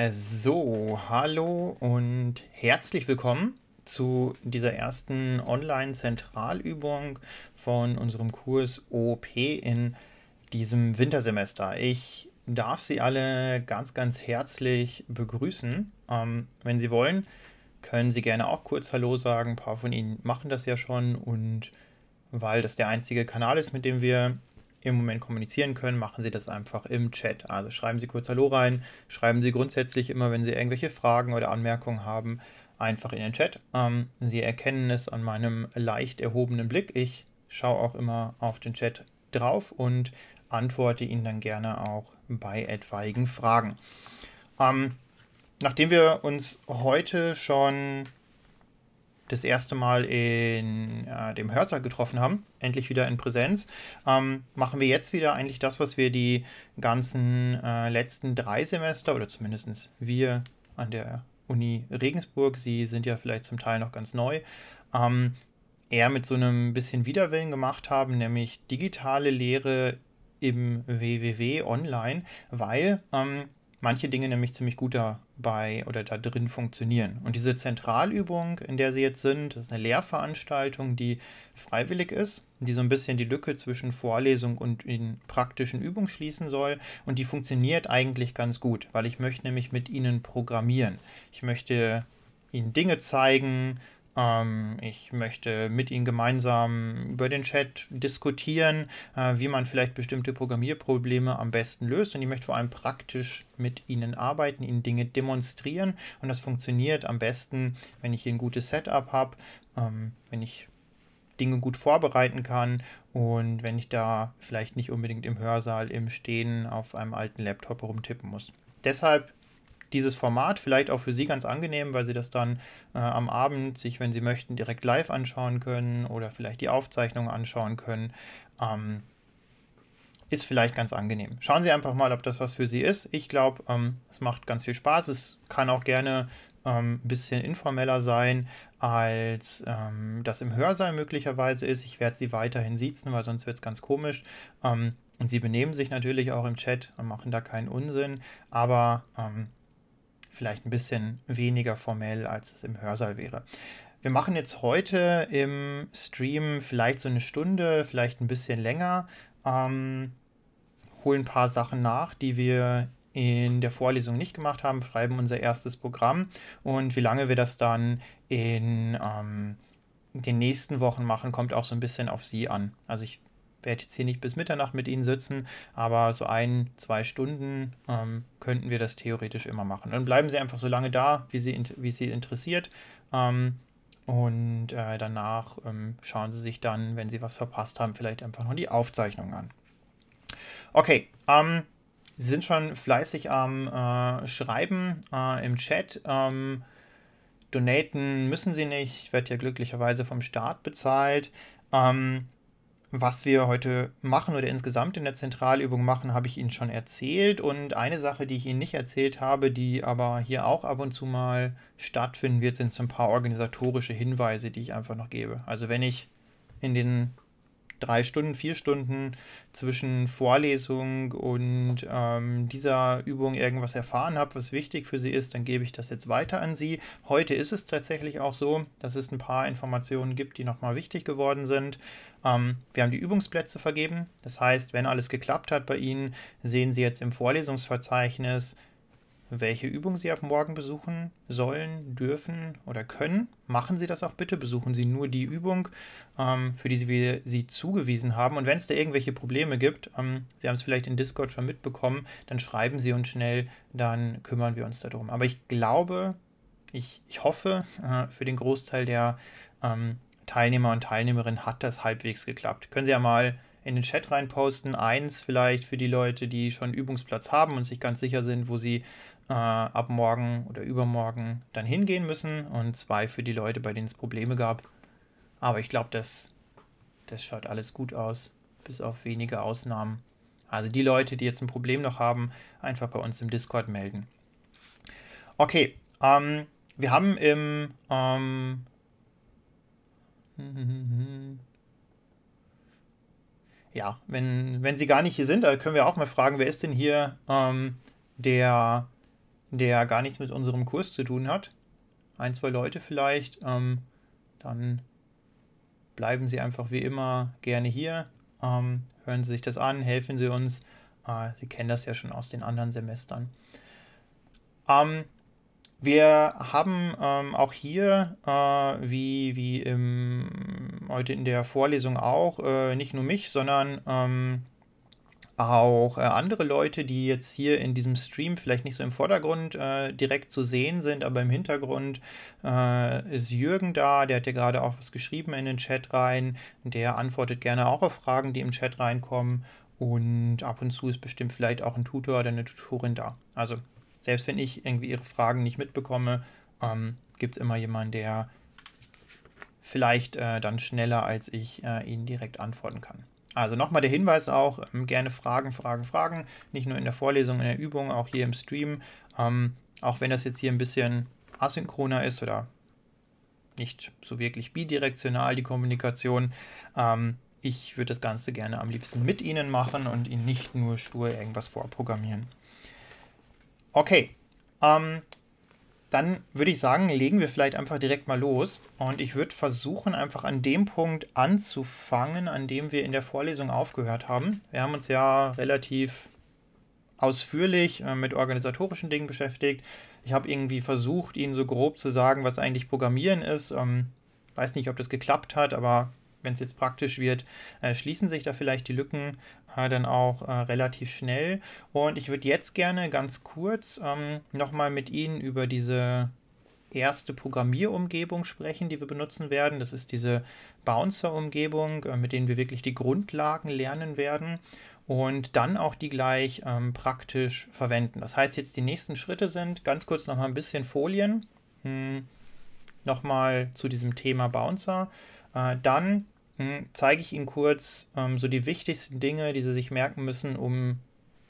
Äh, so, hallo und herzlich willkommen zu dieser ersten Online-Zentralübung von unserem Kurs OP in diesem Wintersemester. Ich darf Sie alle ganz, ganz herzlich begrüßen. Ähm, wenn Sie wollen, können Sie gerne auch kurz Hallo sagen. Ein paar von Ihnen machen das ja schon und weil das der einzige Kanal ist, mit dem wir im Moment kommunizieren können, machen Sie das einfach im Chat. Also schreiben Sie kurz Hallo rein, schreiben Sie grundsätzlich immer, wenn Sie irgendwelche Fragen oder Anmerkungen haben, einfach in den Chat. Ähm, Sie erkennen es an meinem leicht erhobenen Blick. Ich schaue auch immer auf den Chat drauf und antworte Ihnen dann gerne auch bei etwaigen Fragen. Ähm, nachdem wir uns heute schon das erste Mal in äh, dem Hörsaal getroffen haben, endlich wieder in Präsenz, ähm, machen wir jetzt wieder eigentlich das, was wir die ganzen äh, letzten drei Semester oder zumindest wir an der Uni Regensburg, Sie sind ja vielleicht zum Teil noch ganz neu, ähm, eher mit so einem bisschen Widerwillen gemacht haben, nämlich digitale Lehre im WWW online, weil ähm, manche Dinge nämlich ziemlich gut dabei oder da drin funktionieren. Und diese Zentralübung, in der Sie jetzt sind, ist eine Lehrveranstaltung, die freiwillig ist, die so ein bisschen die Lücke zwischen Vorlesung und in praktischen Übungen schließen soll. Und die funktioniert eigentlich ganz gut, weil ich möchte nämlich mit Ihnen programmieren. Ich möchte Ihnen Dinge zeigen, ähm, ich möchte mit Ihnen gemeinsam über den Chat diskutieren, äh, wie man vielleicht bestimmte Programmierprobleme am besten löst. Und ich möchte vor allem praktisch mit Ihnen arbeiten, Ihnen Dinge demonstrieren. Und das funktioniert am besten, wenn ich hier ein gutes Setup habe, ähm, wenn ich Dinge gut vorbereiten kann und wenn ich da vielleicht nicht unbedingt im Hörsaal im Stehen auf einem alten Laptop rumtippen muss. Deshalb dieses Format vielleicht auch für Sie ganz angenehm, weil Sie das dann äh, am Abend sich, wenn Sie möchten, direkt live anschauen können oder vielleicht die Aufzeichnung anschauen können. Ähm, ist vielleicht ganz angenehm. Schauen Sie einfach mal, ob das was für Sie ist. Ich glaube, ähm, es macht ganz viel Spaß. Es kann auch gerne ähm, ein bisschen informeller sein, als ähm, das im Hörsaal möglicherweise ist. Ich werde sie weiterhin sitzen, weil sonst wird es ganz komisch. Ähm, und sie benehmen sich natürlich auch im Chat und machen da keinen Unsinn. Aber ähm, vielleicht ein bisschen weniger formell, als es im Hörsaal wäre. Wir machen jetzt heute im Stream vielleicht so eine Stunde, vielleicht ein bisschen länger, ähm, holen ein paar Sachen nach, die wir in der Vorlesung nicht gemacht haben, schreiben unser erstes Programm und wie lange wir das dann in... Ähm, den nächsten Wochen machen, kommt auch so ein bisschen auf Sie an. Also ich werde jetzt hier nicht bis Mitternacht mit Ihnen sitzen, aber so ein, zwei Stunden ähm, könnten wir das theoretisch immer machen. Dann bleiben Sie einfach so lange da, wie Sie, wie Sie interessiert. Ähm, und äh, danach ähm, schauen Sie sich dann, wenn Sie was verpasst haben, vielleicht einfach noch die Aufzeichnung an. Okay, ähm, Sie sind schon fleißig am äh, Schreiben äh, im Chat. Ähm, donaten müssen Sie nicht. Ich werde ja glücklicherweise vom Staat bezahlt. Ähm, was wir heute machen oder insgesamt in der Zentralübung machen, habe ich Ihnen schon erzählt. Und eine Sache, die ich Ihnen nicht erzählt habe, die aber hier auch ab und zu mal stattfinden wird, sind so ein paar organisatorische Hinweise, die ich einfach noch gebe. Also wenn ich in den drei Stunden, vier Stunden zwischen Vorlesung und ähm, dieser Übung irgendwas erfahren habe, was wichtig für Sie ist, dann gebe ich das jetzt weiter an Sie. Heute ist es tatsächlich auch so, dass es ein paar Informationen gibt, die nochmal wichtig geworden sind. Ähm, wir haben die Übungsplätze vergeben. Das heißt, wenn alles geklappt hat bei Ihnen, sehen Sie jetzt im Vorlesungsverzeichnis, welche Übung Sie ab morgen besuchen sollen, dürfen oder können. Machen Sie das auch bitte. Besuchen Sie nur die Übung, ähm, für die wir Sie zugewiesen haben. Und wenn es da irgendwelche Probleme gibt, ähm, Sie haben es vielleicht in Discord schon mitbekommen, dann schreiben Sie uns schnell, dann kümmern wir uns darum. Aber ich glaube, ich, ich hoffe, äh, für den Großteil der ähm, Teilnehmer und Teilnehmerin hat das halbwegs geklappt. Können Sie ja mal in den Chat rein posten. Eins vielleicht für die Leute, die schon Übungsplatz haben und sich ganz sicher sind, wo sie äh, ab morgen oder übermorgen dann hingehen müssen. Und zwei für die Leute, bei denen es Probleme gab. Aber ich glaube, das, das schaut alles gut aus, bis auf wenige Ausnahmen. Also die Leute, die jetzt ein Problem noch haben, einfach bei uns im Discord melden. Okay, ähm, wir haben im ähm, Ja, wenn, wenn sie gar nicht hier sind, da können wir auch mal fragen, wer ist denn hier ähm, der, der gar nichts mit unserem Kurs zu tun hat? Ein, zwei Leute vielleicht. Ähm, dann bleiben Sie einfach wie immer gerne hier. Ähm, hören Sie sich das an, helfen Sie uns. Äh, Sie kennen das ja schon aus den anderen Semestern. Ähm, wir haben ähm, auch hier, äh, wie, wie im, heute in der Vorlesung auch, äh, nicht nur mich, sondern ähm, auch äh, andere Leute, die jetzt hier in diesem Stream vielleicht nicht so im Vordergrund äh, direkt zu sehen sind, aber im Hintergrund äh, ist Jürgen da, der hat ja gerade auch was geschrieben in den Chat rein, der antwortet gerne auch auf Fragen, die im Chat reinkommen und ab und zu ist bestimmt vielleicht auch ein Tutor oder eine Tutorin da. Also selbst wenn ich irgendwie ihre Fragen nicht mitbekomme, ähm, gibt es immer jemanden, der vielleicht äh, dann schneller als ich äh, ihnen direkt antworten kann. Also nochmal der Hinweis auch, ähm, gerne Fragen, Fragen, Fragen, nicht nur in der Vorlesung, in der Übung, auch hier im Stream. Ähm, auch wenn das jetzt hier ein bisschen asynchroner ist oder nicht so wirklich bidirektional die Kommunikation. Ähm, ich würde das Ganze gerne am liebsten mit Ihnen machen und Ihnen nicht nur stur irgendwas vorprogrammieren. Okay, ähm, dann würde ich sagen, legen wir vielleicht einfach direkt mal los. Und ich würde versuchen, einfach an dem Punkt anzufangen, an dem wir in der Vorlesung aufgehört haben. Wir haben uns ja relativ ausführlich äh, mit organisatorischen Dingen beschäftigt. Ich habe irgendwie versucht, Ihnen so grob zu sagen, was eigentlich Programmieren ist. Ähm, weiß nicht, ob das geklappt hat, aber wenn es jetzt praktisch wird, äh, schließen sich da vielleicht die Lücken äh, dann auch äh, relativ schnell. Und ich würde jetzt gerne ganz kurz ähm, nochmal mit Ihnen über diese erste Programmierumgebung sprechen, die wir benutzen werden. Das ist diese Bouncer-Umgebung, äh, mit denen wir wirklich die Grundlagen lernen werden und dann auch die gleich ähm, praktisch verwenden. Das heißt, jetzt die nächsten Schritte sind ganz kurz nochmal ein bisschen Folien. Hm, nochmal zu diesem Thema Bouncer. Äh, dann hm, zeige ich Ihnen kurz ähm, so die wichtigsten Dinge, die Sie sich merken müssen, um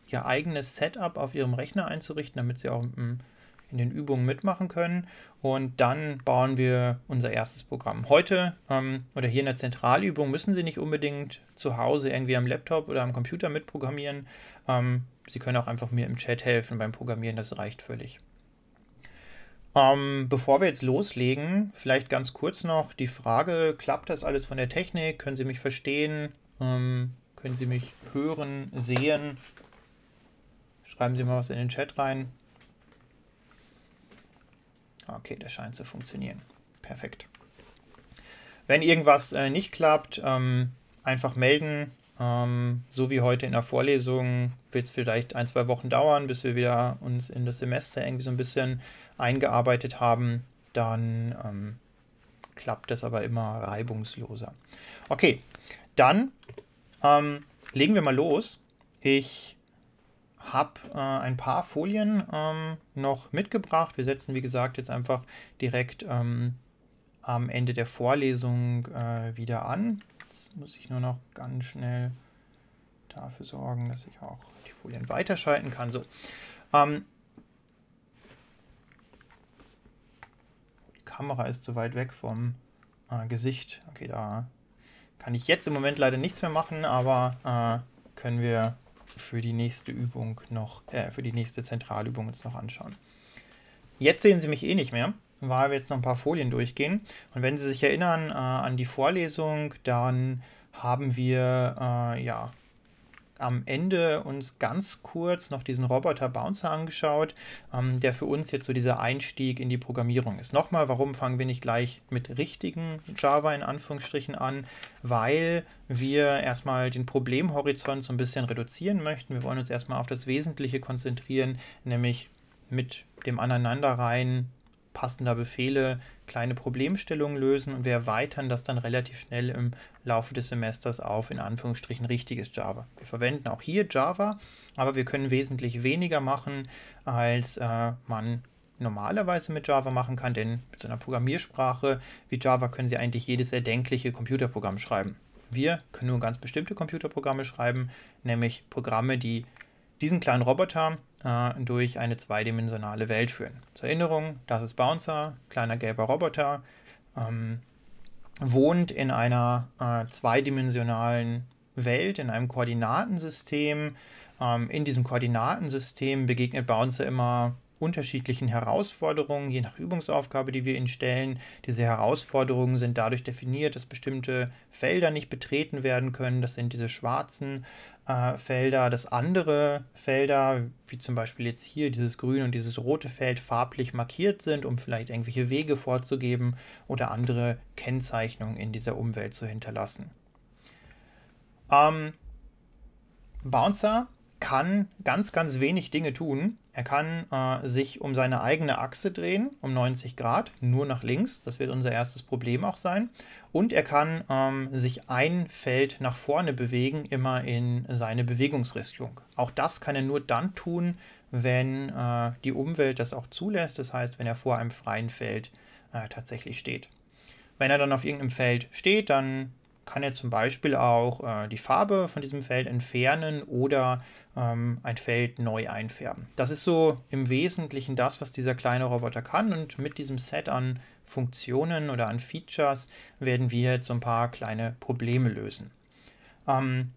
Ihr eigenes Setup auf Ihrem Rechner einzurichten, damit Sie auch hm, in den Übungen mitmachen können. Und dann bauen wir unser erstes Programm. Heute ähm, oder hier in der Zentralübung müssen Sie nicht unbedingt zu Hause irgendwie am Laptop oder am Computer mitprogrammieren. Ähm, Sie können auch einfach mir im Chat helfen beim Programmieren, das reicht völlig. Ähm, bevor wir jetzt loslegen, vielleicht ganz kurz noch die Frage, klappt das alles von der Technik? Können Sie mich verstehen? Ähm, können Sie mich hören, sehen? Schreiben Sie mal was in den Chat rein. Okay, das scheint zu funktionieren. Perfekt. Wenn irgendwas äh, nicht klappt, ähm, einfach melden. Ähm, so wie heute in der Vorlesung wird es vielleicht ein, zwei Wochen dauern, bis wir wieder uns in das Semester irgendwie so ein bisschen eingearbeitet haben, dann ähm, klappt das aber immer reibungsloser. Okay, dann ähm, legen wir mal los. Ich habe äh, ein paar Folien ähm, noch mitgebracht. Wir setzen, wie gesagt, jetzt einfach direkt ähm, am Ende der Vorlesung äh, wieder an. Jetzt muss ich nur noch ganz schnell dafür sorgen, dass ich auch die Folien weiterschalten kann. So, ähm, Kamera ist zu weit weg vom äh, Gesicht. Okay, da kann ich jetzt im Moment leider nichts mehr machen, aber äh, können wir für die nächste Übung noch, äh, für die nächste Zentralübung uns noch anschauen. Jetzt sehen Sie mich eh nicht mehr, weil wir jetzt noch ein paar Folien durchgehen. Und wenn Sie sich erinnern äh, an die Vorlesung, dann haben wir äh, ja am Ende uns ganz kurz noch diesen Roboter Bouncer angeschaut, ähm, der für uns jetzt so dieser Einstieg in die Programmierung ist. Nochmal, warum fangen wir nicht gleich mit richtigen Java in Anführungsstrichen an? Weil wir erstmal den Problemhorizont so ein bisschen reduzieren möchten. Wir wollen uns erstmal auf das Wesentliche konzentrieren, nämlich mit dem Aneinanderreihen passender Befehle kleine Problemstellungen lösen und wir erweitern das dann relativ schnell im Laufe des Semesters auf in Anführungsstrichen richtiges Java. Wir verwenden auch hier Java, aber wir können wesentlich weniger machen, als äh, man normalerweise mit Java machen kann, denn mit so einer Programmiersprache wie Java können Sie eigentlich jedes erdenkliche Computerprogramm schreiben. Wir können nur ganz bestimmte Computerprogramme schreiben, nämlich Programme, die diesen kleinen Roboter äh, durch eine zweidimensionale Welt führen. Zur Erinnerung, das ist Bouncer, kleiner gelber Roboter, ähm, wohnt in einer äh, zweidimensionalen Welt, in einem Koordinatensystem. Ähm, in diesem Koordinatensystem begegnet Bouncer immer unterschiedlichen Herausforderungen, je nach Übungsaufgabe, die wir ihnen stellen. Diese Herausforderungen sind dadurch definiert, dass bestimmte Felder nicht betreten werden können. Das sind diese schwarzen äh, Felder, dass andere Felder, wie zum Beispiel jetzt hier dieses grüne und dieses rote Feld, farblich markiert sind, um vielleicht irgendwelche Wege vorzugeben oder andere Kennzeichnungen in dieser Umwelt zu hinterlassen. Ähm, Bouncer kann ganz, ganz wenig Dinge tun. Er kann äh, sich um seine eigene Achse drehen, um 90 Grad, nur nach links. Das wird unser erstes Problem auch sein. Und er kann ähm, sich ein Feld nach vorne bewegen, immer in seine Bewegungsrichtung. Auch das kann er nur dann tun, wenn äh, die Umwelt das auch zulässt. Das heißt, wenn er vor einem freien Feld äh, tatsächlich steht. Wenn er dann auf irgendeinem Feld steht, dann kann er zum Beispiel auch äh, die Farbe von diesem Feld entfernen oder ähm, ein Feld neu einfärben. Das ist so im Wesentlichen das, was dieser kleine Roboter kann. Und mit diesem Set an Funktionen oder an Features werden wir jetzt so ein paar kleine Probleme lösen. Ähm,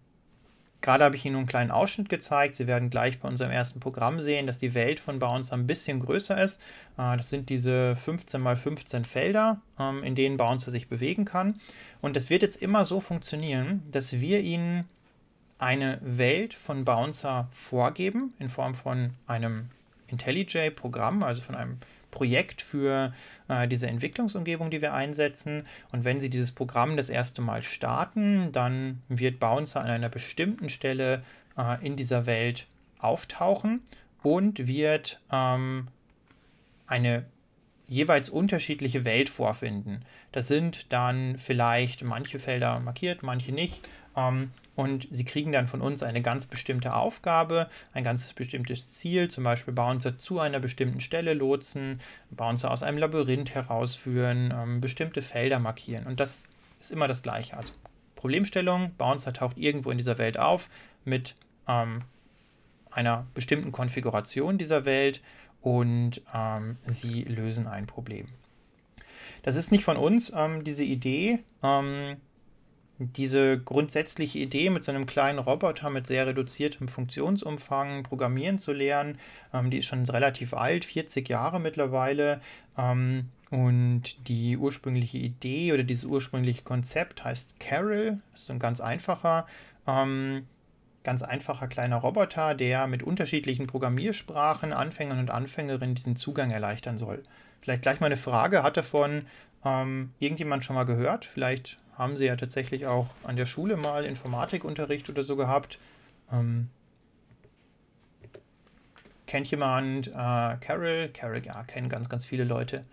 gerade habe ich Ihnen einen kleinen Ausschnitt gezeigt. Sie werden gleich bei unserem ersten Programm sehen, dass die Welt von Bounce ein bisschen größer ist. Äh, das sind diese 15 mal 15 Felder, ähm, in denen Bouncer sich bewegen kann. Und das wird jetzt immer so funktionieren, dass wir Ihnen eine Welt von Bouncer vorgeben in Form von einem IntelliJ-Programm, also von einem Projekt für äh, diese Entwicklungsumgebung, die wir einsetzen. Und wenn Sie dieses Programm das erste Mal starten, dann wird Bouncer an einer bestimmten Stelle äh, in dieser Welt auftauchen und wird ähm, eine jeweils unterschiedliche Welt vorfinden. Das sind dann vielleicht manche Felder markiert, manche nicht. Ähm, und sie kriegen dann von uns eine ganz bestimmte Aufgabe, ein ganz bestimmtes Ziel, zum Beispiel Bouncer zu einer bestimmten Stelle lotsen, Bouncer aus einem Labyrinth herausführen, ähm, bestimmte Felder markieren und das ist immer das Gleiche. Also Problemstellung, Bouncer taucht irgendwo in dieser Welt auf mit ähm, einer bestimmten Konfiguration dieser Welt und ähm, sie lösen ein Problem. Das ist nicht von uns, ähm, diese Idee. Ähm, diese grundsätzliche Idee mit so einem kleinen Roboter mit sehr reduziertem Funktionsumfang programmieren zu lernen, ähm, die ist schon relativ alt, 40 Jahre mittlerweile. Ähm, und die ursprüngliche Idee oder dieses ursprüngliche Konzept heißt Carol, ist so ein ganz einfacher, ähm, ganz einfacher kleiner Roboter, der mit unterschiedlichen Programmiersprachen Anfängern und Anfängerinnen diesen Zugang erleichtern soll. Vielleicht gleich mal eine Frage, hat davon ähm, irgendjemand schon mal gehört? Vielleicht haben sie ja tatsächlich auch an der Schule mal Informatikunterricht oder so gehabt. Ähm, kennt jemand äh, Carol? Carol, ja, kennen ganz, ganz viele Leute.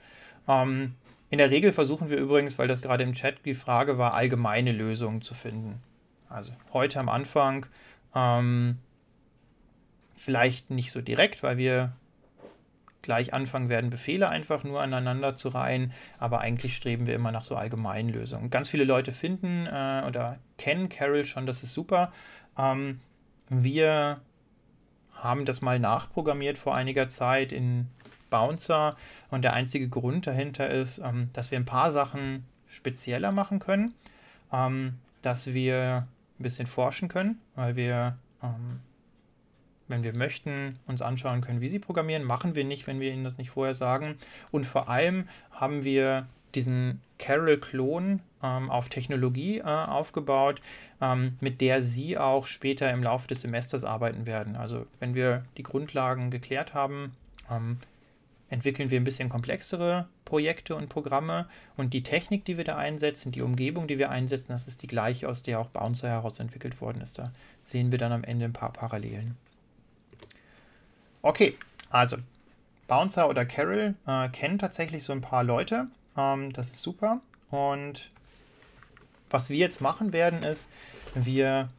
Ähm, in der Regel versuchen wir übrigens, weil das gerade im Chat die Frage war, allgemeine Lösungen zu finden. Also heute am Anfang ähm, vielleicht nicht so direkt, weil wir gleich anfangen werden, Befehle einfach nur aneinander zu reihen, aber eigentlich streben wir immer nach so allgemeinen Lösungen. Ganz viele Leute finden äh, oder kennen Carol schon, das ist super. Ähm, wir haben das mal nachprogrammiert vor einiger Zeit in Bouncer und der einzige Grund dahinter ist, ähm, dass wir ein paar Sachen spezieller machen können, ähm, dass wir ein bisschen forschen können, weil wir ähm, wenn wir möchten, uns anschauen können, wie sie programmieren. Machen wir nicht, wenn wir ihnen das nicht vorher sagen. Und vor allem haben wir diesen Carol-Klon ähm, auf Technologie äh, aufgebaut, ähm, mit der Sie auch später im Laufe des Semesters arbeiten werden. Also wenn wir die Grundlagen geklärt haben, ähm, entwickeln wir ein bisschen komplexere Projekte und Programme und die Technik, die wir da einsetzen, die Umgebung, die wir einsetzen, das ist die gleiche, aus der auch Bouncer heraus entwickelt worden ist. Da sehen wir dann am Ende ein paar Parallelen. Okay, also Bouncer oder Carol äh, kennen tatsächlich so ein paar Leute. Ähm, das ist super. Und was wir jetzt machen werden, ist, wir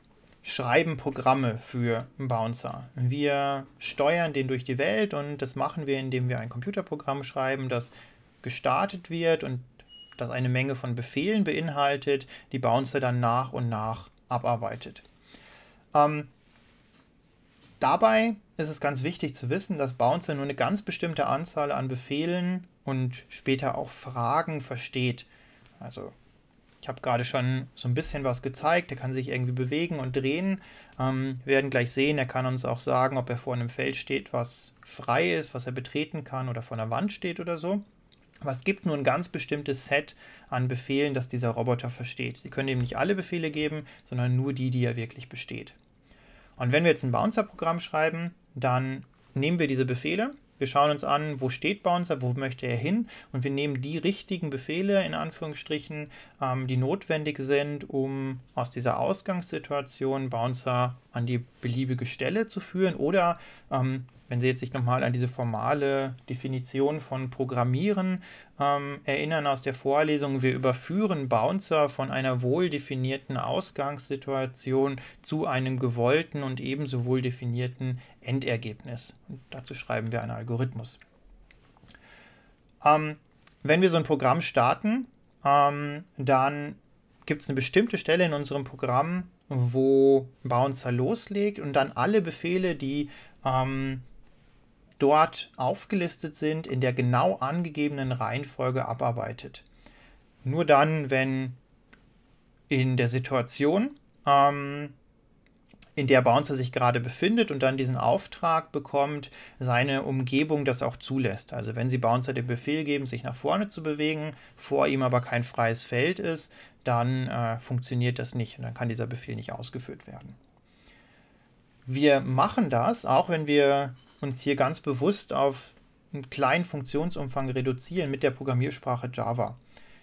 schreiben Programme für Bouncer. Wir steuern den durch die Welt und das machen wir, indem wir ein Computerprogramm schreiben, das gestartet wird und das eine Menge von Befehlen beinhaltet, die Bouncer dann nach und nach abarbeitet. Ähm, Dabei ist es ganz wichtig zu wissen, dass Bouncer nur eine ganz bestimmte Anzahl an Befehlen und später auch Fragen versteht. Also ich habe gerade schon so ein bisschen was gezeigt. Er kann sich irgendwie bewegen und drehen. Ähm, wir werden gleich sehen, er kann uns auch sagen, ob er vor einem Feld steht, was frei ist, was er betreten kann oder vor einer Wand steht oder so. Aber es gibt nur ein ganz bestimmtes Set an Befehlen, das dieser Roboter versteht. Sie können ihm nicht alle Befehle geben, sondern nur die, die er wirklich besteht. Und wenn wir jetzt ein Bouncer-Programm schreiben, dann nehmen wir diese Befehle, wir schauen uns an, wo steht Bouncer, wo möchte er hin und wir nehmen die richtigen Befehle in Anführungsstrichen, ähm, die notwendig sind, um aus dieser Ausgangssituation Bouncer an die beliebige Stelle zu führen oder ähm, wenn Sie jetzt sich nochmal an diese formale Definition von Programmieren ähm, erinnern aus der Vorlesung, wir überführen Bouncer von einer wohl definierten Ausgangssituation zu einem gewollten und ebenso wohl definierten Endergebnis. Und dazu schreiben wir einen Algorithmus. Ähm, wenn wir so ein Programm starten, ähm, dann gibt es eine bestimmte Stelle in unserem Programm, wo Bouncer loslegt und dann alle Befehle, die ähm, dort aufgelistet sind, in der genau angegebenen Reihenfolge abarbeitet. Nur dann, wenn in der Situation, ähm, in der Bouncer sich gerade befindet und dann diesen Auftrag bekommt, seine Umgebung das auch zulässt. Also wenn Sie Bouncer den Befehl geben, sich nach vorne zu bewegen, vor ihm aber kein freies Feld ist, dann äh, funktioniert das nicht und dann kann dieser Befehl nicht ausgeführt werden. Wir machen das, auch wenn wir uns hier ganz bewusst auf einen kleinen Funktionsumfang reduzieren mit der Programmiersprache Java.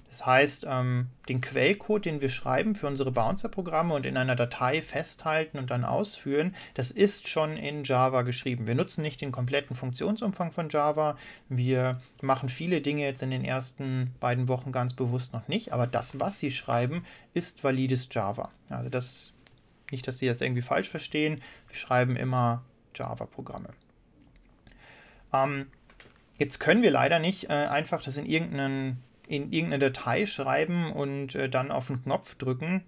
Das heißt, ähm, den Quellcode, den wir schreiben für unsere Bouncer-Programme und in einer Datei festhalten und dann ausführen, das ist schon in Java geschrieben. Wir nutzen nicht den kompletten Funktionsumfang von Java. Wir machen viele Dinge jetzt in den ersten beiden Wochen ganz bewusst noch nicht, aber das, was Sie schreiben, ist valides Java. Also das, nicht, dass Sie das irgendwie falsch verstehen. Wir schreiben immer Java-Programme. Ähm, jetzt können wir leider nicht äh, einfach das in, irgendeinen, in irgendeine Datei schreiben und äh, dann auf den Knopf drücken.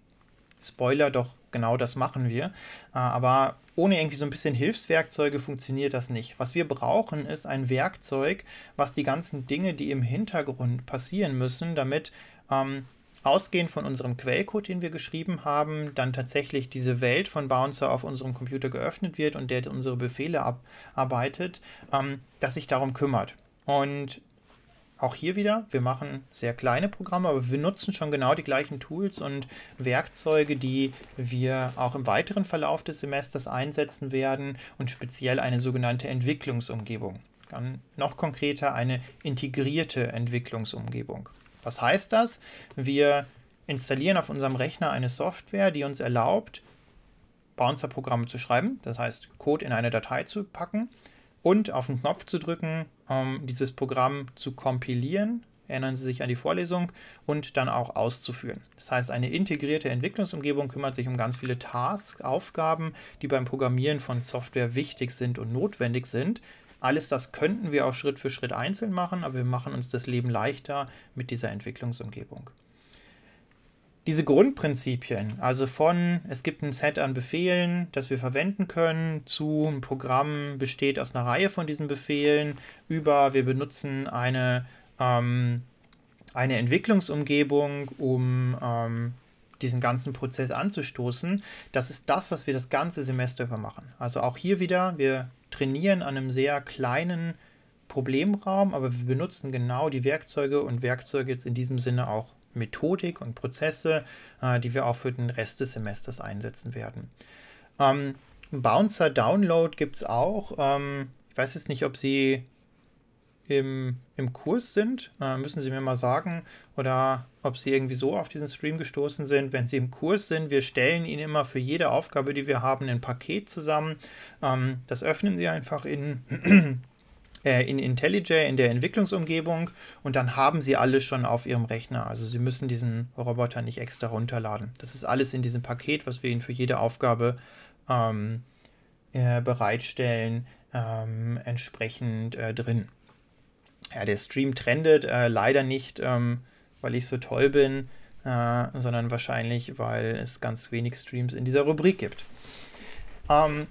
Spoiler, doch genau das machen wir. Äh, aber ohne irgendwie so ein bisschen Hilfswerkzeuge funktioniert das nicht. Was wir brauchen, ist ein Werkzeug, was die ganzen Dinge, die im Hintergrund passieren müssen, damit ähm, ausgehend von unserem Quellcode, den wir geschrieben haben, dann tatsächlich diese Welt von Bouncer auf unserem Computer geöffnet wird und der unsere Befehle abarbeitet, ähm, das sich darum kümmert. Und auch hier wieder, wir machen sehr kleine Programme, aber wir nutzen schon genau die gleichen Tools und Werkzeuge, die wir auch im weiteren Verlauf des Semesters einsetzen werden und speziell eine sogenannte Entwicklungsumgebung. Dann noch konkreter eine integrierte Entwicklungsumgebung. Was heißt das? Wir installieren auf unserem Rechner eine Software, die uns erlaubt, Bouncer-Programme zu schreiben, das heißt Code in eine Datei zu packen und auf den Knopf zu drücken, um dieses Programm zu kompilieren, erinnern Sie sich an die Vorlesung, und dann auch auszuführen. Das heißt, eine integrierte Entwicklungsumgebung kümmert sich um ganz viele Tasks, Aufgaben, die beim Programmieren von Software wichtig sind und notwendig sind. Alles das könnten wir auch Schritt für Schritt einzeln machen, aber wir machen uns das Leben leichter mit dieser Entwicklungsumgebung. Diese Grundprinzipien, also von es gibt ein Set an Befehlen, das wir verwenden können, zu ein Programm besteht aus einer Reihe von diesen Befehlen, über wir benutzen eine, ähm, eine Entwicklungsumgebung, um ähm, diesen ganzen Prozess anzustoßen. Das ist das, was wir das ganze Semester über machen. Also auch hier wieder, wir trainieren an einem sehr kleinen Problemraum, aber wir benutzen genau die Werkzeuge und Werkzeuge jetzt in diesem Sinne auch Methodik und Prozesse, äh, die wir auch für den Rest des Semesters einsetzen werden. Ähm, Bouncer Download gibt es auch. Ähm, ich weiß jetzt nicht, ob Sie im, im Kurs sind, äh, müssen Sie mir mal sagen oder ob sie irgendwie so auf diesen Stream gestoßen sind. Wenn sie im Kurs sind, wir stellen ihnen immer für jede Aufgabe, die wir haben, ein Paket zusammen. Ähm, das öffnen sie einfach in, äh, in IntelliJ, in der Entwicklungsumgebung und dann haben sie alles schon auf ihrem Rechner. Also sie müssen diesen Roboter nicht extra runterladen. Das ist alles in diesem Paket, was wir ihnen für jede Aufgabe ähm, äh, bereitstellen, ähm, entsprechend äh, drin. Ja, der Stream trendet äh, leider nicht. Ähm, weil ich so toll bin, äh, sondern wahrscheinlich, weil es ganz wenig Streams in dieser Rubrik gibt. Ähm,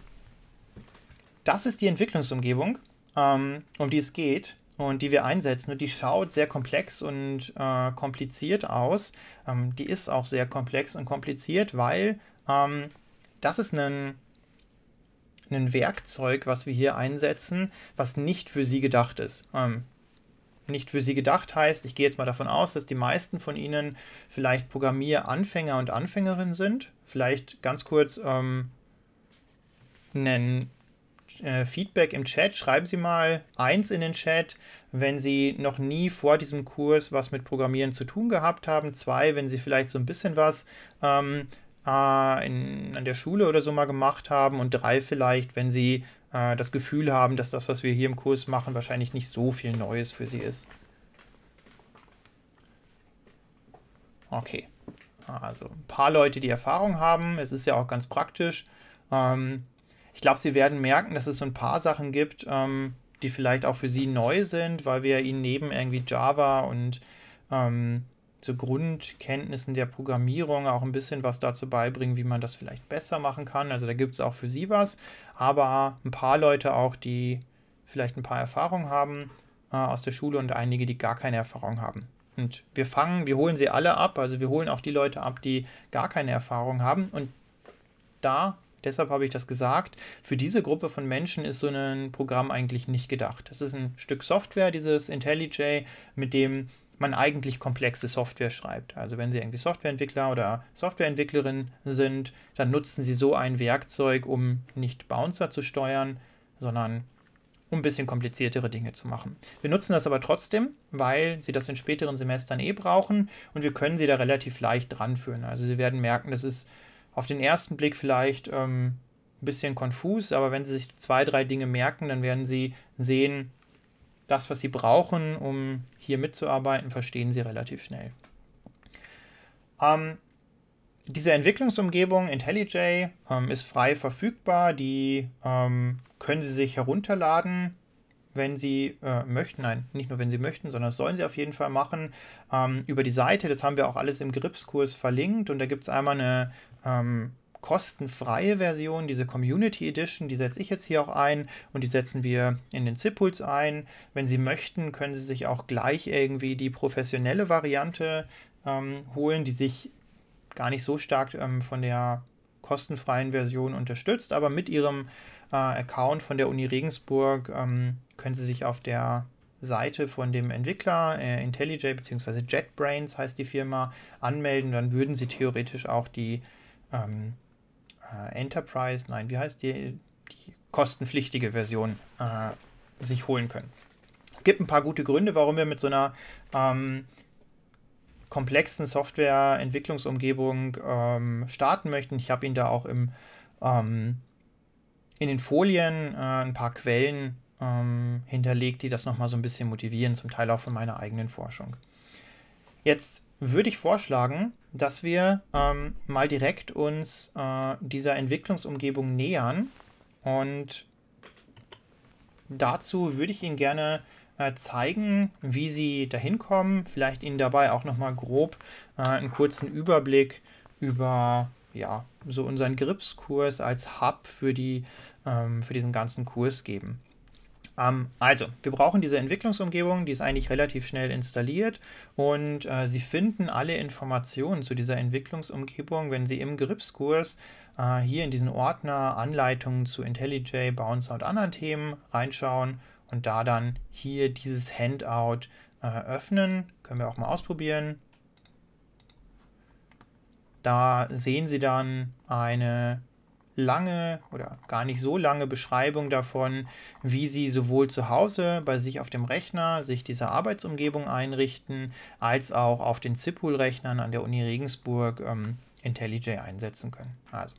das ist die Entwicklungsumgebung, ähm, um die es geht und die wir einsetzen. Und die schaut sehr komplex und äh, kompliziert aus. Ähm, die ist auch sehr komplex und kompliziert, weil ähm, das ist ein ein Werkzeug, was wir hier einsetzen, was nicht für sie gedacht ist. Ähm, nicht für sie gedacht heißt, ich gehe jetzt mal davon aus, dass die meisten von Ihnen vielleicht Programmieranfänger und Anfängerinnen sind. Vielleicht ganz kurz ähm, ein äh, Feedback im Chat. Schreiben Sie mal eins in den Chat, wenn Sie noch nie vor diesem Kurs was mit Programmieren zu tun gehabt haben. Zwei, wenn Sie vielleicht so ein bisschen was ähm, ah, in, an der Schule oder so mal gemacht haben und drei vielleicht, wenn sie äh, das Gefühl haben, dass das, was wir hier im Kurs machen, wahrscheinlich nicht so viel Neues für sie ist. Okay. Also ein paar Leute, die Erfahrung haben. Es ist ja auch ganz praktisch. Ähm, ich glaube, sie werden merken, dass es so ein paar Sachen gibt, ähm, die vielleicht auch für sie neu sind, weil wir ihnen neben irgendwie Java und ähm, zu Grundkenntnissen der Programmierung auch ein bisschen was dazu beibringen, wie man das vielleicht besser machen kann. Also da gibt es auch für Sie was, aber ein paar Leute auch, die vielleicht ein paar Erfahrungen haben äh, aus der Schule und einige, die gar keine Erfahrung haben. Und wir fangen, wir holen sie alle ab, also wir holen auch die Leute ab, die gar keine Erfahrung haben. Und da, deshalb habe ich das gesagt, für diese Gruppe von Menschen ist so ein Programm eigentlich nicht gedacht. Das ist ein Stück Software, dieses IntelliJ, mit dem man eigentlich komplexe Software schreibt. Also wenn Sie irgendwie Softwareentwickler oder Softwareentwicklerin sind, dann nutzen Sie so ein Werkzeug, um nicht Bouncer zu steuern, sondern um ein bisschen kompliziertere Dinge zu machen. Wir nutzen das aber trotzdem, weil Sie das in späteren Semestern eh brauchen und wir können Sie da relativ leicht dran führen. Also Sie werden merken, das ist auf den ersten Blick vielleicht ähm, ein bisschen konfus, aber wenn Sie sich zwei, drei Dinge merken, dann werden Sie sehen, das, was Sie brauchen, um hier mitzuarbeiten, verstehen sie relativ schnell. Ähm, diese Entwicklungsumgebung IntelliJ ähm, ist frei verfügbar. Die ähm, können Sie sich herunterladen, wenn Sie äh, möchten. Nein, nicht nur wenn Sie möchten, sondern das sollen Sie auf jeden Fall machen. Ähm, über die Seite, das haben wir auch alles im Gripskurs verlinkt. Und da gibt es einmal eine ähm, kostenfreie Version, diese Community Edition, die setze ich jetzt hier auch ein und die setzen wir in den Zipuls ein. Wenn Sie möchten, können Sie sich auch gleich irgendwie die professionelle Variante ähm, holen, die sich gar nicht so stark ähm, von der kostenfreien Version unterstützt, aber mit Ihrem äh, Account von der Uni Regensburg ähm, können Sie sich auf der Seite von dem Entwickler, äh, IntelliJ bzw. JetBrains heißt die Firma, anmelden, dann würden Sie theoretisch auch die ähm, äh, Enterprise, nein, wie heißt die, die kostenpflichtige Version äh, sich holen können. Es gibt ein paar gute Gründe, warum wir mit so einer ähm, komplexen Softwareentwicklungsumgebung ähm, starten möchten. Ich habe Ihnen da auch im, ähm, in den Folien äh, ein paar Quellen ähm, hinterlegt, die das nochmal so ein bisschen motivieren, zum Teil auch von meiner eigenen Forschung. Jetzt würde ich vorschlagen, dass wir ähm, mal direkt uns äh, dieser Entwicklungsumgebung nähern. Und dazu würde ich Ihnen gerne äh, zeigen, wie Sie dahin kommen. Vielleicht Ihnen dabei auch nochmal grob äh, einen kurzen Überblick über ja, so unseren Gripskurs als Hub für, die, ähm, für diesen ganzen Kurs geben. Ähm, also, wir brauchen diese Entwicklungsumgebung, die ist eigentlich relativ schnell installiert und äh, Sie finden alle Informationen zu dieser Entwicklungsumgebung, wenn Sie im Gripskurs äh, hier in diesen Ordner Anleitungen zu IntelliJ, Bouncer und anderen Themen reinschauen und da dann hier dieses Handout äh, öffnen. Können wir auch mal ausprobieren. Da sehen Sie dann eine lange oder gar nicht so lange Beschreibung davon, wie Sie sowohl zu Hause bei sich auf dem Rechner sich diese Arbeitsumgebung einrichten, als auch auf den ZIPUL-Rechnern an der Uni Regensburg ähm, IntelliJ einsetzen können. Also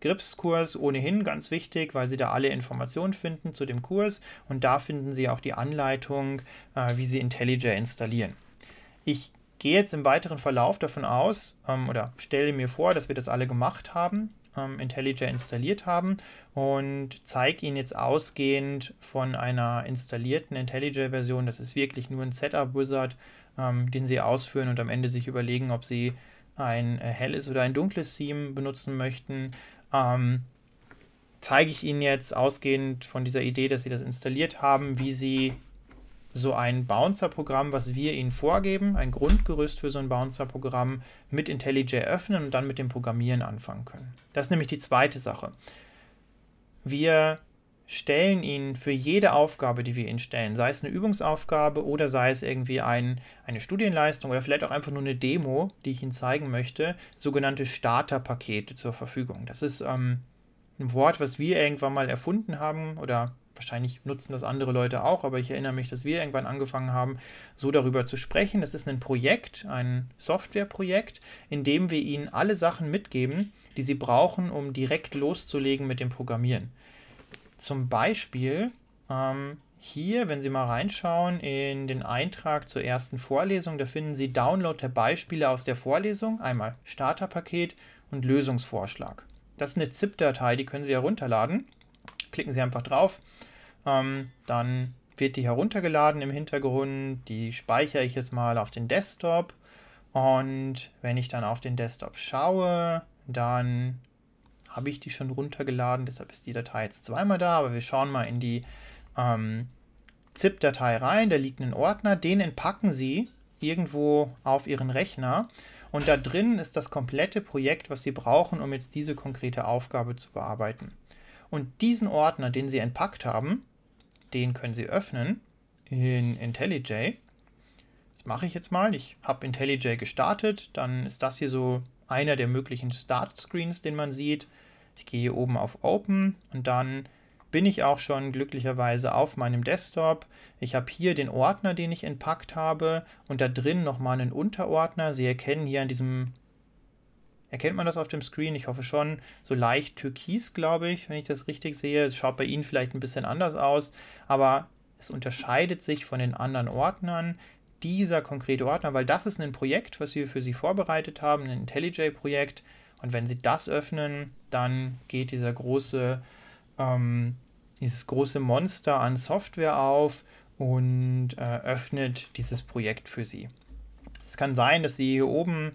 Gripskurs ohnehin ganz wichtig, weil Sie da alle Informationen finden zu dem Kurs und da finden Sie auch die Anleitung, äh, wie Sie IntelliJ installieren. Ich gehe jetzt im weiteren Verlauf davon aus ähm, oder stelle mir vor, dass wir das alle gemacht haben ähm, IntelliJ installiert haben und zeige Ihnen jetzt ausgehend von einer installierten IntelliJ-Version, das ist wirklich nur ein Setup-Wizard, ähm, den Sie ausführen und am Ende sich überlegen, ob Sie ein äh, helles oder ein dunkles Theme benutzen möchten. Ähm, zeige ich Ihnen jetzt ausgehend von dieser Idee, dass Sie das installiert haben, wie Sie so ein Bouncer-Programm, was wir Ihnen vorgeben, ein Grundgerüst für so ein Bouncer-Programm mit IntelliJ öffnen und dann mit dem Programmieren anfangen können. Das ist nämlich die zweite Sache. Wir stellen ihn für jede Aufgabe, die wir ihn stellen, sei es eine Übungsaufgabe oder sei es irgendwie ein, eine Studienleistung oder vielleicht auch einfach nur eine Demo, die ich Ihnen zeigen möchte, sogenannte Starterpakete zur Verfügung. Das ist ähm, ein Wort, was wir irgendwann mal erfunden haben oder wahrscheinlich nutzen das andere Leute auch, aber ich erinnere mich, dass wir irgendwann angefangen haben, so darüber zu sprechen. Das ist ein Projekt, ein Softwareprojekt, in dem wir Ihnen alle Sachen mitgeben, die Sie brauchen, um direkt loszulegen mit dem Programmieren. Zum Beispiel ähm, hier, wenn Sie mal reinschauen in den Eintrag zur ersten Vorlesung, da finden Sie Download der Beispiele aus der Vorlesung, einmal Starterpaket und Lösungsvorschlag. Das ist eine ZIP-Datei, die können Sie herunterladen. Klicken Sie einfach drauf, ähm, dann wird die heruntergeladen im Hintergrund. Die speichere ich jetzt mal auf den Desktop. Und wenn ich dann auf den Desktop schaue, dann habe ich die schon runtergeladen, deshalb ist die Datei jetzt zweimal da, aber wir schauen mal in die ähm, ZIP-Datei rein, da liegt ein Ordner, den entpacken Sie irgendwo auf Ihren Rechner und da drin ist das komplette Projekt, was Sie brauchen, um jetzt diese konkrete Aufgabe zu bearbeiten. Und diesen Ordner, den Sie entpackt haben, den können Sie öffnen in IntelliJ. Das mache ich jetzt mal. Ich habe IntelliJ gestartet, dann ist das hier so einer der möglichen Startscreens, den man sieht. Ich gehe hier oben auf Open und dann bin ich auch schon glücklicherweise auf meinem Desktop. Ich habe hier den Ordner, den ich entpackt habe und da drin nochmal einen Unterordner. Sie erkennen hier an diesem, erkennt man das auf dem Screen? Ich hoffe schon, so leicht türkis, glaube ich, wenn ich das richtig sehe. Es schaut bei Ihnen vielleicht ein bisschen anders aus, aber es unterscheidet sich von den anderen Ordnern dieser konkrete Ordner, weil das ist ein Projekt, was wir für Sie vorbereitet haben, ein IntelliJ-Projekt. Und wenn Sie das öffnen, dann geht dieser große, ähm, dieses große Monster an Software auf und äh, öffnet dieses Projekt für Sie. Es kann sein, dass Sie hier oben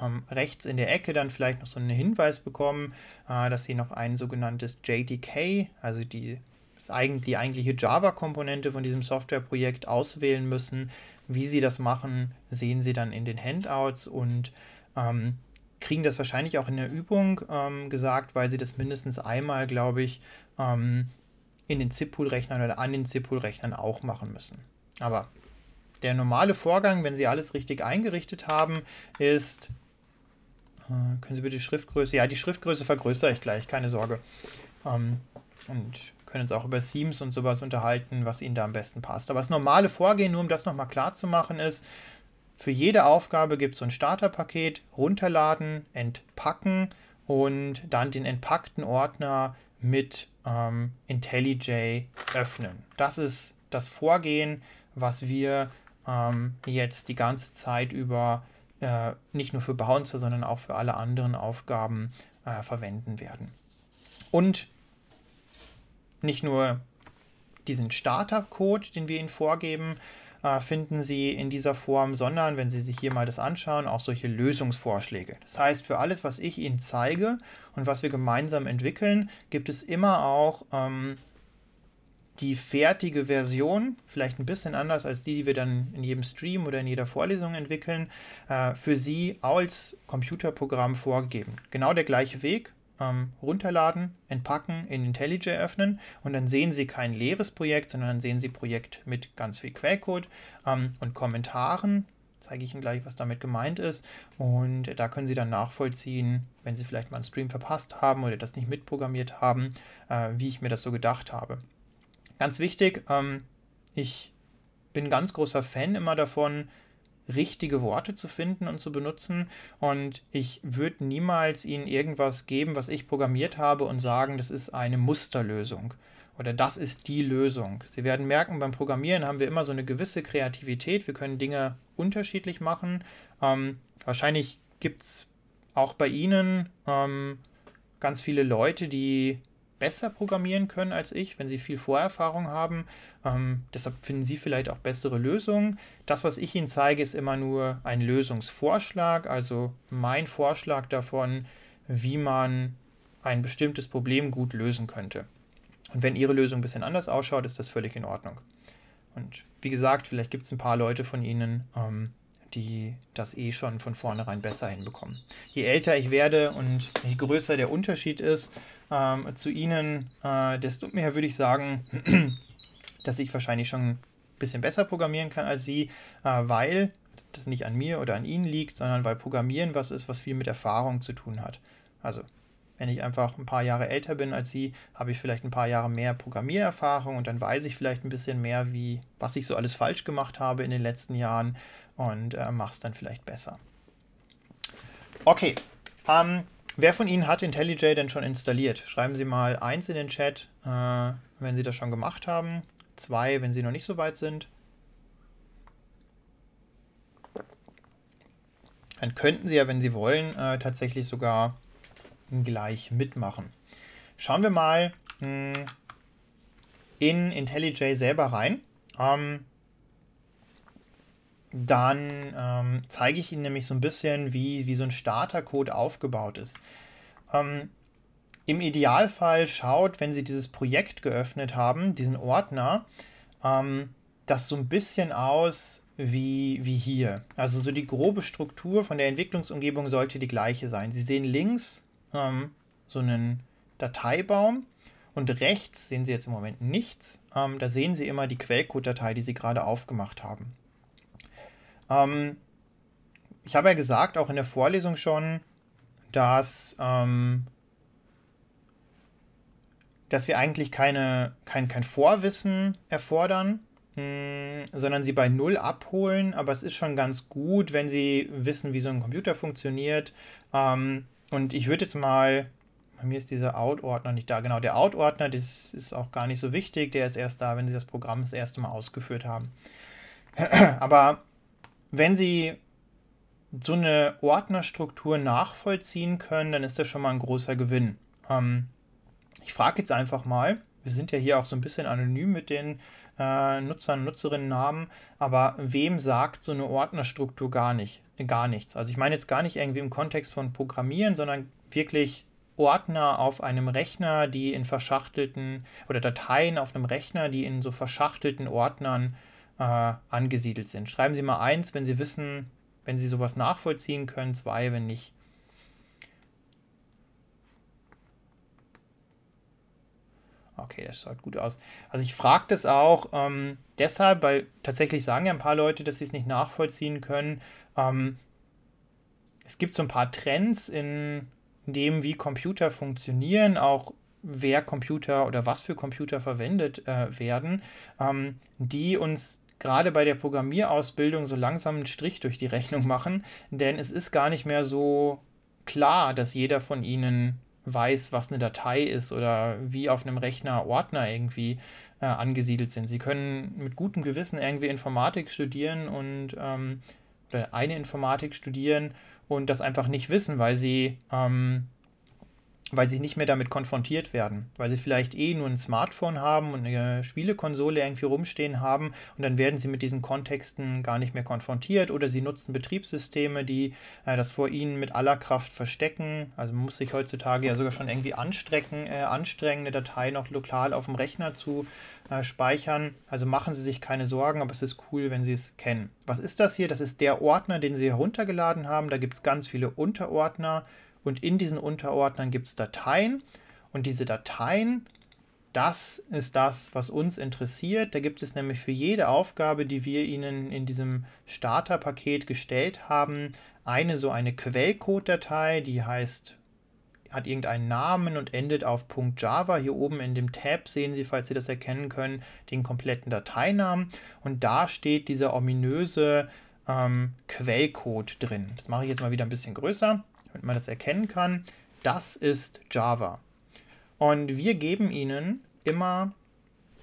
ähm, rechts in der Ecke dann vielleicht noch so einen Hinweis bekommen, äh, dass Sie noch ein sogenanntes JDK, also die, die eigentliche Java-Komponente von diesem Softwareprojekt auswählen müssen. Wie sie das machen, sehen sie dann in den Handouts und ähm, kriegen das wahrscheinlich auch in der Übung ähm, gesagt, weil sie das mindestens einmal, glaube ich, ähm, in den ZIP-Pool-Rechnern oder an den ZIP-Pool-Rechnern auch machen müssen. Aber der normale Vorgang, wenn Sie alles richtig eingerichtet haben, ist, äh, können Sie bitte die Schriftgröße, ja, die Schriftgröße vergrößere ich gleich, keine Sorge. Ähm, und können uns auch über Themes und sowas unterhalten, was Ihnen da am besten passt. Aber das normale Vorgehen, nur um das nochmal klar zu machen, ist, für jede Aufgabe gibt es so ein Starterpaket, runterladen, entpacken und dann den entpackten Ordner mit ähm, IntelliJ öffnen. Das ist das Vorgehen, was wir ähm, jetzt die ganze Zeit über äh, nicht nur für Bouncer, sondern auch für alle anderen Aufgaben äh, verwenden werden. Und nicht nur diesen Starter-Code, den wir Ihnen vorgeben, äh, finden Sie in dieser Form, sondern wenn Sie sich hier mal das anschauen, auch solche Lösungsvorschläge. Das heißt, für alles, was ich Ihnen zeige und was wir gemeinsam entwickeln, gibt es immer auch ähm, die fertige Version, vielleicht ein bisschen anders als die, die wir dann in jedem Stream oder in jeder Vorlesung entwickeln, äh, für Sie als Computerprogramm vorgegeben. Genau der gleiche Weg, ähm, runterladen, entpacken, in IntelliJ öffnen und dann sehen Sie kein leeres Projekt, sondern dann sehen Sie Projekt mit ganz viel Quellcode ähm, und Kommentaren. Zeige ich Ihnen gleich, was damit gemeint ist. Und da können Sie dann nachvollziehen, wenn Sie vielleicht mal einen Stream verpasst haben oder das nicht mitprogrammiert haben, äh, wie ich mir das so gedacht habe. Ganz wichtig, ähm, ich bin ganz großer Fan immer davon, richtige Worte zu finden und zu benutzen. Und ich würde niemals ihnen irgendwas geben, was ich programmiert habe und sagen, das ist eine Musterlösung oder das ist die Lösung. Sie werden merken, beim Programmieren haben wir immer so eine gewisse Kreativität. Wir können Dinge unterschiedlich machen. Ähm, wahrscheinlich gibt es auch bei Ihnen ähm, ganz viele Leute, die besser programmieren können als ich, wenn sie viel Vorerfahrung haben. Ähm, deshalb finden sie vielleicht auch bessere Lösungen. Das, was ich ihnen zeige, ist immer nur ein Lösungsvorschlag, also mein Vorschlag davon, wie man ein bestimmtes Problem gut lösen könnte. Und wenn ihre Lösung ein bisschen anders ausschaut, ist das völlig in Ordnung. Und wie gesagt, vielleicht gibt es ein paar Leute von Ihnen, ähm, die das eh schon von vornherein besser hinbekommen. Je älter ich werde und je größer der Unterschied ist, ähm, zu Ihnen, äh, desto mehr würde ich sagen, dass ich wahrscheinlich schon ein bisschen besser programmieren kann als Sie, äh, weil das nicht an mir oder an Ihnen liegt, sondern weil Programmieren was ist, was viel mit Erfahrung zu tun hat. Also wenn ich einfach ein paar Jahre älter bin als Sie, habe ich vielleicht ein paar Jahre mehr Programmiererfahrung und dann weiß ich vielleicht ein bisschen mehr, wie, was ich so alles falsch gemacht habe in den letzten Jahren und äh, mache es dann vielleicht besser. Okay, ähm, Wer von Ihnen hat IntelliJ denn schon installiert? Schreiben Sie mal eins in den Chat, äh, wenn Sie das schon gemacht haben. Zwei, wenn Sie noch nicht so weit sind. Dann könnten Sie ja, wenn Sie wollen, äh, tatsächlich sogar gleich mitmachen. Schauen wir mal mh, hm, in IntelliJ selber rein. Ähm, dann ähm, zeige ich Ihnen nämlich so ein bisschen, wie, wie so ein Startercode aufgebaut ist. Ähm, Im Idealfall schaut, wenn Sie dieses Projekt geöffnet haben, diesen Ordner, ähm, das so ein bisschen aus wie, wie hier. Also so die grobe Struktur von der Entwicklungsumgebung sollte die gleiche sein. Sie sehen links ähm, so einen Dateibaum und rechts sehen Sie jetzt im Moment nichts. Ähm, da sehen Sie immer die Quellcode-Datei, die Sie gerade aufgemacht haben. Ähm, ich habe ja gesagt, auch in der Vorlesung schon, dass, ähm, dass wir eigentlich keine, kein, kein Vorwissen erfordern, mh, mm, sondern sie bei Null abholen. Aber es ist schon ganz gut, wenn sie wissen, wie so ein Computer funktioniert. Ähm, und ich würde jetzt mal, bei mir ist dieser Out-Ordner nicht da. Genau, der Out-Ordner, das ist auch gar nicht so wichtig. Der ist erst da, wenn Sie das Programm das erste Mal ausgeführt haben. Aber wenn Sie so eine Ordnerstruktur nachvollziehen können, dann ist das schon mal ein großer Gewinn. Ähm, ich frage jetzt einfach mal, wir sind ja hier auch so ein bisschen anonym mit den äh, Nutzern, Nutzerinnennamen, aber wem sagt so eine Ordnerstruktur gar nicht, gar nichts? Also ich meine jetzt gar nicht irgendwie im Kontext von Programmieren, sondern wirklich Ordner auf einem Rechner, die in verschachtelten oder Dateien auf einem Rechner, die in so verschachtelten Ordnern äh, äh, angesiedelt sind. Schreiben Sie mal eins, wenn Sie wissen, wenn Sie sowas nachvollziehen können, zwei, wenn nicht. Okay, das schaut gut aus. Also ich frage das auch ähm, deshalb, weil tatsächlich sagen ja ein paar Leute, dass sie es nicht nachvollziehen können. Ähm, es gibt so ein paar Trends in dem, wie Computer funktionieren, auch wer Computer oder was für Computer verwendet äh, werden, ähm, die uns gerade bei der Programmierausbildung so langsam einen Strich durch die Rechnung machen, denn es ist gar nicht mehr so klar, dass jeder von ihnen weiß, was eine Datei ist oder wie auf einem Rechner Ordner irgendwie äh, angesiedelt sind. Sie können mit gutem Gewissen irgendwie Informatik studieren und ähm, oder eine Informatik studieren und das einfach nicht wissen, weil sie ähm, weil sie nicht mehr damit konfrontiert werden, weil sie vielleicht eh nur ein Smartphone haben und eine Spielekonsole irgendwie rumstehen haben und dann werden sie mit diesen Kontexten gar nicht mehr konfrontiert oder sie nutzen Betriebssysteme, die äh, das vor ihnen mit aller Kraft verstecken. Also man muss sich heutzutage ja sogar schon irgendwie anstrecken, äh, anstrengen, eine Datei noch lokal auf dem Rechner zu äh, speichern. Also machen Sie sich keine Sorgen, aber es ist cool, wenn Sie es kennen. Was ist das hier? Das ist der Ordner, den Sie heruntergeladen haben. Da gibt es ganz viele Unterordner. Und in diesen Unterordnern gibt es Dateien. Und diese Dateien, das ist das, was uns interessiert. Da gibt es nämlich für jede Aufgabe, die wir Ihnen in diesem Starterpaket gestellt haben, eine so eine Quellcode-Datei, die heißt, hat irgendeinen Namen und endet auf .java. Hier oben in dem Tab sehen Sie, falls Sie das erkennen können, den kompletten Dateinamen. Und da steht dieser ominöse ähm, Quellcode drin. Das mache ich jetzt mal wieder ein bisschen größer damit man das erkennen kann, das ist Java. Und wir geben Ihnen immer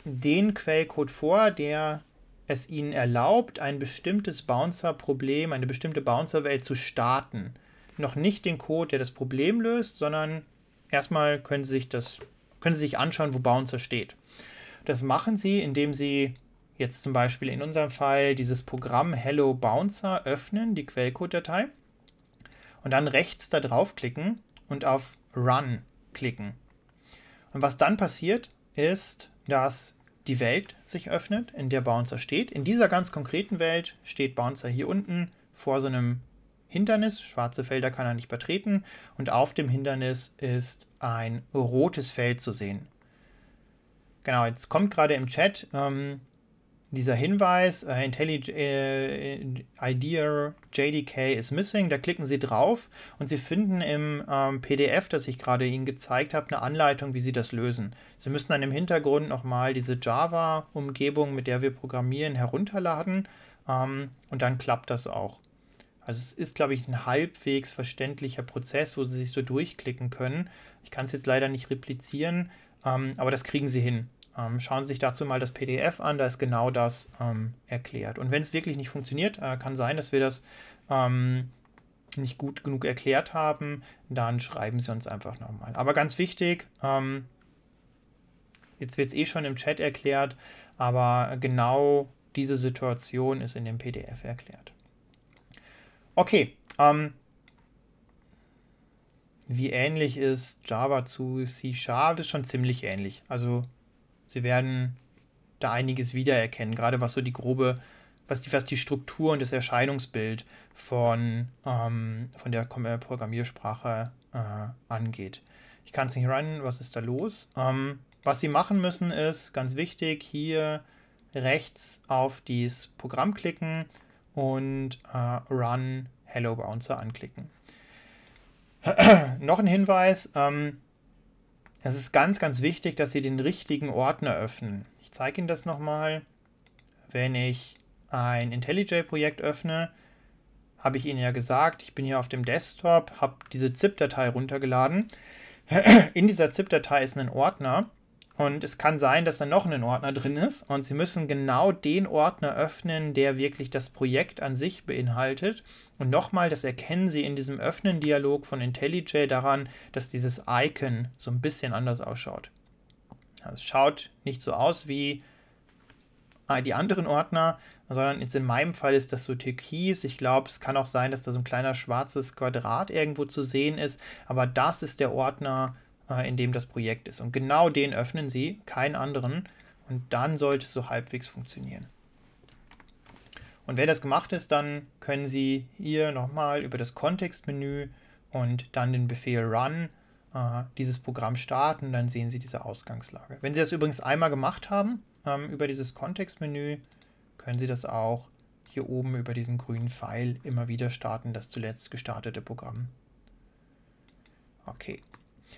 den Quellcode vor, der es Ihnen erlaubt, ein bestimmtes Bouncer-Problem, eine bestimmte Bouncer-Welt zu starten. Noch nicht den Code, der das Problem löst, sondern erstmal können Sie sich, das, können Sie sich anschauen, wo Bouncer steht. Das machen Sie, indem Sie jetzt zum Beispiel in unserem Fall dieses Programm Hello Bouncer öffnen, die Quellcode-Datei und dann rechts da draufklicken und auf Run klicken. Und was dann passiert, ist, dass die Welt sich öffnet, in der Bouncer steht. In dieser ganz konkreten Welt steht Bouncer hier unten vor so einem Hindernis. Schwarze Felder kann er nicht betreten. Und auf dem Hindernis ist ein rotes Feld zu sehen. Genau, jetzt kommt gerade im Chat, ähm, dieser Hinweis, äh, IntelliJ äh, Idea JDK is missing, da klicken Sie drauf und Sie finden im ähm, PDF, das ich gerade Ihnen gezeigt habe, eine Anleitung, wie Sie das lösen. Sie müssen dann im Hintergrund nochmal diese Java-Umgebung, mit der wir programmieren, herunterladen ähm, und dann klappt das auch. Also es ist, glaube ich, ein halbwegs verständlicher Prozess, wo Sie sich so durchklicken können. Ich kann es jetzt leider nicht replizieren, ähm, aber das kriegen Sie hin ähm, schauen Sie sich dazu mal das PDF an, da ist genau das ähm, erklärt. Und wenn es wirklich nicht funktioniert, äh, kann sein, dass wir das ähm, nicht gut genug erklärt haben, dann schreiben Sie uns einfach nochmal. Aber ganz wichtig, ähm, jetzt wird es eh schon im Chat erklärt, aber genau diese Situation ist in dem PDF erklärt. Okay, ähm, wie ähnlich ist Java zu C Sharp? Ist schon ziemlich ähnlich. Also Sie werden da einiges wiedererkennen, gerade was so die grobe, was die, was die Struktur und das Erscheinungsbild von, ähm, von der äh, Programmiersprache äh, angeht. Ich kann es nicht runnen, was ist da los? Ähm, was Sie machen müssen ist, ganz wichtig, hier rechts auf dieses Programm klicken und äh, Run Hello Bouncer anklicken. Noch ein Hinweis, ähm, es ist ganz, ganz wichtig, dass Sie den richtigen Ordner öffnen. Ich zeige Ihnen das nochmal. Wenn ich ein IntelliJ-Projekt öffne, habe ich Ihnen ja gesagt, ich bin hier auf dem Desktop, habe diese ZIP-Datei runtergeladen. In dieser ZIP-Datei ist ein Ordner und es kann sein, dass da noch ein Ordner drin ist und Sie müssen genau den Ordner öffnen, der wirklich das Projekt an sich beinhaltet. Und nochmal, das erkennen Sie in diesem Öffnen-Dialog von IntelliJ daran, dass dieses Icon so ein bisschen anders ausschaut. Also es schaut nicht so aus wie ah, die anderen Ordner, sondern jetzt in meinem Fall ist das so türkis. Ich glaube, es kann auch sein, dass da so ein kleiner schwarzes Quadrat irgendwo zu sehen ist, aber das ist der Ordner, äh, in dem das Projekt ist. Und genau den öffnen Sie, keinen anderen. Und dann sollte es so halbwegs funktionieren. Und wenn das gemacht ist, dann können Sie hier nochmal über das Kontextmenü und dann den Befehl Run äh, dieses Programm starten. Dann sehen Sie diese Ausgangslage. Wenn Sie das übrigens einmal gemacht haben, ähm, über dieses Kontextmenü, können Sie das auch hier oben über diesen grünen Pfeil immer wieder starten, das zuletzt gestartete Programm. Okay,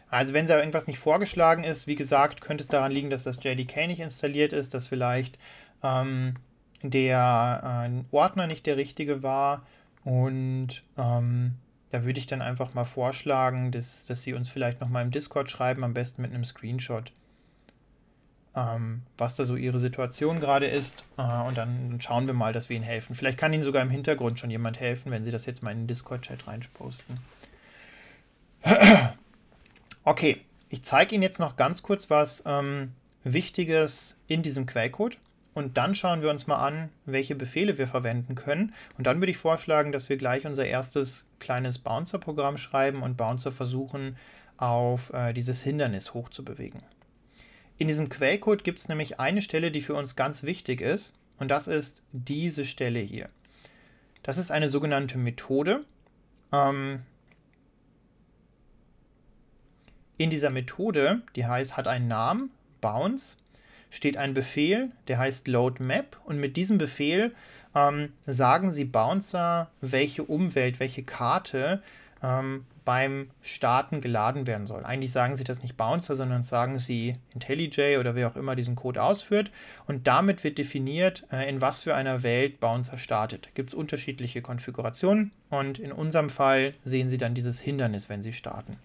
also wenn da irgendwas nicht vorgeschlagen ist, wie gesagt, könnte es daran liegen, dass das JDK nicht installiert ist, dass vielleicht ähm, der äh, Ordner nicht der richtige war. Und ähm, da würde ich dann einfach mal vorschlagen, dass, dass Sie uns vielleicht nochmal im Discord schreiben, am besten mit einem Screenshot, ähm, was da so Ihre Situation gerade ist. Äh, und dann schauen wir mal, dass wir Ihnen helfen. Vielleicht kann Ihnen sogar im Hintergrund schon jemand helfen, wenn Sie das jetzt mal in den Discord-Chat reinposten. Okay, ich zeige Ihnen jetzt noch ganz kurz was ähm, Wichtiges in diesem Quellcode und dann schauen wir uns mal an, welche Befehle wir verwenden können. Und dann würde ich vorschlagen, dass wir gleich unser erstes kleines Bouncer-Programm schreiben und Bouncer versuchen, auf äh, dieses Hindernis hochzubewegen. In diesem Quellcode gibt es nämlich eine Stelle, die für uns ganz wichtig ist und das ist diese Stelle hier. Das ist eine sogenannte Methode. Ähm, in dieser Methode, die heißt, hat einen Namen, Bounce, steht ein Befehl, der heißt LoadMap. und mit diesem Befehl ähm, sagen Sie Bouncer, welche Umwelt, welche Karte ähm, beim Starten geladen werden soll. Eigentlich sagen Sie das nicht Bouncer, sondern sagen Sie IntelliJ oder wer auch immer diesen Code ausführt und damit wird definiert, äh, in was für einer Welt Bouncer startet. Gibt es unterschiedliche Konfigurationen und in unserem Fall sehen Sie dann dieses Hindernis, wenn Sie starten.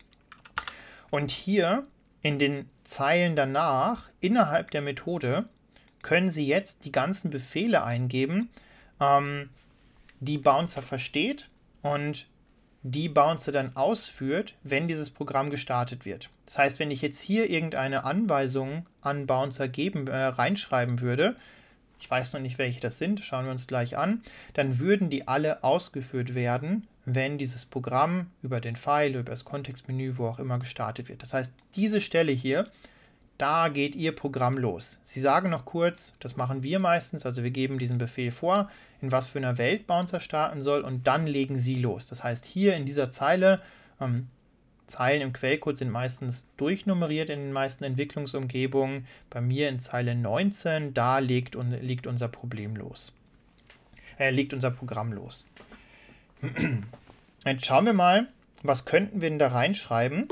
Und hier in den Zeilen danach, innerhalb der Methode, können Sie jetzt die ganzen Befehle eingeben, ähm, die Bouncer versteht und die Bouncer dann ausführt, wenn dieses Programm gestartet wird. Das heißt, wenn ich jetzt hier irgendeine Anweisung an Bouncer geben, äh, reinschreiben würde, ich weiß noch nicht, welche das sind, schauen wir uns gleich an, dann würden die alle ausgeführt werden wenn dieses Programm über den Pfeil, über das Kontextmenü, wo auch immer gestartet wird. Das heißt, diese Stelle hier, da geht Ihr Programm los. Sie sagen noch kurz, das machen wir meistens, also wir geben diesen Befehl vor, in was für einer Welt Bouncer starten soll und dann legen Sie los. Das heißt, hier in dieser Zeile, ähm, Zeilen im Quellcode sind meistens durchnummeriert in den meisten Entwicklungsumgebungen. Bei mir in Zeile 19, da legt, liegt unser Problem los. Äh, liegt unser Programm los. Jetzt schauen wir mal, was könnten wir denn da reinschreiben.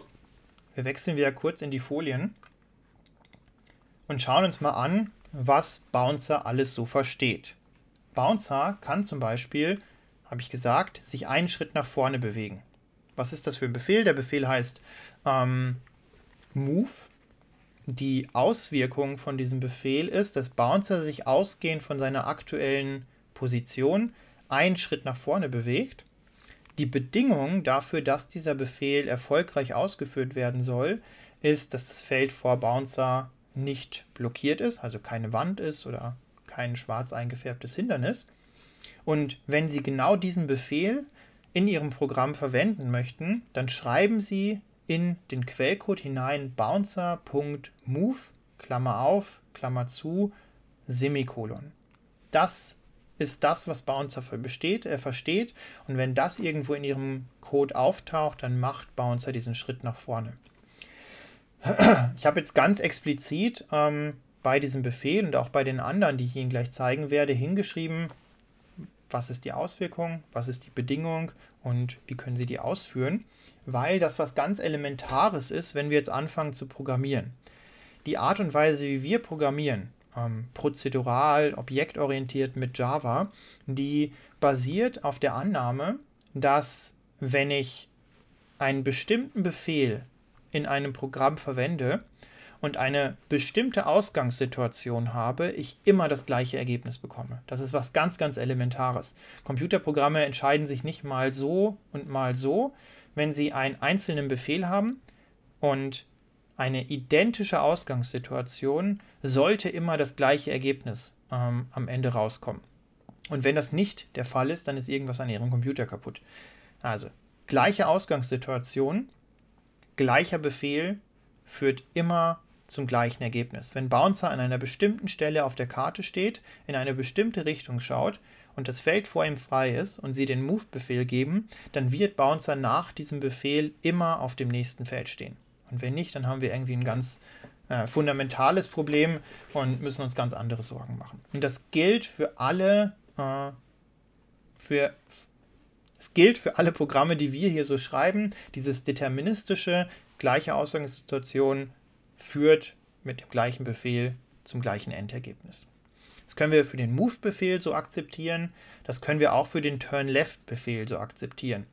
Wir wechseln wieder kurz in die Folien und schauen uns mal an, was Bouncer alles so versteht. Bouncer kann zum Beispiel, habe ich gesagt, sich einen Schritt nach vorne bewegen. Was ist das für ein Befehl? Der Befehl heißt ähm, Move. Die Auswirkung von diesem Befehl ist, dass Bouncer sich ausgehend von seiner aktuellen Position einen Schritt nach vorne bewegt. Die Bedingung dafür, dass dieser Befehl erfolgreich ausgeführt werden soll, ist, dass das Feld vor Bouncer nicht blockiert ist, also keine Wand ist oder kein schwarz eingefärbtes Hindernis. Und wenn Sie genau diesen Befehl in Ihrem Programm verwenden möchten, dann schreiben Sie in den Quellcode hinein bouncer.move, Klammer auf, Klammer zu, Semikolon. Das ist das, was Bouncer besteht, äh, versteht. Und wenn das irgendwo in ihrem Code auftaucht, dann macht Bouncer diesen Schritt nach vorne. Ich habe jetzt ganz explizit ähm, bei diesem Befehl und auch bei den anderen, die ich Ihnen gleich zeigen werde, hingeschrieben, was ist die Auswirkung, was ist die Bedingung und wie können Sie die ausführen, weil das was ganz Elementares ist, wenn wir jetzt anfangen zu programmieren. Die Art und Weise, wie wir programmieren, ähm, prozedural, objektorientiert mit Java, die basiert auf der Annahme, dass wenn ich einen bestimmten Befehl in einem Programm verwende und eine bestimmte Ausgangssituation habe, ich immer das gleiche Ergebnis bekomme. Das ist was ganz, ganz Elementares. Computerprogramme entscheiden sich nicht mal so und mal so, wenn sie einen einzelnen Befehl haben und eine identische Ausgangssituation sollte immer das gleiche Ergebnis ähm, am Ende rauskommen. Und wenn das nicht der Fall ist, dann ist irgendwas an Ihrem Computer kaputt. Also, gleiche Ausgangssituation, gleicher Befehl führt immer zum gleichen Ergebnis. Wenn Bouncer an einer bestimmten Stelle auf der Karte steht, in eine bestimmte Richtung schaut und das Feld vor ihm frei ist und Sie den Move-Befehl geben, dann wird Bouncer nach diesem Befehl immer auf dem nächsten Feld stehen. Und wenn nicht, dann haben wir irgendwie ein ganz äh, fundamentales Problem und müssen uns ganz andere Sorgen machen. Und das gilt für alle, äh, für es gilt für alle Programme, die wir hier so schreiben. Dieses deterministische, gleiche Ausgangssituation führt mit dem gleichen Befehl zum gleichen Endergebnis. Das können wir für den Move-Befehl so akzeptieren. Das können wir auch für den Turn-Left-Befehl so akzeptieren.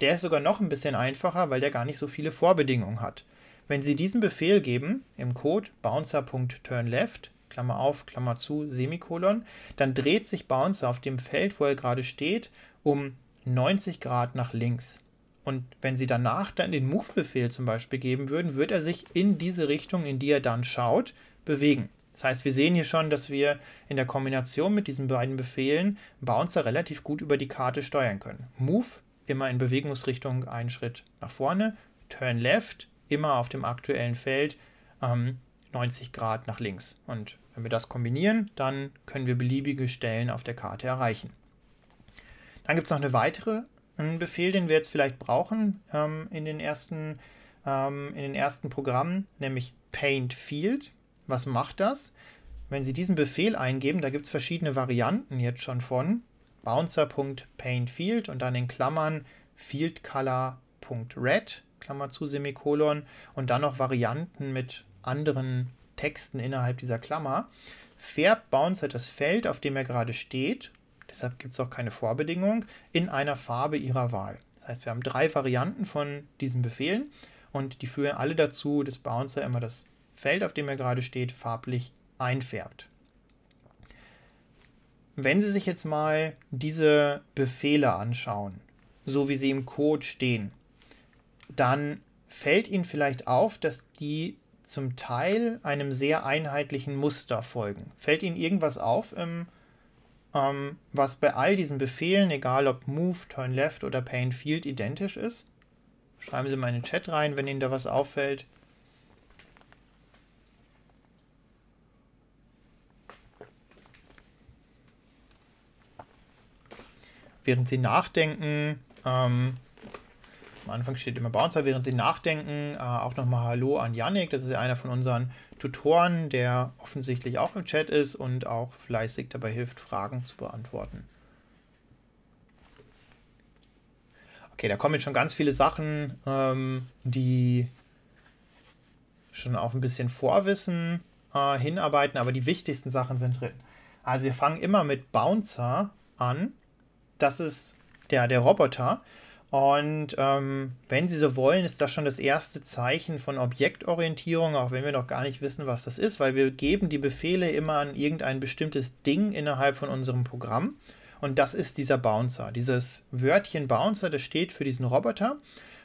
Der ist sogar noch ein bisschen einfacher, weil der gar nicht so viele Vorbedingungen hat. Wenn Sie diesen Befehl geben im Code bouncer.turnLeft, Klammer auf, Klammer zu, Semikolon, dann dreht sich Bouncer auf dem Feld, wo er gerade steht, um 90 Grad nach links. Und wenn Sie danach dann den Move-Befehl zum Beispiel geben würden, wird er sich in diese Richtung, in die er dann schaut, bewegen. Das heißt, wir sehen hier schon, dass wir in der Kombination mit diesen beiden Befehlen Bouncer relativ gut über die Karte steuern können. Move immer in Bewegungsrichtung einen Schritt nach vorne, Turn Left immer auf dem aktuellen Feld ähm, 90 Grad nach links. Und wenn wir das kombinieren, dann können wir beliebige Stellen auf der Karte erreichen. Dann gibt es noch eine weitere einen Befehl, den wir jetzt vielleicht brauchen ähm, in, den ersten, ähm, in den ersten Programmen, nämlich Paint Field. Was macht das? Wenn Sie diesen Befehl eingeben, da gibt es verschiedene Varianten jetzt schon von bouncer.paintfield und dann in Klammern fieldcolor.red Klammer zu, Semikolon, und dann noch Varianten mit anderen Texten innerhalb dieser Klammer, färbt Bouncer das Feld, auf dem er gerade steht, deshalb gibt es auch keine Vorbedingung, in einer Farbe ihrer Wahl. Das heißt, wir haben drei Varianten von diesen Befehlen und die führen alle dazu, dass Bouncer immer das Feld, auf dem er gerade steht, farblich einfärbt. Wenn Sie sich jetzt mal diese Befehle anschauen, so wie sie im Code stehen, dann fällt Ihnen vielleicht auf, dass die zum Teil einem sehr einheitlichen Muster folgen. Fällt Ihnen irgendwas auf, ähm, ähm, was bei all diesen Befehlen, egal ob Move, Turn Left oder Paint Field, identisch ist? Schreiben Sie mal in den Chat rein, wenn Ihnen da was auffällt. Während Sie nachdenken, ähm, am Anfang steht immer Bouncer, während Sie nachdenken. Äh, auch nochmal Hallo an Yannick, das ist einer von unseren Tutoren, der offensichtlich auch im Chat ist und auch fleißig dabei hilft, Fragen zu beantworten. Okay, da kommen jetzt schon ganz viele Sachen, ähm, die schon auf ein bisschen Vorwissen äh, hinarbeiten, aber die wichtigsten Sachen sind drin. Also wir fangen immer mit Bouncer an. Das ist der, der Roboter. Und ähm, wenn Sie so wollen, ist das schon das erste Zeichen von Objektorientierung, auch wenn wir noch gar nicht wissen, was das ist, weil wir geben die Befehle immer an irgendein bestimmtes Ding innerhalb von unserem Programm. Und das ist dieser Bouncer. Dieses Wörtchen Bouncer, das steht für diesen Roboter.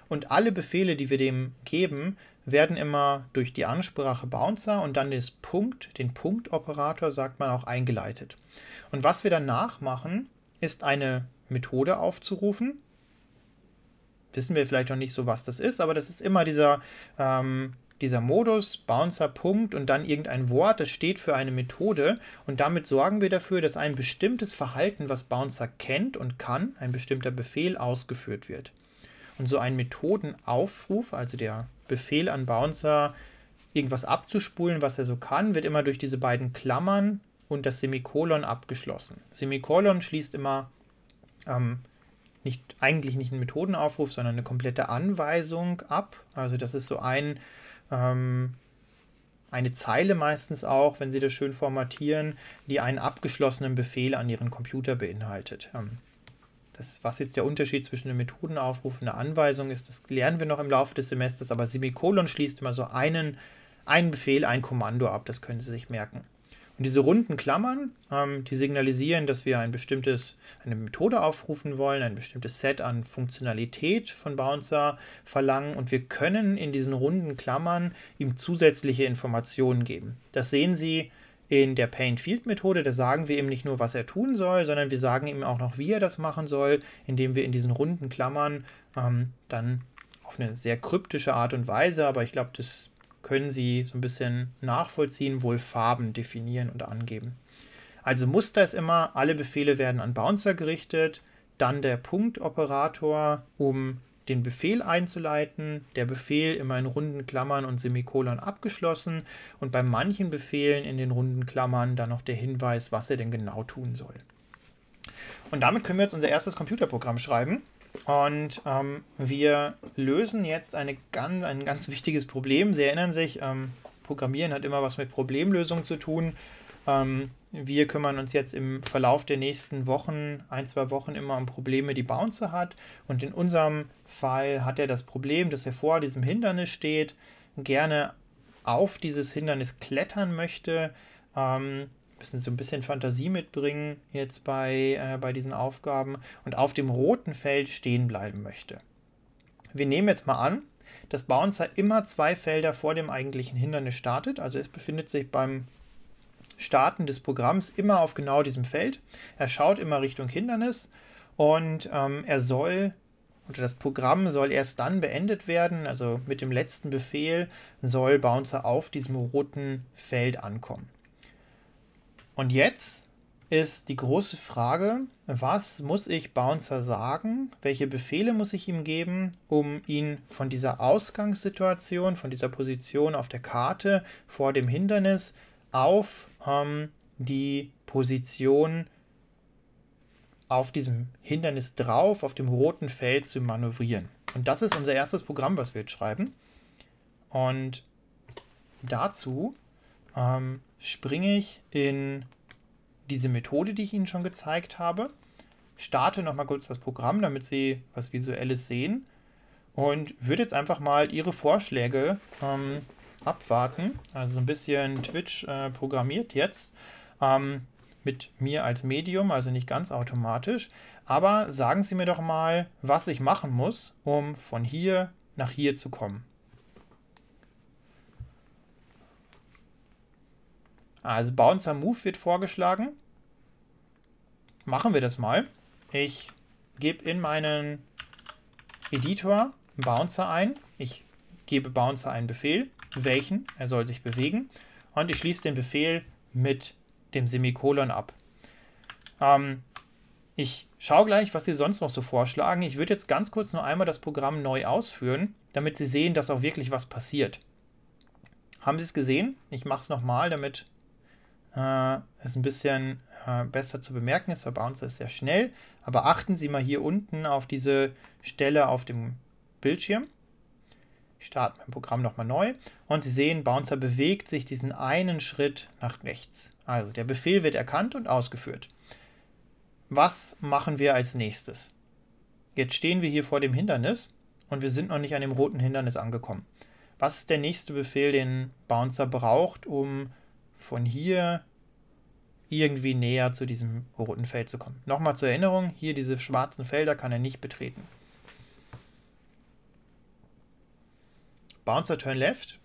Und alle Befehle, die wir dem geben, werden immer durch die Ansprache Bouncer und dann das Punkt, den Punktoperator, sagt man auch, eingeleitet. Und was wir danach machen, ist eine Methode aufzurufen, wissen wir vielleicht noch nicht so, was das ist, aber das ist immer dieser, ähm, dieser Modus, Bouncer, Punkt und dann irgendein Wort, das steht für eine Methode und damit sorgen wir dafür, dass ein bestimmtes Verhalten, was Bouncer kennt und kann, ein bestimmter Befehl ausgeführt wird. Und so ein Methodenaufruf, also der Befehl an Bouncer, irgendwas abzuspulen, was er so kann, wird immer durch diese beiden Klammern und das Semikolon abgeschlossen. Semikolon schließt immer ähm, nicht, eigentlich nicht einen Methodenaufruf, sondern eine komplette Anweisung ab. Also das ist so ein, ähm, eine Zeile meistens auch, wenn Sie das schön formatieren, die einen abgeschlossenen Befehl an Ihren Computer beinhaltet. Ähm, das, was jetzt der Unterschied zwischen einem Methodenaufruf und einer Anweisung ist, das lernen wir noch im Laufe des Semesters, aber Semikolon schließt immer so einen, einen Befehl, ein Kommando ab, das können Sie sich merken. Und diese runden Klammern, ähm, die signalisieren, dass wir ein bestimmtes, eine Methode aufrufen wollen, ein bestimmtes Set an Funktionalität von Bouncer verlangen und wir können in diesen runden Klammern ihm zusätzliche Informationen geben. Das sehen Sie in der Paint Field Methode, da sagen wir ihm nicht nur, was er tun soll, sondern wir sagen ihm auch noch, wie er das machen soll, indem wir in diesen runden Klammern ähm, dann auf eine sehr kryptische Art und Weise, aber ich glaube, das können Sie so ein bisschen nachvollziehen, wohl Farben definieren und angeben. Also Muster ist immer, alle Befehle werden an Bouncer gerichtet, dann der Punktoperator, um den Befehl einzuleiten, der Befehl immer in runden Klammern und Semikolon abgeschlossen und bei manchen Befehlen in den runden Klammern dann noch der Hinweis, was er denn genau tun soll. Und damit können wir jetzt unser erstes Computerprogramm schreiben. Und ähm, wir lösen jetzt eine ganz, ein ganz wichtiges Problem. Sie erinnern sich, ähm, Programmieren hat immer was mit Problemlösung zu tun. Ähm, wir kümmern uns jetzt im Verlauf der nächsten Wochen, ein, zwei Wochen immer um Probleme, die Bouncer hat. Und in unserem Fall hat er das Problem, dass er vor diesem Hindernis steht, gerne auf dieses Hindernis klettern möchte ähm, bisschen, so ein bisschen Fantasie mitbringen jetzt bei, äh, bei diesen Aufgaben und auf dem roten Feld stehen bleiben möchte. Wir nehmen jetzt mal an, dass Bouncer immer zwei Felder vor dem eigentlichen Hindernis startet. Also es befindet sich beim Starten des Programms immer auf genau diesem Feld. Er schaut immer Richtung Hindernis und ähm, er soll oder das Programm soll erst dann beendet werden, also mit dem letzten Befehl soll Bouncer auf diesem roten Feld ankommen. Und jetzt ist die große Frage, was muss ich Bouncer sagen? Welche Befehle muss ich ihm geben, um ihn von dieser Ausgangssituation, von dieser Position auf der Karte vor dem Hindernis auf ähm, die Position auf diesem Hindernis drauf, auf dem roten Feld zu manövrieren? Und das ist unser erstes Programm, was wir jetzt schreiben. Und dazu ähm, springe ich in diese Methode, die ich Ihnen schon gezeigt habe, starte nochmal kurz das Programm, damit Sie was Visuelles sehen und würde jetzt einfach mal Ihre Vorschläge ähm, abwarten. Also ein bisschen Twitch äh, programmiert jetzt ähm, mit mir als Medium, also nicht ganz automatisch. Aber sagen Sie mir doch mal, was ich machen muss, um von hier nach hier zu kommen. Also Bouncer Move wird vorgeschlagen. Machen wir das mal. Ich gebe in meinen Editor Bouncer ein. Ich gebe Bouncer einen Befehl, welchen er soll sich bewegen. Und ich schließe den Befehl mit dem Semikolon ab. Ähm, ich schaue gleich, was Sie sonst noch so vorschlagen. Ich würde jetzt ganz kurz nur einmal das Programm neu ausführen, damit Sie sehen, dass auch wirklich was passiert. Haben Sie es gesehen? Ich mache es nochmal, damit äh, ist ein bisschen äh, besser zu bemerken ist, weil Bouncer ist sehr schnell. Aber achten Sie mal hier unten auf diese Stelle auf dem Bildschirm. Ich starte mein Programm nochmal neu und Sie sehen, Bouncer bewegt sich diesen einen Schritt nach rechts. Also der Befehl wird erkannt und ausgeführt. Was machen wir als nächstes? Jetzt stehen wir hier vor dem Hindernis und wir sind noch nicht an dem roten Hindernis angekommen. Was ist der nächste Befehl, den Bouncer braucht, um von hier irgendwie näher zu diesem roten Feld zu kommen. Nochmal zur Erinnerung, hier diese schwarzen Felder kann er nicht betreten. Bouncer Turn Left.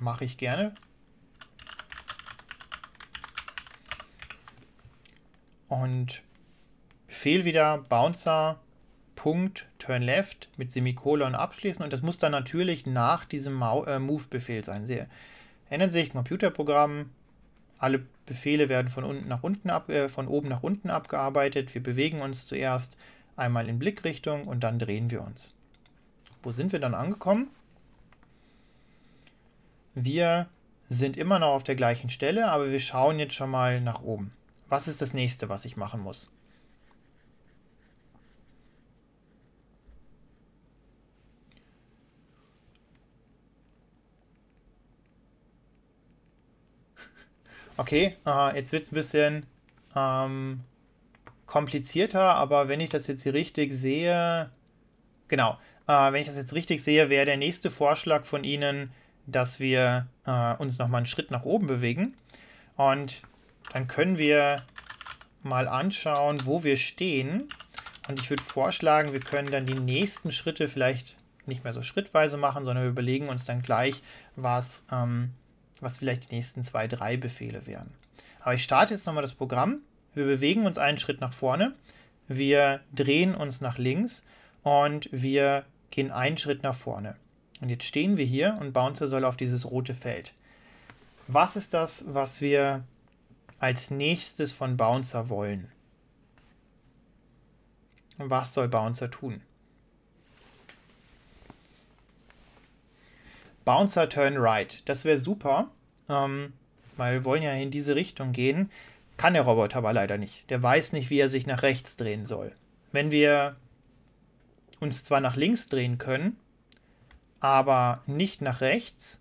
Mache ich gerne. Und Befehl wieder Bouncer Punkt Turn Left mit Semikolon abschließen und das muss dann natürlich nach diesem äh, Move-Befehl sein. Sie ändern sich Computerprogramm, alle Befehle werden von unten nach unten ab, äh, von oben nach unten abgearbeitet. Wir bewegen uns zuerst einmal in Blickrichtung und dann drehen wir uns. Wo sind wir dann angekommen? Wir sind immer noch auf der gleichen Stelle, aber wir schauen jetzt schon mal nach oben. Was ist das nächste, was ich machen muss? okay, äh, jetzt wird es ein bisschen ähm, komplizierter, aber wenn ich das jetzt hier richtig sehe, genau, äh, wenn ich das jetzt richtig sehe, wäre der nächste Vorschlag von Ihnen, dass wir äh, uns nochmal einen Schritt nach oben bewegen. Und dann können wir mal anschauen, wo wir stehen. Und ich würde vorschlagen, wir können dann die nächsten Schritte vielleicht nicht mehr so schrittweise machen, sondern wir überlegen uns dann gleich, was ähm, was vielleicht die nächsten zwei, drei Befehle wären. Aber ich starte jetzt nochmal das Programm. Wir bewegen uns einen Schritt nach vorne. Wir drehen uns nach links und wir gehen einen Schritt nach vorne. Und jetzt stehen wir hier und Bouncer soll auf dieses rote Feld. Was ist das, was wir als nächstes von Bouncer wollen? Was soll Bouncer tun? Bouncer Turn Right. Das wäre super. Ähm, weil wir wollen ja in diese Richtung gehen. Kann der Roboter aber leider nicht. Der weiß nicht, wie er sich nach rechts drehen soll. Wenn wir uns zwar nach links drehen können, aber nicht nach rechts,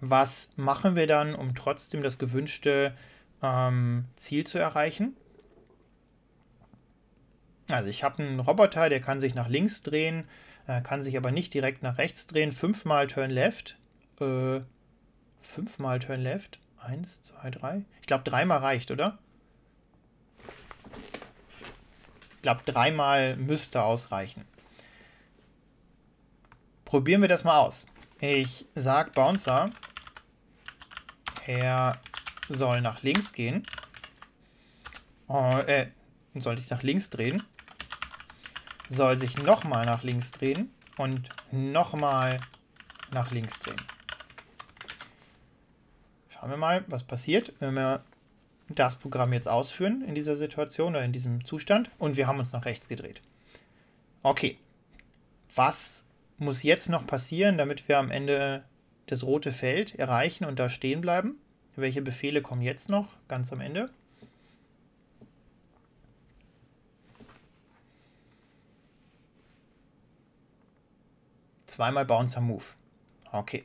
was machen wir dann, um trotzdem das gewünschte ähm, Ziel zu erreichen? Also ich habe einen Roboter, der kann sich nach links drehen, er kann sich aber nicht direkt nach rechts drehen. Fünfmal Turn Left. Äh, fünfmal Turn Left. Eins, zwei, drei. Ich glaube, dreimal reicht, oder? Ich glaube, dreimal müsste ausreichen. Probieren wir das mal aus. Ich sage Bouncer, er soll nach links gehen. Oh, äh, sollte ich nach links drehen? soll sich nochmal nach links drehen und nochmal nach links drehen. Schauen wir mal, was passiert, wenn wir das Programm jetzt ausführen in dieser Situation oder in diesem Zustand. Und wir haben uns nach rechts gedreht. Okay, was muss jetzt noch passieren, damit wir am Ende das rote Feld erreichen und da stehen bleiben? Welche Befehle kommen jetzt noch ganz am Ende? Zweimal Bouncer Move. Okay.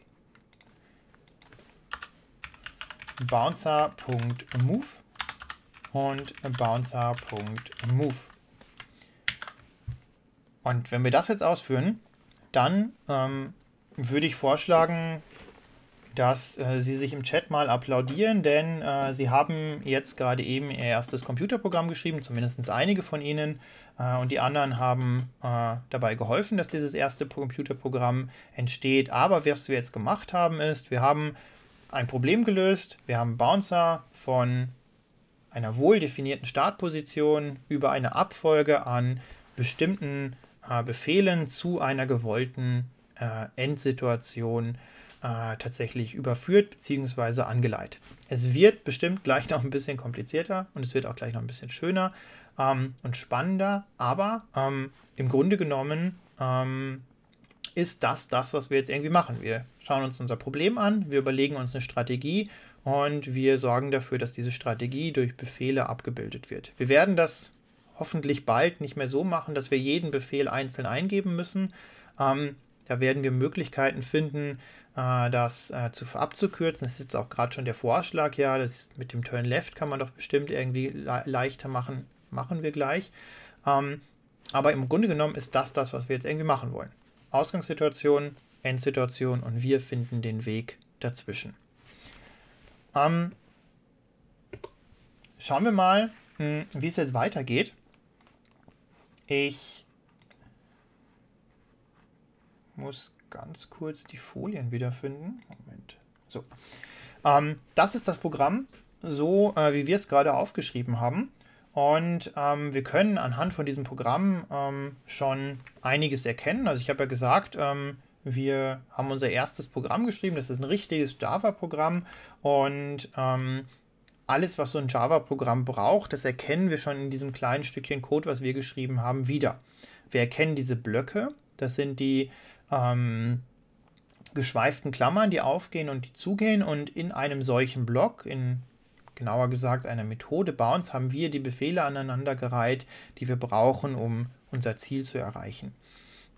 Bouncer.move und Bouncer.move. Und wenn wir das jetzt ausführen, dann ähm, würde ich vorschlagen, dass äh, Sie sich im Chat mal applaudieren, denn äh, Sie haben jetzt gerade eben Ihr erstes Computerprogramm geschrieben, zumindest einige von Ihnen. Äh, und die anderen haben äh, dabei geholfen, dass dieses erste Computerprogramm entsteht. Aber was wir jetzt gemacht haben, ist, wir haben ein Problem gelöst. Wir haben Bouncer von einer wohl definierten Startposition über eine Abfolge an bestimmten äh, Befehlen zu einer gewollten äh, Endsituation äh, äh, tatsächlich überführt bzw. angeleitet. Es wird bestimmt gleich noch ein bisschen komplizierter und es wird auch gleich noch ein bisschen schöner ähm, und spannender, aber ähm, im Grunde genommen ähm, ist das das, was wir jetzt irgendwie machen. Wir schauen uns unser Problem an, wir überlegen uns eine Strategie und wir sorgen dafür, dass diese Strategie durch Befehle abgebildet wird. Wir werden das hoffentlich bald nicht mehr so machen, dass wir jeden Befehl einzeln eingeben müssen. Ähm, da werden wir Möglichkeiten finden, äh, das äh, zu, abzukürzen. Das ist jetzt auch gerade schon der Vorschlag, ja, das mit dem Turn Left kann man doch bestimmt irgendwie le leichter machen. Machen wir gleich. Ähm, aber im Grunde genommen ist das das, was wir jetzt irgendwie machen wollen. Ausgangssituation, Endsituation und wir finden den Weg dazwischen. Ähm, schauen wir mal, mh, hm, wie es jetzt weitergeht. Ich muss ganz kurz die Folien wiederfinden. Moment. So. Ähm, das ist das Programm, so äh, wie wir es gerade aufgeschrieben haben. Und ähm, wir können anhand von diesem Programm ähm, schon einiges erkennen. Also ich habe ja gesagt, ähm, wir haben unser erstes Programm geschrieben. Das ist ein richtiges Java-Programm. Und ähm, alles, was so ein Java-Programm braucht, das erkennen wir schon in diesem kleinen Stückchen Code, was wir geschrieben haben, wieder. Wir erkennen diese Blöcke. Das sind die ähm, geschweiften Klammern, die aufgehen und die zugehen. Und in einem solchen Block, in genauer gesagt einer Methode Bounce, haben wir die Befehle aneinandergereiht, die wir brauchen, um unser Ziel zu erreichen.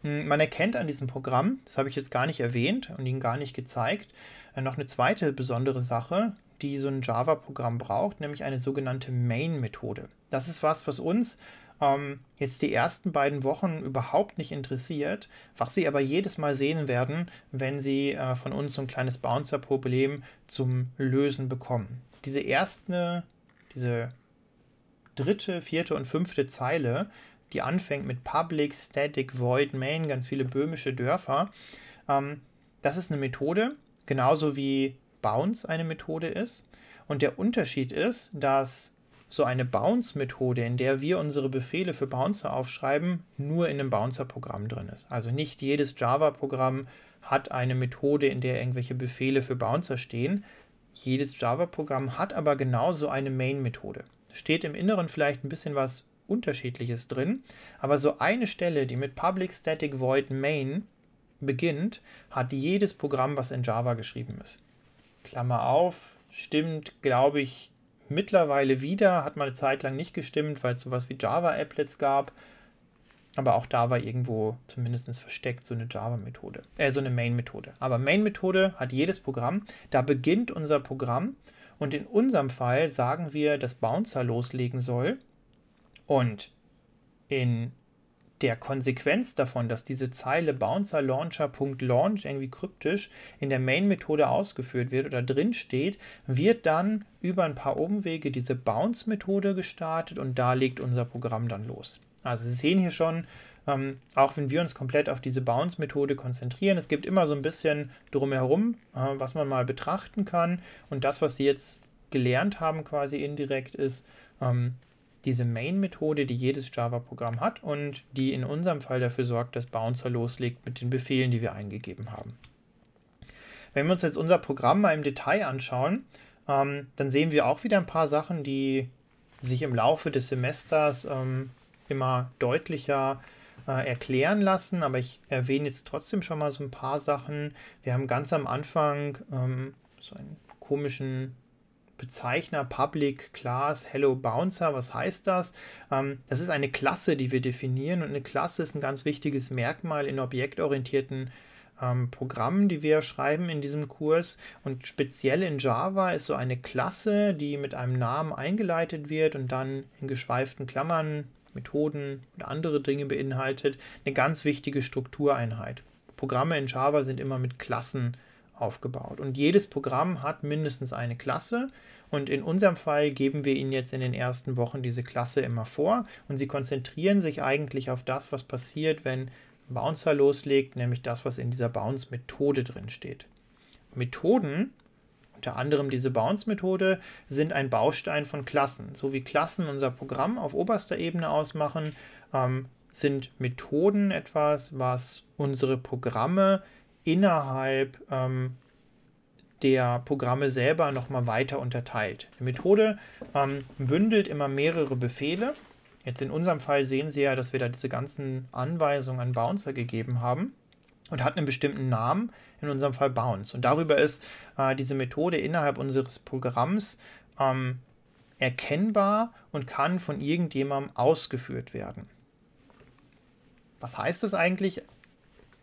Hm, man erkennt an diesem Programm, das habe ich jetzt gar nicht erwähnt und Ihnen gar nicht gezeigt, äh, noch eine zweite besondere Sache, die so ein Java-Programm braucht, nämlich eine sogenannte Main-Methode. Das ist was, was uns ähm, jetzt die ersten beiden Wochen überhaupt nicht interessiert, was sie aber jedes Mal sehen werden, wenn sie äh, von uns so ein kleines Bouncer-Problem zum Lösen bekommen. Diese erste, diese dritte, vierte und fünfte Zeile, die anfängt mit Public, Static, Void, Main, ganz viele böhmische Dörfer, ähm, das ist eine Methode, genauso wie Bounce eine Methode ist. Und der Unterschied ist, dass so eine Bounce-Methode, in der wir unsere Befehle für Bouncer aufschreiben, nur in einem Bouncer-Programm drin ist. Also nicht jedes Java-Programm hat eine Methode, in der irgendwelche Befehle für Bouncer stehen. Jedes Java-Programm hat aber genauso eine Main-Methode. Steht im Inneren vielleicht ein bisschen was Unterschiedliches drin, aber so eine Stelle, die mit Public Static Void Main beginnt, hat jedes Programm, was in Java geschrieben ist. Klammer auf, stimmt, glaube ich, mittlerweile wieder, hat mal eine Zeit lang nicht gestimmt, weil es sowas wie Java-Applets gab. Aber auch da war irgendwo zumindest versteckt so eine Java-Methode, äh, so eine Main-Methode. Aber Main-Methode hat jedes Programm. Da beginnt unser Programm. Und in unserem Fall sagen wir, dass Bouncer loslegen soll. Und in der Konsequenz davon, dass diese Zeile bouncer-launcher.launch irgendwie kryptisch in der Main-Methode ausgeführt wird oder drin steht, wird dann über ein paar Umwege diese Bounce-Methode gestartet und da legt unser Programm dann los. Also Sie sehen hier schon, ähm, auch wenn wir uns komplett auf diese Bounce-Methode konzentrieren, es gibt immer so ein bisschen drumherum, äh, was man mal betrachten kann und das, was Sie jetzt gelernt haben quasi indirekt ist, ähm, diese Main-Methode, die jedes Java-Programm hat und die in unserem Fall dafür sorgt, dass Bouncer loslegt mit den Befehlen, die wir eingegeben haben. Wenn wir uns jetzt unser Programm mal im Detail anschauen, ähm, dann sehen wir auch wieder ein paar Sachen, die sich im Laufe des Semesters ähm, immer deutlicher äh, erklären lassen. Aber ich erwähne jetzt trotzdem schon mal so ein paar Sachen. Wir haben ganz am Anfang ähm, so einen komischen Bezeichner Public Class Hello Bouncer. Was heißt das? Ähm, das ist eine Klasse, die wir definieren und eine Klasse ist ein ganz wichtiges Merkmal in objektorientierten ähm, Programmen, die wir schreiben in diesem Kurs. Und speziell in Java ist so eine Klasse, die mit einem Namen eingeleitet wird und dann in geschweiften Klammern Methoden und andere Dinge beinhaltet, eine ganz wichtige Struktureinheit. Programme in Java sind immer mit Klassen aufgebaut. Und jedes Programm hat mindestens eine Klasse und in unserem Fall geben wir ihnen jetzt in den ersten Wochen diese Klasse immer vor und sie konzentrieren sich eigentlich auf das, was passiert, wenn Bouncer loslegt, nämlich das, was in dieser Bounce-Methode drin steht. Methoden, unter anderem diese Bounce-Methode, sind ein Baustein von Klassen. So wie Klassen unser Programm auf oberster Ebene ausmachen, ähm, sind Methoden etwas, was unsere Programme innerhalb ähm, der Programme selber nochmal weiter unterteilt. Die Methode ähm, bündelt immer mehrere Befehle. Jetzt in unserem Fall sehen Sie ja, dass wir da diese ganzen Anweisungen an Bouncer gegeben haben und hat einen bestimmten Namen, in unserem Fall Bounce. Und darüber ist äh, diese Methode innerhalb unseres Programms ähm, erkennbar und kann von irgendjemandem ausgeführt werden. Was heißt das eigentlich?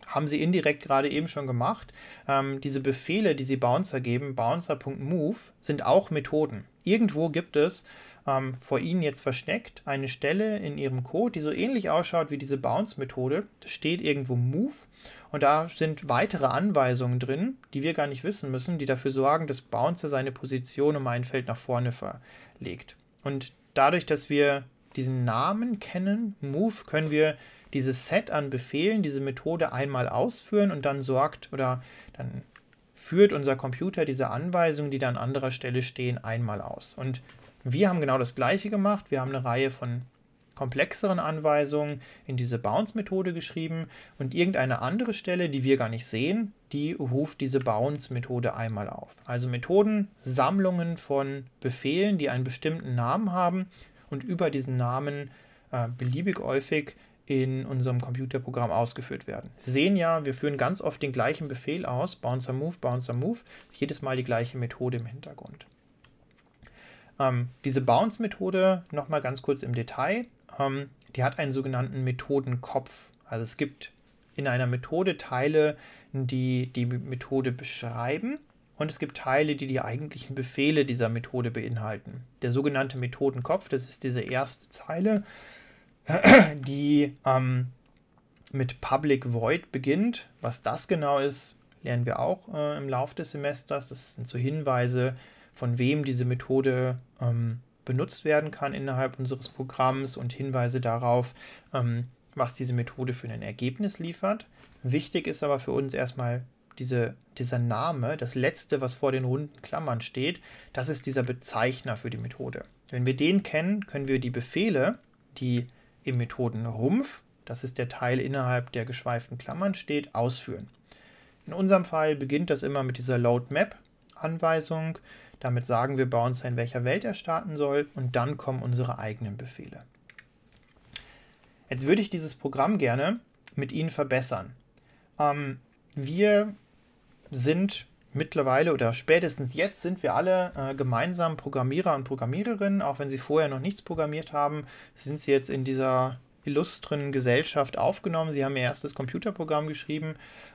haben sie indirekt gerade eben schon gemacht. Ähm, diese Befehle, die sie Bouncer geben, bouncer.move, sind auch Methoden. Irgendwo gibt es ähm, vor Ihnen jetzt versteckt eine Stelle in Ihrem Code, die so ähnlich ausschaut wie diese Bounce-Methode. Da steht irgendwo Move und da sind weitere Anweisungen drin, die wir gar nicht wissen müssen, die dafür sorgen, dass Bouncer seine Position um ein Feld nach vorne verlegt. Und dadurch, dass wir diesen Namen kennen, Move, können wir dieses Set an Befehlen, diese Methode einmal ausführen und dann sorgt oder dann führt unser Computer diese Anweisungen, die da an anderer Stelle stehen, einmal aus. Und wir haben genau das gleiche gemacht. Wir haben eine Reihe von komplexeren Anweisungen in diese Bounce-Methode geschrieben und irgendeine andere Stelle, die wir gar nicht sehen, die ruft diese Bounce-Methode einmal auf. Also Methoden, Sammlungen von Befehlen, die einen bestimmten Namen haben und über diesen Namen äh, beliebig häufig in unserem Computerprogramm ausgeführt werden. Sie sehen ja, wir führen ganz oft den gleichen Befehl aus, bouncer move, bouncer move, jedes Mal die gleiche Methode im Hintergrund. Ähm, diese Bounce-Methode, nochmal ganz kurz im Detail, ähm, die hat einen sogenannten Methodenkopf. Also es gibt in einer Methode Teile, die die Methode beschreiben und es gibt Teile, die die eigentlichen Befehle dieser Methode beinhalten. Der sogenannte Methodenkopf, das ist diese erste Zeile, die ähm, mit Public Void beginnt. Was das genau ist, lernen wir auch äh, im Laufe des Semesters. Das sind so Hinweise, von wem diese Methode ähm, benutzt werden kann innerhalb unseres Programms und Hinweise darauf, ähm, was diese Methode für ein Ergebnis liefert. Wichtig ist aber für uns erstmal diese, dieser Name, das letzte, was vor den runden Klammern steht, das ist dieser Bezeichner für die Methode. Wenn wir den kennen, können wir die Befehle, die im Methodenrumpf, das ist der Teil innerhalb der geschweiften Klammern steht, ausführen. In unserem Fall beginnt das immer mit dieser Load Map Anweisung. Damit sagen wir bei uns, in welcher Welt er starten soll und dann kommen unsere eigenen Befehle. Jetzt würde ich dieses Programm gerne mit Ihnen verbessern. Ähm, wir sind mittlerweile oder spätestens jetzt sind wir alle äh, gemeinsam Programmierer und Programmiererinnen. Auch wenn sie vorher noch nichts programmiert haben, sind sie jetzt in dieser illustren Gesellschaft aufgenommen. Sie haben ihr erstes Computerprogramm geschrieben.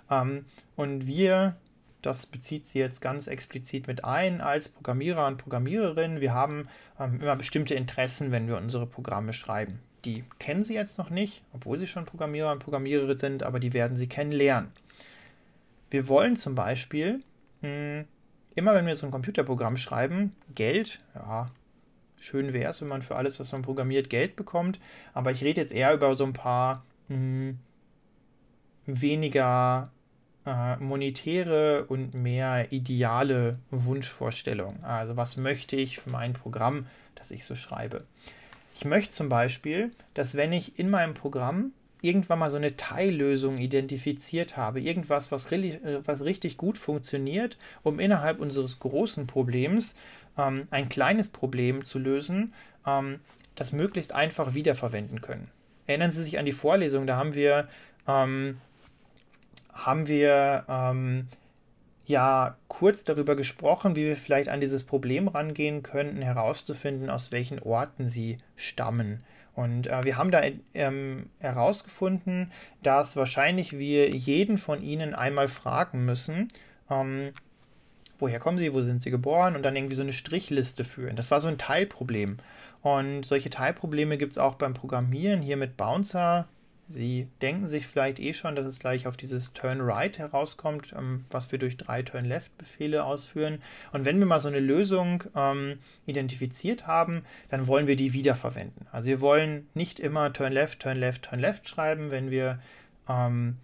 Ähm, und wir, das bezieht sie jetzt ganz explizit mit ein als Programmierer und Programmiererinnen, Wir haben ähm, immer bestimmte Interessen, wenn wir unsere Programme schreiben. Die kennen sie jetzt noch nicht, obwohl sie schon Programmierer und Programmiererin sind, aber die werden sie kennenlernen. Wir wollen zum Beispiel hm. immer wenn wir so ein Computerprogramm schreiben, Geld, ja, schön wäre es, wenn man für alles, was man programmiert, Geld bekommt. Aber ich rede jetzt eher über so ein paar hm, weniger äh, monetäre und mehr ideale Wunschvorstellungen. Also was möchte ich für mein Programm, das ich so schreibe? Ich möchte zum Beispiel, dass wenn ich in meinem Programm irgendwann mal so eine Teillösung identifiziert habe, irgendwas, was, äh, was richtig gut funktioniert, um innerhalb unseres großen Problems ähm, ein kleines Problem zu lösen, ähm, das möglichst einfach wiederverwenden können. Erinnern Sie sich an die Vorlesung, da haben wir, ähm, haben wir ähm, ja kurz darüber gesprochen, wie wir vielleicht an dieses Problem rangehen könnten, herauszufinden, aus welchen Orten sie stammen. Und äh, wir haben da ähm, herausgefunden, dass wahrscheinlich wir jeden von ihnen einmal fragen müssen, ähm, woher kommen sie, wo sind sie geboren und dann irgendwie so eine Strichliste führen. Das war so ein Teilproblem. Und solche Teilprobleme gibt es auch beim Programmieren hier mit Bouncer Sie denken sich vielleicht eh schon, dass es gleich auf dieses Turn Right herauskommt, ähm, was wir durch drei Turn Left Befehle ausführen. Und wenn wir mal so eine Lösung ähm, identifiziert haben, dann wollen wir die wiederverwenden. Also wir wollen nicht immer Turn Left, Turn Left, Turn Left schreiben, wenn wir ähm,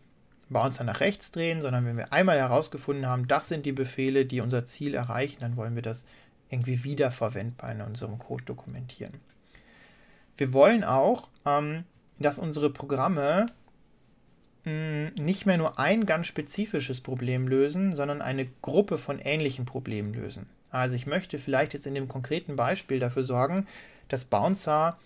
dann nach rechts drehen, sondern wenn wir einmal herausgefunden haben, das sind die Befehle, die unser Ziel erreichen, dann wollen wir das irgendwie wiederverwendbar in unserem Code dokumentieren. Wir wollen auch ähm, dass unsere Programme mh, hm, nicht mehr nur ein ganz spezifisches Problem lösen, sondern eine Gruppe von ähnlichen Problemen lösen. Also ich möchte vielleicht jetzt in dem konkreten Beispiel dafür sorgen, dass Bouncer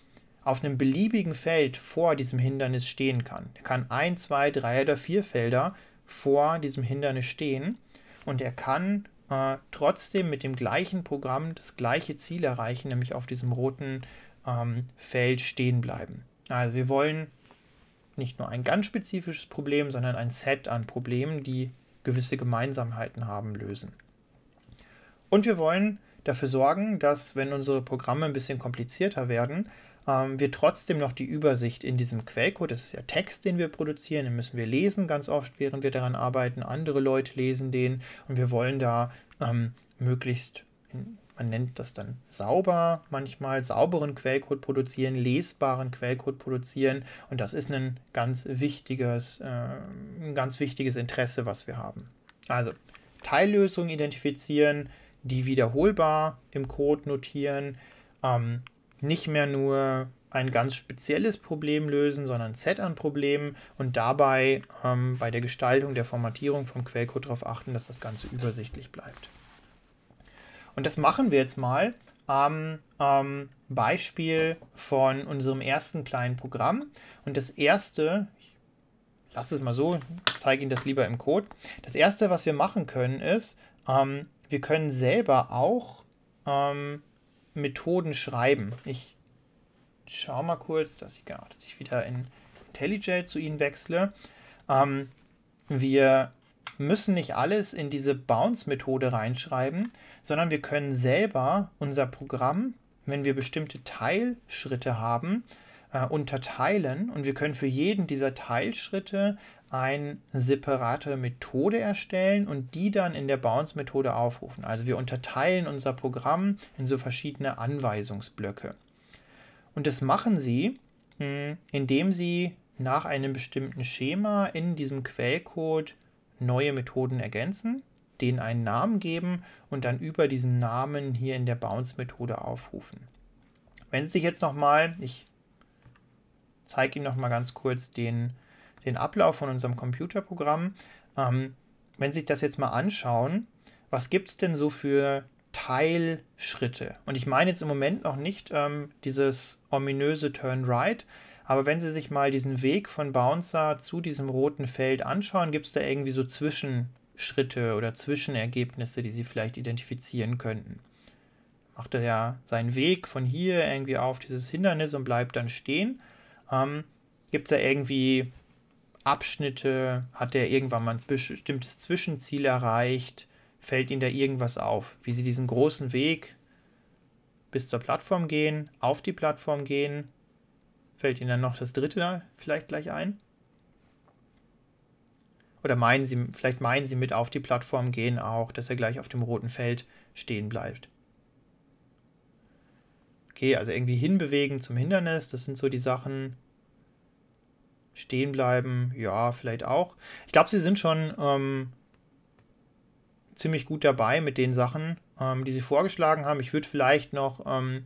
auf einem beliebigen Feld vor diesem Hindernis stehen kann. Er kann ein, zwei, drei oder vier Felder vor diesem Hindernis stehen und er kann äh, trotzdem mit dem gleichen Programm das gleiche Ziel erreichen, nämlich auf diesem roten ähm, Feld stehen bleiben. Also wir wollen nicht nur ein ganz spezifisches Problem, sondern ein Set an Problemen, die gewisse Gemeinsamheiten haben, lösen. Und wir wollen dafür sorgen, dass wenn unsere Programme ein bisschen komplizierter werden, ähm, wir trotzdem noch die Übersicht in diesem Quellcode, das ist ja Text, den wir produzieren, den müssen wir lesen ganz oft, während wir daran arbeiten, andere Leute lesen den und wir wollen da ähm, möglichst man nennt das dann sauber manchmal, sauberen Quellcode produzieren, lesbaren Quellcode produzieren. Und das ist ein ganz wichtiges, äh, ein ganz wichtiges Interesse, was wir haben. Also Teillösungen identifizieren, die wiederholbar im Code notieren, ähm, nicht mehr nur ein ganz spezielles Problem lösen, sondern ein Set an Problemen und dabei ähm, bei der Gestaltung der Formatierung vom Quellcode darauf achten, dass das Ganze übersichtlich bleibt. Und das machen wir jetzt mal am ähm, Beispiel von unserem ersten kleinen Programm. Und das erste, ich lasse es mal so, zeige Ihnen das lieber im Code. Das erste, was wir machen können, ist, ähm, wir können selber auch ähm, Methoden schreiben. Ich schaue mal kurz, dass ich, genau, dass ich wieder in IntelliJ zu Ihnen wechsle. Ähm, wir müssen nicht alles in diese Bounce-Methode reinschreiben, sondern wir können selber unser Programm, wenn wir bestimmte Teilschritte haben, äh, unterteilen und wir können für jeden dieser Teilschritte eine separate Methode erstellen und die dann in der Bounce-Methode aufrufen. Also wir unterteilen unser Programm in so verschiedene Anweisungsblöcke. Und das machen Sie, hm, indem Sie nach einem bestimmten Schema in diesem Quellcode neue Methoden ergänzen denen einen Namen geben und dann über diesen Namen hier in der Bounce-Methode aufrufen. Wenn Sie sich jetzt nochmal, ich zeige Ihnen nochmal ganz kurz den, den Ablauf von unserem Computerprogramm. Ähm, wenn Sie sich das jetzt mal anschauen, was gibt es denn so für Teilschritte? Und ich meine jetzt im Moment noch nicht ähm, dieses ominöse Turn Right, aber wenn Sie sich mal diesen Weg von Bouncer zu diesem roten Feld anschauen, gibt es da irgendwie so zwischen Schritte oder Zwischenergebnisse, die sie vielleicht identifizieren könnten. Macht er ja seinen Weg von hier irgendwie auf dieses Hindernis und bleibt dann stehen. Ähm, Gibt es da irgendwie Abschnitte? Hat er irgendwann mal ein bestimmtes Zwischenziel erreicht? Fällt ihnen da irgendwas auf? Wie sie diesen großen Weg bis zur Plattform gehen, auf die Plattform gehen? Fällt ihnen dann noch das dritte vielleicht gleich ein? oder meinen sie, vielleicht meinen sie mit auf die Plattform gehen auch, dass er gleich auf dem roten Feld stehen bleibt. Okay, also irgendwie hinbewegen zum Hindernis, das sind so die Sachen. Stehen bleiben, ja, vielleicht auch. Ich glaube, sie sind schon ähm, ziemlich gut dabei mit den Sachen, ähm, die sie vorgeschlagen haben. Ich würde vielleicht noch ähm,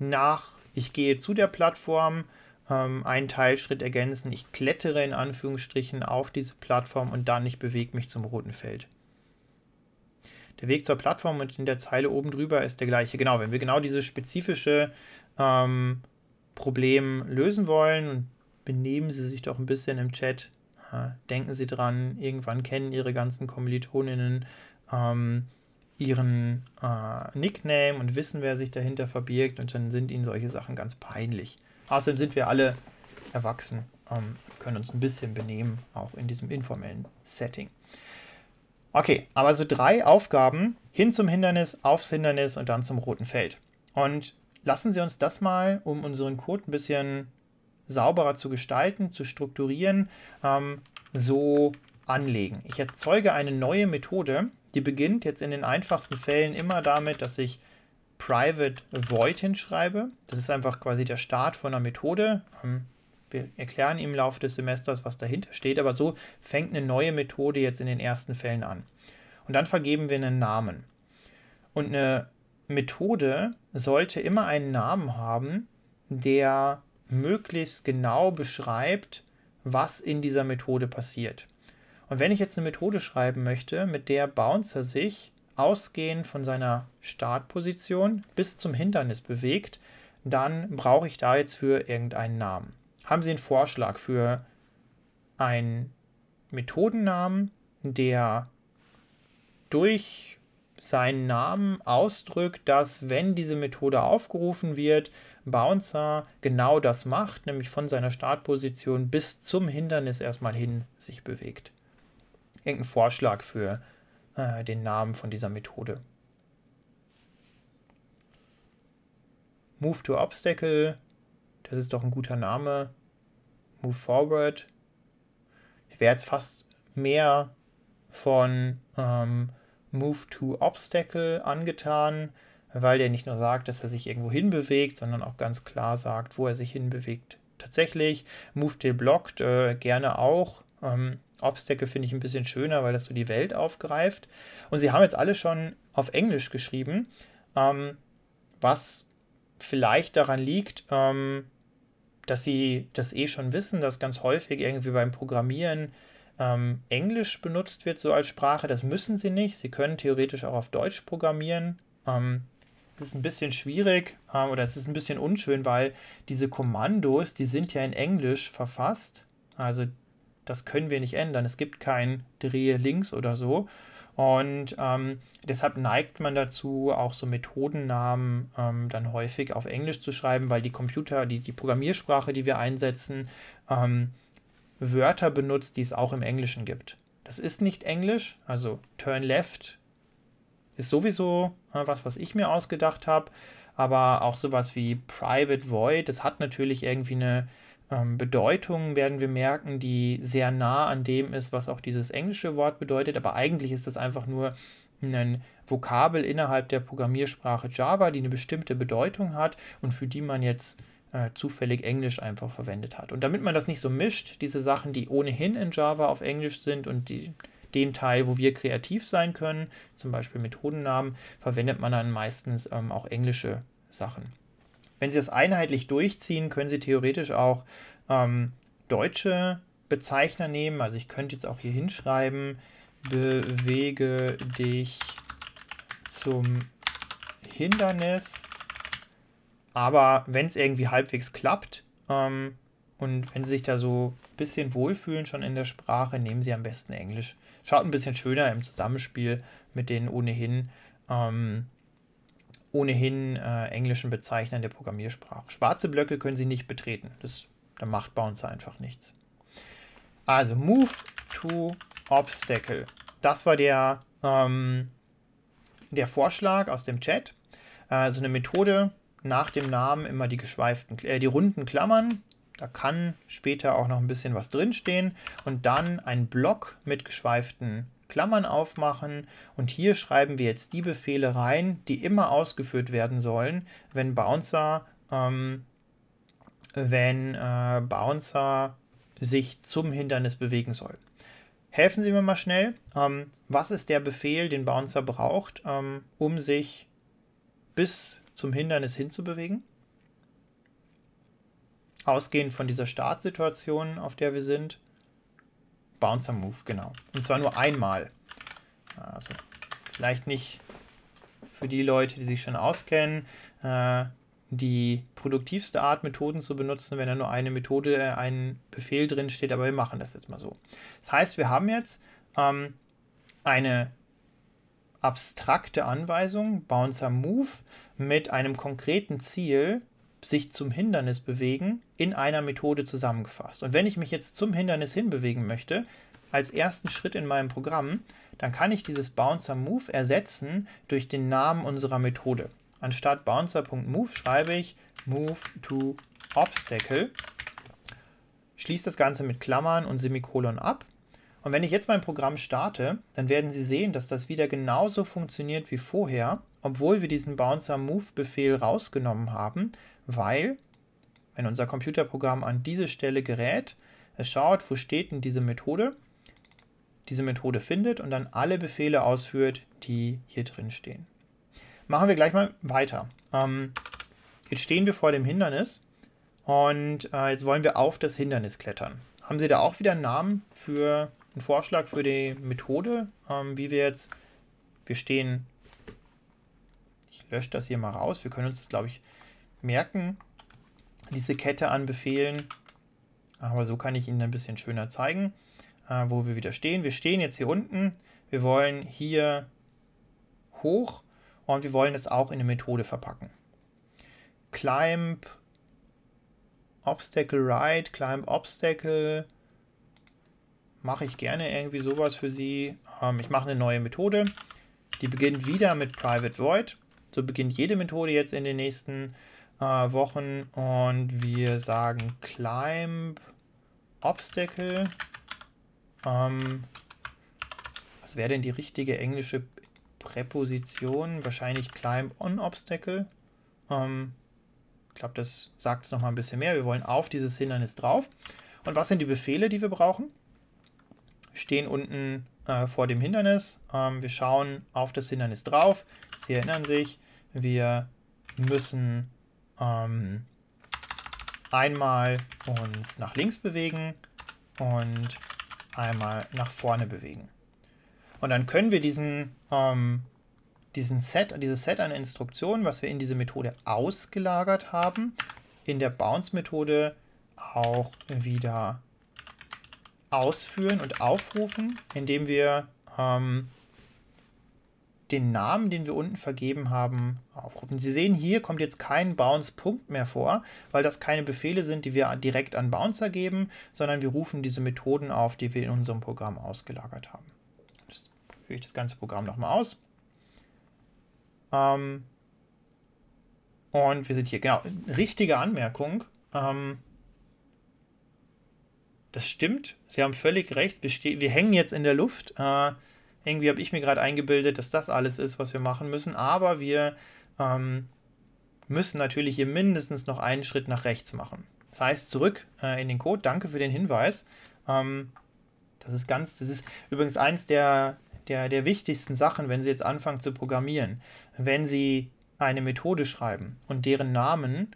nach, ich gehe zu der Plattform, ähm, einen Teilschritt ergänzen. Ich klettere in Anführungsstrichen auf diese Plattform und dann ich bewege mich zum roten Feld. Der Weg zur Plattform und in der Zeile oben drüber ist der gleiche. Genau, wenn wir genau dieses spezifische ähm, Problem lösen wollen, benehmen Sie sich doch ein bisschen im Chat. Äh, denken Sie dran, irgendwann kennen Ihre ganzen Kommilitoninnen ähm, ihren äh, Nickname und wissen, wer sich dahinter verbirgt und dann sind Ihnen solche Sachen ganz peinlich. Außerdem sind wir alle erwachsen, ähm, können uns ein bisschen benehmen, auch in diesem informellen Setting. Okay, aber so drei Aufgaben hin zum Hindernis, aufs Hindernis und dann zum roten Feld. Und lassen Sie uns das mal, um unseren Code ein bisschen sauberer zu gestalten, zu strukturieren, ähm, so anlegen. Ich erzeuge eine neue Methode, die beginnt jetzt in den einfachsten Fällen immer damit, dass ich private void hinschreibe. Das ist einfach quasi der Start von einer Methode. Ähm, wir erklären im Laufe des Semesters, was dahinter steht, aber so fängt eine neue Methode jetzt in den ersten Fällen an. Und dann vergeben wir einen Namen. Und eine Methode sollte immer einen Namen haben, der möglichst genau beschreibt, was in dieser Methode passiert. Und wenn ich jetzt eine Methode schreiben möchte, mit der Bouncer sich ausgehend von seiner Startposition bis zum Hindernis bewegt, dann brauche ich da jetzt für irgendeinen Namen. Haben Sie einen Vorschlag für einen Methodennamen, der durch seinen Namen ausdrückt, dass wenn diese Methode aufgerufen wird, Bouncer genau das macht, nämlich von seiner Startposition bis zum Hindernis erstmal hin sich bewegt. Irgendein Vorschlag für äh, den Namen von dieser Methode. Move to Obstacle, das ist doch ein guter Name. Move Forward. Ich wäre jetzt fast mehr von ähm, Move to Obstacle angetan, weil der nicht nur sagt, dass er sich irgendwo hinbewegt, sondern auch ganz klar sagt, wo er sich hinbewegt. Tatsächlich, Move the Blocked äh, gerne auch. Ähm, Obstacle finde ich ein bisschen schöner, weil das so die Welt aufgreift. Und sie haben jetzt alle schon auf Englisch geschrieben, ähm, was vielleicht daran liegt, ähm, dass sie das eh schon wissen, dass ganz häufig irgendwie beim Programmieren ähm, Englisch benutzt wird, so als Sprache. Das müssen sie nicht. Sie können theoretisch auch auf Deutsch programmieren. Ähm, es ist ein bisschen schwierig äh, oder es ist ein bisschen unschön, weil diese Kommandos, die sind ja in Englisch verfasst. Also das können wir nicht ändern. Es gibt kein Drehe links oder so. Und ähm, deshalb neigt man dazu, auch so Methodennamen ähm, dann häufig auf Englisch zu schreiben, weil die Computer, die, die Programmiersprache, die wir einsetzen, ähm, Wörter benutzt, die es auch im Englischen gibt. Das ist nicht Englisch, also turn left ist sowieso äh, was, was ich mir ausgedacht habe, aber auch sowas wie private void, das hat natürlich irgendwie eine ähm, Bedeutung werden wir merken, die sehr nah an dem ist, was auch dieses englische Wort bedeutet. Aber eigentlich ist das einfach nur ein Vokabel innerhalb der Programmiersprache Java, die eine bestimmte Bedeutung hat und für die man jetzt äh, zufällig Englisch einfach verwendet hat. Und damit man das nicht so mischt, diese Sachen, die ohnehin in Java auf Englisch sind und die, den Teil, wo wir kreativ sein können, zum Beispiel Methodennamen, verwendet man dann meistens ähm, auch englische Sachen wenn Sie das einheitlich durchziehen, können Sie theoretisch auch ähm, deutsche Bezeichner nehmen. Also ich könnte jetzt auch hier hinschreiben, bewege dich zum Hindernis. Aber wenn es irgendwie halbwegs klappt ähm, und wenn Sie sich da so ein bisschen wohlfühlen schon in der Sprache, nehmen Sie am besten Englisch. Schaut ein bisschen schöner im Zusammenspiel mit den ohnehin ähm, ohnehin äh, englischen Bezeichnern der Programmiersprache. Schwarze Blöcke können Sie nicht betreten. Das, da macht Bouncer einfach nichts. Also Move to Obstacle. Das war der, ähm, der Vorschlag aus dem Chat. Äh, so eine Methode, nach dem Namen immer die geschweiften, äh, die runden Klammern. Da kann später auch noch ein bisschen was drinstehen. Und dann ein Block mit geschweiften Klammern aufmachen und hier schreiben wir jetzt die Befehle rein, die immer ausgeführt werden sollen, wenn Bouncer, ähm, wenn äh, Bouncer sich zum Hindernis bewegen soll. Helfen Sie mir mal schnell. Ähm, was ist der Befehl, den Bouncer braucht, ähm, um sich bis zum Hindernis hinzubewegen? Ausgehend von dieser Startsituation, auf der wir sind. Bouncer Move, genau. Und zwar nur einmal. Also, vielleicht nicht für die Leute, die sich schon auskennen, äh, die produktivste Art, Methoden zu benutzen, wenn da nur eine Methode, äh, ein Befehl drin steht, aber wir machen das jetzt mal so. Das heißt, wir haben jetzt ähm, eine abstrakte Anweisung, Bouncer Move, mit einem konkreten Ziel, sich zum Hindernis bewegen in einer Methode zusammengefasst. Und wenn ich mich jetzt zum Hindernis hinbewegen möchte, als ersten Schritt in meinem Programm, dann kann ich dieses Bouncer Move ersetzen durch den Namen unserer Methode. Anstatt bouncer.move schreibe ich move to obstacle, schließe das Ganze mit Klammern und Semikolon ab. Und wenn ich jetzt mein Programm starte, dann werden Sie sehen, dass das wieder genauso funktioniert wie vorher, obwohl wir diesen Bouncer Move Befehl rausgenommen haben, weil wenn unser Computerprogramm an diese Stelle gerät, es schaut, wo steht denn diese Methode, diese Methode findet und dann alle Befehle ausführt, die hier drin stehen. Machen wir gleich mal weiter. Ähm, jetzt stehen wir vor dem Hindernis und äh, jetzt wollen wir auf das Hindernis klettern. Haben Sie da auch wieder einen Namen für einen Vorschlag für die Methode, ähm, wie wir jetzt, wir stehen, ich lösche das hier mal raus, wir können uns das, glaube ich, merken, diese Kette an Befehlen. Aber so kann ich Ihnen ein bisschen schöner zeigen, äh, wo wir wieder stehen. Wir stehen jetzt hier unten. Wir wollen hier hoch und wir wollen das auch in eine Methode verpacken. Climb Obstacle Right, Climb Obstacle. Mache ich gerne irgendwie sowas für Sie. Ähm, ich mache eine neue Methode. Die beginnt wieder mit Private Void. So beginnt jede Methode jetzt in den nächsten äh, Wochen und wir sagen Climb Obstacle. Ähm, was wäre denn die richtige englische Präposition? Wahrscheinlich Climb on Obstacle. Ähm, ich glaube, das sagt es nochmal ein bisschen mehr. Wir wollen auf dieses Hindernis drauf. Und was sind die Befehle, die wir brauchen? Wir stehen unten äh, vor dem Hindernis. Ähm, wir schauen auf das Hindernis drauf. Sie erinnern sich, wir müssen ähm, einmal uns nach links bewegen und einmal nach vorne bewegen. Und dann können wir diesen, ähm, diesen Set, dieses Set an Instruktionen, was wir in diese Methode ausgelagert haben, in der Bounce-Methode auch wieder ausführen und aufrufen, indem wir ähm, den Namen, den wir unten vergeben haben, aufrufen. Sie sehen, hier kommt jetzt kein Bounce-Punkt mehr vor, weil das keine Befehle sind, die wir direkt an Bouncer geben, sondern wir rufen diese Methoden auf, die wir in unserem Programm ausgelagert haben. Jetzt führe ich das ganze Programm nochmal aus. Ähm, und wir sind hier, genau, richtige Anmerkung. Ähm, das stimmt, Sie haben völlig recht, wir, wir hängen jetzt in der Luft. Äh, irgendwie habe ich mir gerade eingebildet, dass das alles ist, was wir machen müssen. Aber wir ähm, müssen natürlich hier mindestens noch einen Schritt nach rechts machen. Das heißt, zurück äh, in den Code. Danke für den Hinweis. Ähm, das ist ganz, das ist übrigens eins der, der, der wichtigsten Sachen, wenn Sie jetzt anfangen zu programmieren. Wenn Sie eine Methode schreiben und deren Namen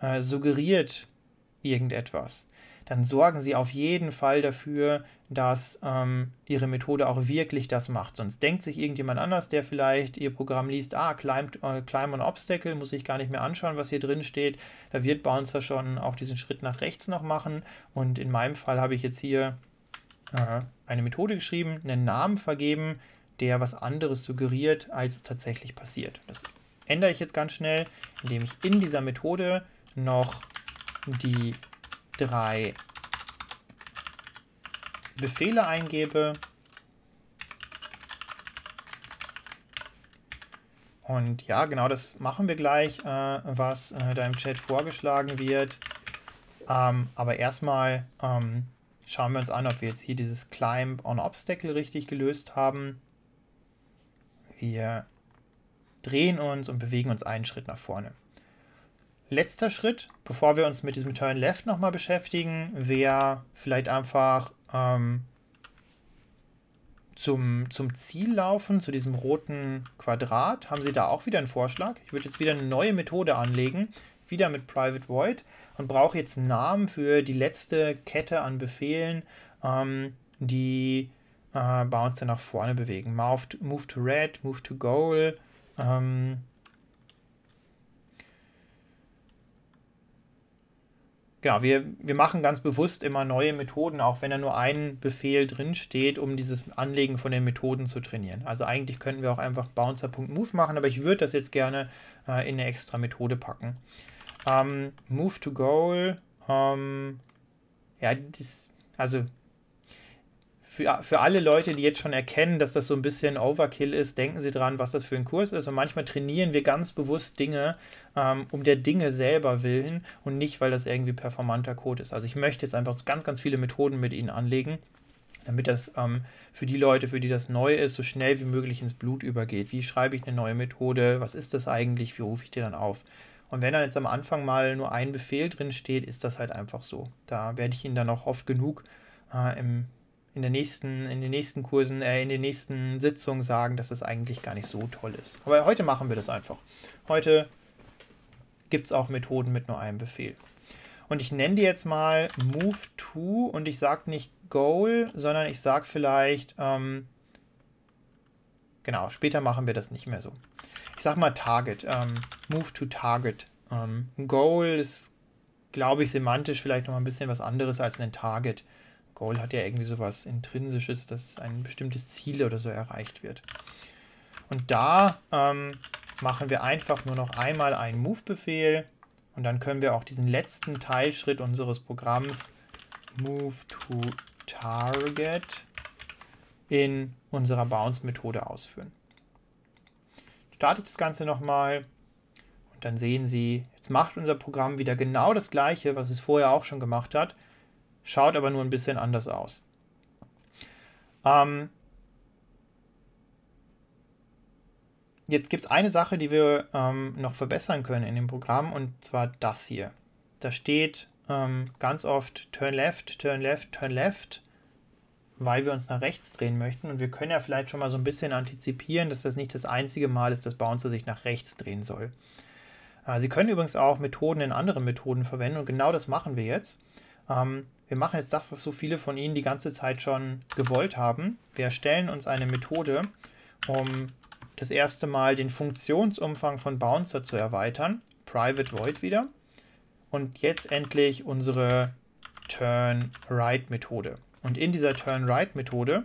äh, suggeriert irgendetwas, dann sorgen sie auf jeden Fall dafür, dass ähm, ihre Methode auch wirklich das macht. Sonst denkt sich irgendjemand anders, der vielleicht ihr Programm liest, ah, climb, äh, climb on Obstacle, muss ich gar nicht mehr anschauen, was hier drin steht. Da wird Bouncer schon auch diesen Schritt nach rechts noch machen. Und in meinem Fall habe ich jetzt hier äh, eine Methode geschrieben, einen Namen vergeben, der was anderes suggeriert, als es tatsächlich passiert. Das ändere ich jetzt ganz schnell, indem ich in dieser Methode noch die drei Befehle eingebe Und ja, genau das machen wir gleich, äh, was äh, da im Chat vorgeschlagen wird. Ähm, aber erstmal ähm, schauen wir uns an, ob wir jetzt hier dieses Climb on Obstacle richtig gelöst haben. Wir drehen uns und bewegen uns einen Schritt nach vorne letzter Schritt, bevor wir uns mit diesem Turn Left nochmal beschäftigen, wäre vielleicht einfach ähm, zum, zum Ziel laufen, zu diesem roten Quadrat. Haben Sie da auch wieder einen Vorschlag? Ich würde jetzt wieder eine neue Methode anlegen, wieder mit Private Void und brauche jetzt einen Namen für die letzte Kette an Befehlen, ähm, die äh, Bouncer nach vorne bewegen. Move to, move to Red, Move to Goal, ähm, genau, wir, wir machen ganz bewusst immer neue Methoden, auch wenn da nur ein Befehl drin steht, um dieses Anlegen von den Methoden zu trainieren. Also eigentlich könnten wir auch einfach bouncer.move machen, aber ich würde das jetzt gerne äh, in eine extra Methode packen. Ähm, move to goal. Ähm, ja, das, also für, für alle Leute, die jetzt schon erkennen, dass das so ein bisschen Overkill ist, denken Sie dran, was das für ein Kurs ist. Und manchmal trainieren wir ganz bewusst Dinge, ähm, um der Dinge selber willen und nicht, weil das irgendwie performanter Code ist. Also ich möchte jetzt einfach ganz, ganz viele Methoden mit ihnen anlegen, damit das ähm, für die Leute, für die das neu ist, so schnell wie möglich ins Blut übergeht. Wie schreibe ich eine neue Methode? Was ist das eigentlich? Wie rufe ich die dann auf? Und wenn dann jetzt am Anfang mal nur ein Befehl drin steht, ist das halt einfach so. Da werde ich Ihnen dann auch oft genug äh, im, in, der nächsten, in den nächsten Kursen, äh, in den nächsten Sitzungen sagen, dass das eigentlich gar nicht so toll ist. Aber heute machen wir das einfach. Heute gibt es auch Methoden mit nur einem Befehl. Und ich nenne die jetzt mal move to und ich sage nicht goal, sondern ich sage vielleicht, ähm, genau, später machen wir das nicht mehr so. Ich sage mal target, ähm, move to target. Ähm, goal ist, glaube ich, semantisch vielleicht noch ein bisschen was anderes als ein target. Goal hat ja irgendwie sowas intrinsisches, dass ein bestimmtes Ziel oder so erreicht wird. Und da ähm, machen wir einfach nur noch einmal einen Move-Befehl und dann können wir auch diesen letzten Teilschritt unseres Programms Move to Target in unserer Bounce-Methode ausführen. Startet das Ganze nochmal und dann sehen Sie, jetzt macht unser Programm wieder genau das gleiche, was es vorher auch schon gemacht hat, schaut aber nur ein bisschen anders aus. Ähm, Jetzt gibt es eine Sache, die wir ähm, noch verbessern können in dem Programm und zwar das hier. Da steht ähm, ganz oft Turn Left, Turn Left, Turn Left, weil wir uns nach rechts drehen möchten und wir können ja vielleicht schon mal so ein bisschen antizipieren, dass das nicht das einzige Mal ist, dass Bouncer sich nach rechts drehen soll. Äh, Sie können übrigens auch Methoden in anderen Methoden verwenden und genau das machen wir jetzt. Ähm, wir machen jetzt das, was so viele von Ihnen die ganze Zeit schon gewollt haben. Wir erstellen uns eine Methode, um das erste Mal den Funktionsumfang von Bouncer zu erweitern. Private Void wieder. Und jetzt endlich unsere Turn-Right-Methode. Und in dieser Turn-Right-Methode,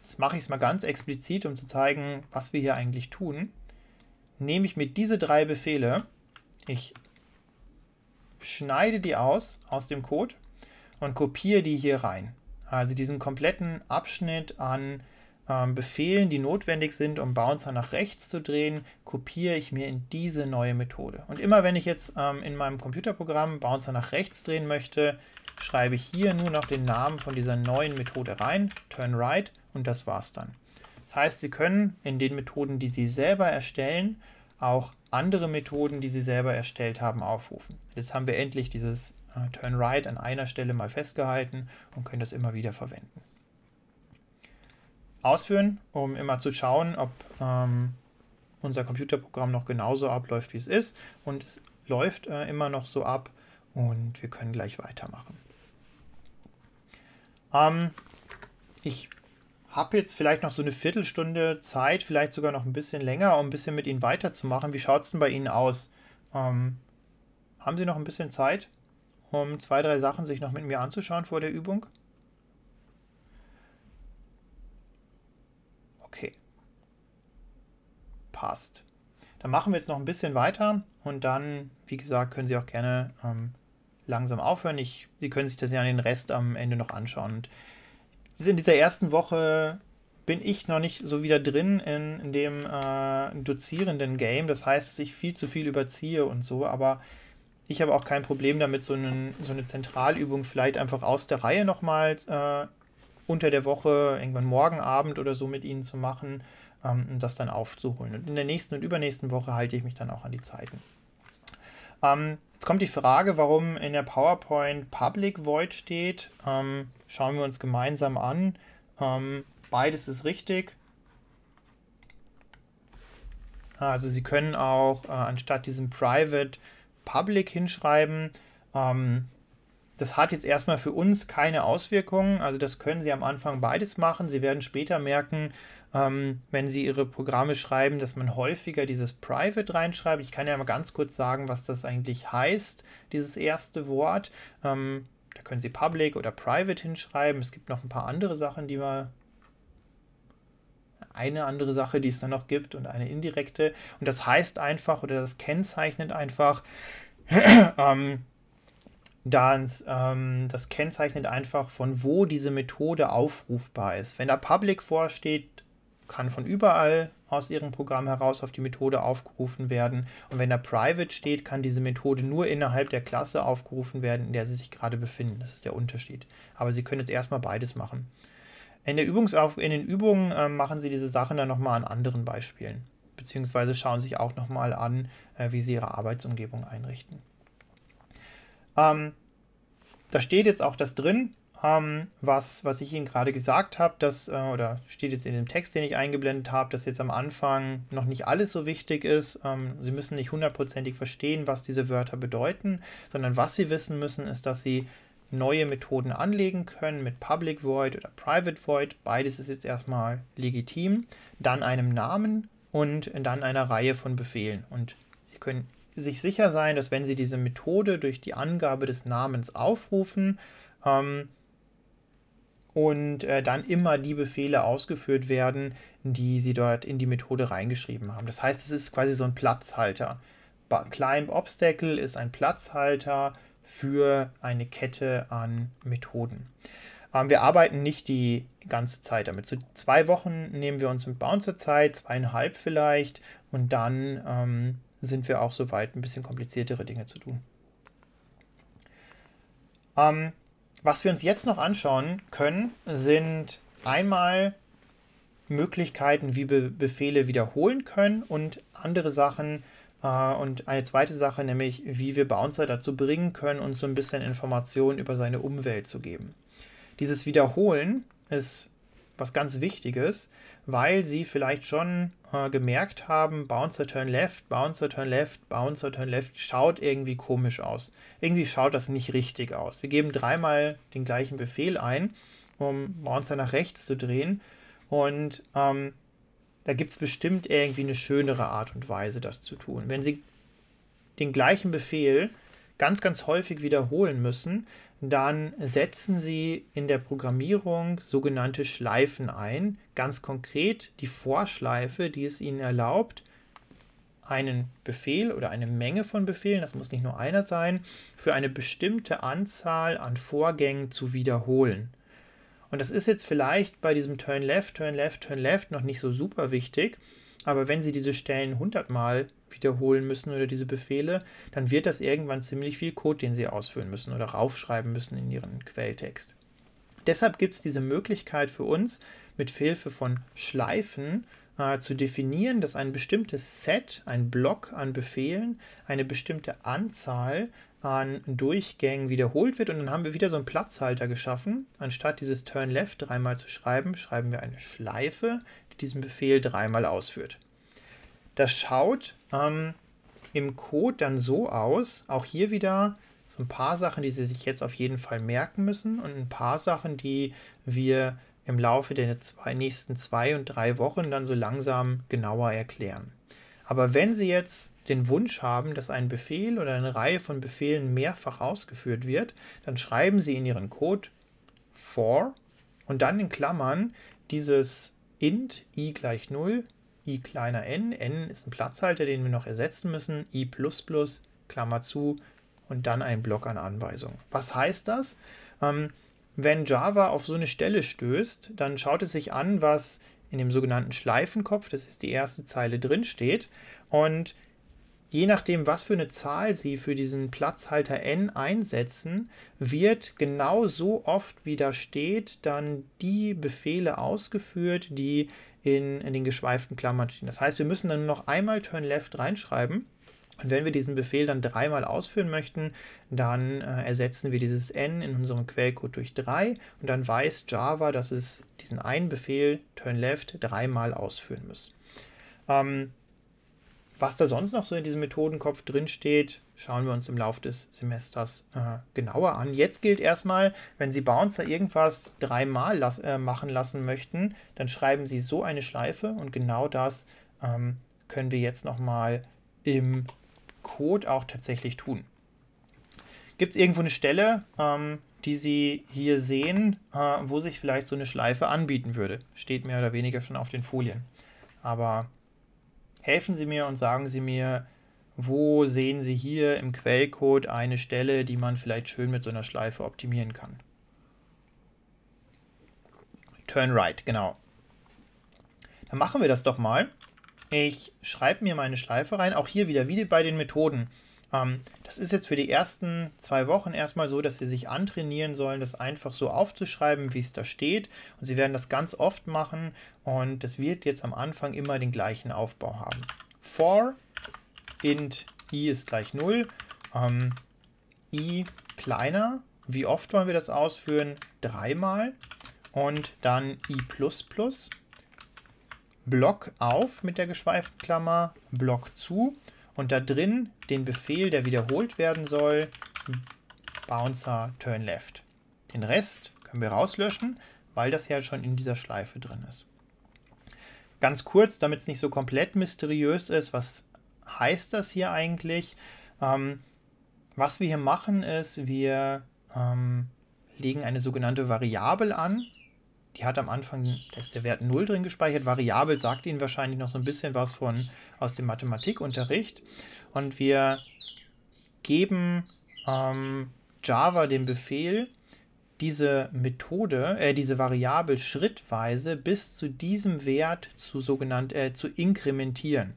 das mache ich es mal ganz explizit, um zu zeigen, was wir hier eigentlich tun, nehme ich mir diese drei Befehle, ich schneide die aus, aus dem Code und kopiere die hier rein. Also diesen kompletten Abschnitt an ähm, Befehlen, die notwendig sind, um Bouncer nach rechts zu drehen, kopiere ich mir in diese neue Methode. Und immer wenn ich jetzt ähm, in meinem Computerprogramm Bouncer nach rechts drehen möchte, schreibe ich hier nur noch den Namen von dieser neuen Methode rein, turnRight, und das war's dann. Das heißt, Sie können in den Methoden, die Sie selber erstellen, auch andere Methoden, die Sie selber erstellt haben, aufrufen. Jetzt haben wir endlich dieses äh, turn an einer Stelle mal festgehalten und können das immer wieder verwenden ausführen, um immer zu schauen, ob ähm, unser Computerprogramm noch genauso abläuft, wie es ist. Und es läuft äh, immer noch so ab und wir können gleich weitermachen. Ähm, ich habe jetzt vielleicht noch so eine Viertelstunde Zeit, vielleicht sogar noch ein bisschen länger, um ein bisschen mit Ihnen weiterzumachen. Wie schaut es denn bei Ihnen aus? Ähm, haben Sie noch ein bisschen Zeit, um zwei, drei Sachen sich noch mit mir anzuschauen vor der Übung? Okay. Passt. Dann machen wir jetzt noch ein bisschen weiter und dann, wie gesagt, können Sie auch gerne ähm, langsam aufhören. Ich, Sie können sich das ja an den Rest am Ende noch anschauen. Und in dieser ersten Woche bin ich noch nicht so wieder drin in, in dem äh, dozierenden Game. Das heißt, dass ich viel zu viel überziehe und so, aber ich habe auch kein Problem damit, so, einen, so eine Zentralübung vielleicht einfach aus der Reihe nochmal äh, unter der Woche, irgendwann morgen Abend oder so mit ihnen zu machen ähm, und das dann aufzuholen. Und in der nächsten und übernächsten Woche halte ich mich dann auch an die Zeiten. Ähm, jetzt kommt die Frage, warum in der PowerPoint Public Void steht. Ähm, schauen wir uns gemeinsam an. Ähm, beides ist richtig. Also Sie können auch äh, anstatt diesem Private Public hinschreiben. Ähm, das hat jetzt erstmal für uns keine Auswirkungen. Also das können Sie am Anfang beides machen. Sie werden später merken, ähm, wenn Sie Ihre Programme schreiben, dass man häufiger dieses Private reinschreibt. Ich kann ja mal ganz kurz sagen, was das eigentlich heißt, dieses erste Wort. Ähm, da können Sie Public oder Private hinschreiben. Es gibt noch ein paar andere Sachen, die man eine andere Sache, die es dann noch gibt und eine indirekte. Und das heißt einfach oder das kennzeichnet einfach, ähm, Dance, ähm, das kennzeichnet einfach, von wo diese Methode aufrufbar ist. Wenn da Public vorsteht, kann von überall aus Ihrem Programm heraus auf die Methode aufgerufen werden. Und wenn da Private steht, kann diese Methode nur innerhalb der Klasse aufgerufen werden, in der Sie sich gerade befinden. Das ist der Unterschied. Aber Sie können jetzt erstmal beides machen. In, der Übungsauf in den Übungen äh, machen Sie diese Sachen dann nochmal an anderen Beispielen, beziehungsweise schauen Sie sich auch nochmal an, äh, wie Sie Ihre Arbeitsumgebung einrichten. Ähm, da steht jetzt auch das drin, ähm, was, was ich Ihnen gerade gesagt habe, äh, oder steht jetzt in dem Text, den ich eingeblendet habe, dass jetzt am Anfang noch nicht alles so wichtig ist. Ähm, Sie müssen nicht hundertprozentig verstehen, was diese Wörter bedeuten, sondern was Sie wissen müssen, ist, dass Sie neue Methoden anlegen können mit Public Void oder Private Void. Beides ist jetzt erstmal legitim. Dann einem Namen und dann einer Reihe von Befehlen. Und Sie können sich sicher sein, dass wenn Sie diese Methode durch die Angabe des Namens aufrufen ähm, und äh, dann immer die Befehle ausgeführt werden, die Sie dort in die Methode reingeschrieben haben. Das heißt, es ist quasi so ein Platzhalter. Climb Obstacle ist ein Platzhalter für eine Kette an Methoden. Ähm, wir arbeiten nicht die ganze Zeit damit. So zwei Wochen nehmen wir uns mit Bouncer Zeit, zweieinhalb vielleicht, und dann ähm, sind wir auch so weit, ein bisschen kompliziertere Dinge zu tun. Ähm, was wir uns jetzt noch anschauen können, sind einmal Möglichkeiten, wie wir Befehle wiederholen können und andere Sachen. Äh, und eine zweite Sache, nämlich wie wir Bouncer dazu bringen können, uns so ein bisschen Informationen über seine Umwelt zu geben. Dieses Wiederholen ist was ganz Wichtiges, weil sie vielleicht schon äh, gemerkt haben, Bouncer Turn Left, Bouncer Turn Left, Bouncer Turn Left schaut irgendwie komisch aus. Irgendwie schaut das nicht richtig aus. Wir geben dreimal den gleichen Befehl ein, um Bouncer nach rechts zu drehen. Und ähm, da gibt es bestimmt irgendwie eine schönere Art und Weise, das zu tun. Wenn Sie den gleichen Befehl ganz, ganz häufig wiederholen müssen, dann setzen Sie in der Programmierung sogenannte Schleifen ein. Ganz konkret die Vorschleife, die es Ihnen erlaubt, einen Befehl oder eine Menge von Befehlen, das muss nicht nur einer sein, für eine bestimmte Anzahl an Vorgängen zu wiederholen. Und das ist jetzt vielleicht bei diesem Turn Left, Turn Left, Turn Left noch nicht so super wichtig, aber wenn Sie diese Stellen 100 hundertmal wiederholen müssen oder diese Befehle, dann wird das irgendwann ziemlich viel Code, den sie ausführen müssen oder raufschreiben müssen in ihren Quelltext. Deshalb gibt es diese Möglichkeit für uns, mit Hilfe von Schleifen äh, zu definieren, dass ein bestimmtes Set, ein Block an Befehlen, eine bestimmte Anzahl an Durchgängen wiederholt wird und dann haben wir wieder so einen Platzhalter geschaffen. Anstatt dieses Turn Left dreimal zu schreiben, schreiben wir eine Schleife, die diesen Befehl dreimal ausführt. Das schaut ähm, im Code dann so aus. Auch hier wieder so ein paar Sachen, die Sie sich jetzt auf jeden Fall merken müssen und ein paar Sachen, die wir im Laufe der zwei, nächsten zwei und drei Wochen dann so langsam genauer erklären. Aber wenn Sie jetzt den Wunsch haben, dass ein Befehl oder eine Reihe von Befehlen mehrfach ausgeführt wird, dann schreiben Sie in Ihren Code for und dann in Klammern dieses int i gleich 0 i kleiner n. n ist ein Platzhalter, den wir noch ersetzen müssen. i++, Klammer zu, und dann ein Block an Anweisungen. Was heißt das? Ähm, wenn Java auf so eine Stelle stößt, dann schaut es sich an, was in dem sogenannten Schleifenkopf, das ist die erste Zeile, drin steht. Und je nachdem, was für eine Zahl Sie für diesen Platzhalter n einsetzen, wird genau so oft, wie da steht, dann die Befehle ausgeführt, die in, in den geschweiften Klammern stehen. Das heißt, wir müssen dann nur noch einmal Turn Left reinschreiben. Und wenn wir diesen Befehl dann dreimal ausführen möchten, dann äh, ersetzen wir dieses n in unserem Quellcode durch 3 und dann weiß Java, dass es diesen einen Befehl turn left dreimal ausführen muss. Ähm, was da sonst noch so in diesem Methodenkopf drinsteht, schauen wir uns im Laufe des Semesters äh, genauer an. Jetzt gilt erstmal, wenn Sie Bouncer irgendwas dreimal las äh, machen lassen möchten, dann schreiben Sie so eine Schleife und genau das ähm, können wir jetzt nochmal im Code auch tatsächlich tun. Gibt es irgendwo eine Stelle, ähm, die Sie hier sehen, äh, wo sich vielleicht so eine Schleife anbieten würde? Steht mehr oder weniger schon auf den Folien. Aber helfen Sie mir und sagen Sie mir, wo sehen Sie hier im Quellcode eine Stelle, die man vielleicht schön mit so einer Schleife optimieren kann. Turn right, genau. Dann machen wir das doch mal. Ich schreibe mir meine Schleife rein, auch hier wieder, wie bei den Methoden. Ähm, das ist jetzt für die ersten zwei Wochen erstmal so, dass sie sich antrainieren sollen, das einfach so aufzuschreiben, wie es da steht. Und sie werden das ganz oft machen und das wird jetzt am Anfang immer den gleichen Aufbau haben. For int i ist gleich 0, ähm, i kleiner. Wie oft wollen wir das ausführen? Dreimal. Und dann i++. Block auf mit der geschweiften Klammer, Block zu und da drin den Befehl, der wiederholt werden soll, Bouncer Turn Left. Den Rest können wir rauslöschen, weil das ja schon in dieser Schleife drin ist. Ganz kurz, damit es nicht so komplett mysteriös ist, was heißt das hier eigentlich? Ähm, was wir hier machen ist, wir ähm, legen eine sogenannte Variable an. Die hat am Anfang, da ist der Wert 0 drin gespeichert. Variabel sagt Ihnen wahrscheinlich noch so ein bisschen was von aus dem Mathematikunterricht. Und wir geben ähm, Java den Befehl, diese Methode, äh, diese Variable schrittweise bis zu diesem Wert zu sogenannt äh, zu inkrementieren.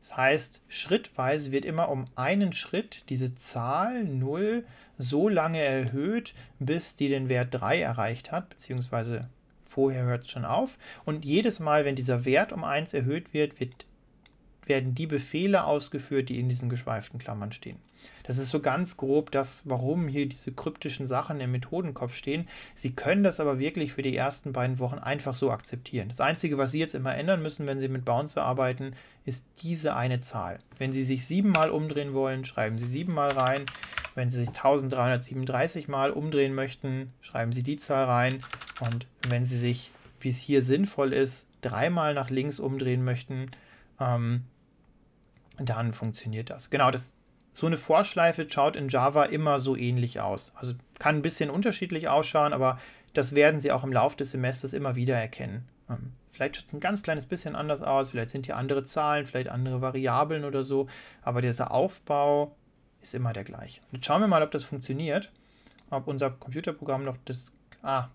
Das heißt, schrittweise wird immer um einen Schritt diese Zahl 0 so lange erhöht, bis die den Wert 3 erreicht hat, beziehungsweise vorher hört es schon auf. Und jedes Mal, wenn dieser Wert um 1 erhöht wird, wird werden die Befehle ausgeführt, die in diesen geschweiften Klammern stehen. Das ist so ganz grob das, warum hier diese kryptischen Sachen im Methodenkopf stehen. Sie können das aber wirklich für die ersten beiden Wochen einfach so akzeptieren. Das Einzige, was Sie jetzt immer ändern müssen, wenn Sie mit Bouncer arbeiten, ist diese eine Zahl. Wenn Sie sich siebenmal umdrehen wollen, schreiben Sie siebenmal rein. Wenn Sie sich 1337 mal umdrehen möchten, schreiben Sie die Zahl rein. Und wenn Sie sich, wie es hier sinnvoll ist, dreimal nach links umdrehen möchten, ähm, dann funktioniert das. Genau, das, so eine Vorschleife schaut in Java immer so ähnlich aus. Also kann ein bisschen unterschiedlich ausschauen, aber das werden Sie auch im Laufe des Semesters immer wieder erkennen. Ähm, vielleicht schaut es ein ganz kleines bisschen anders aus, vielleicht sind hier andere Zahlen, vielleicht andere Variablen oder so, aber dieser Aufbau ist immer der gleiche. jetzt schauen wir mal, ob das funktioniert, ob unser Computerprogramm noch das, ah,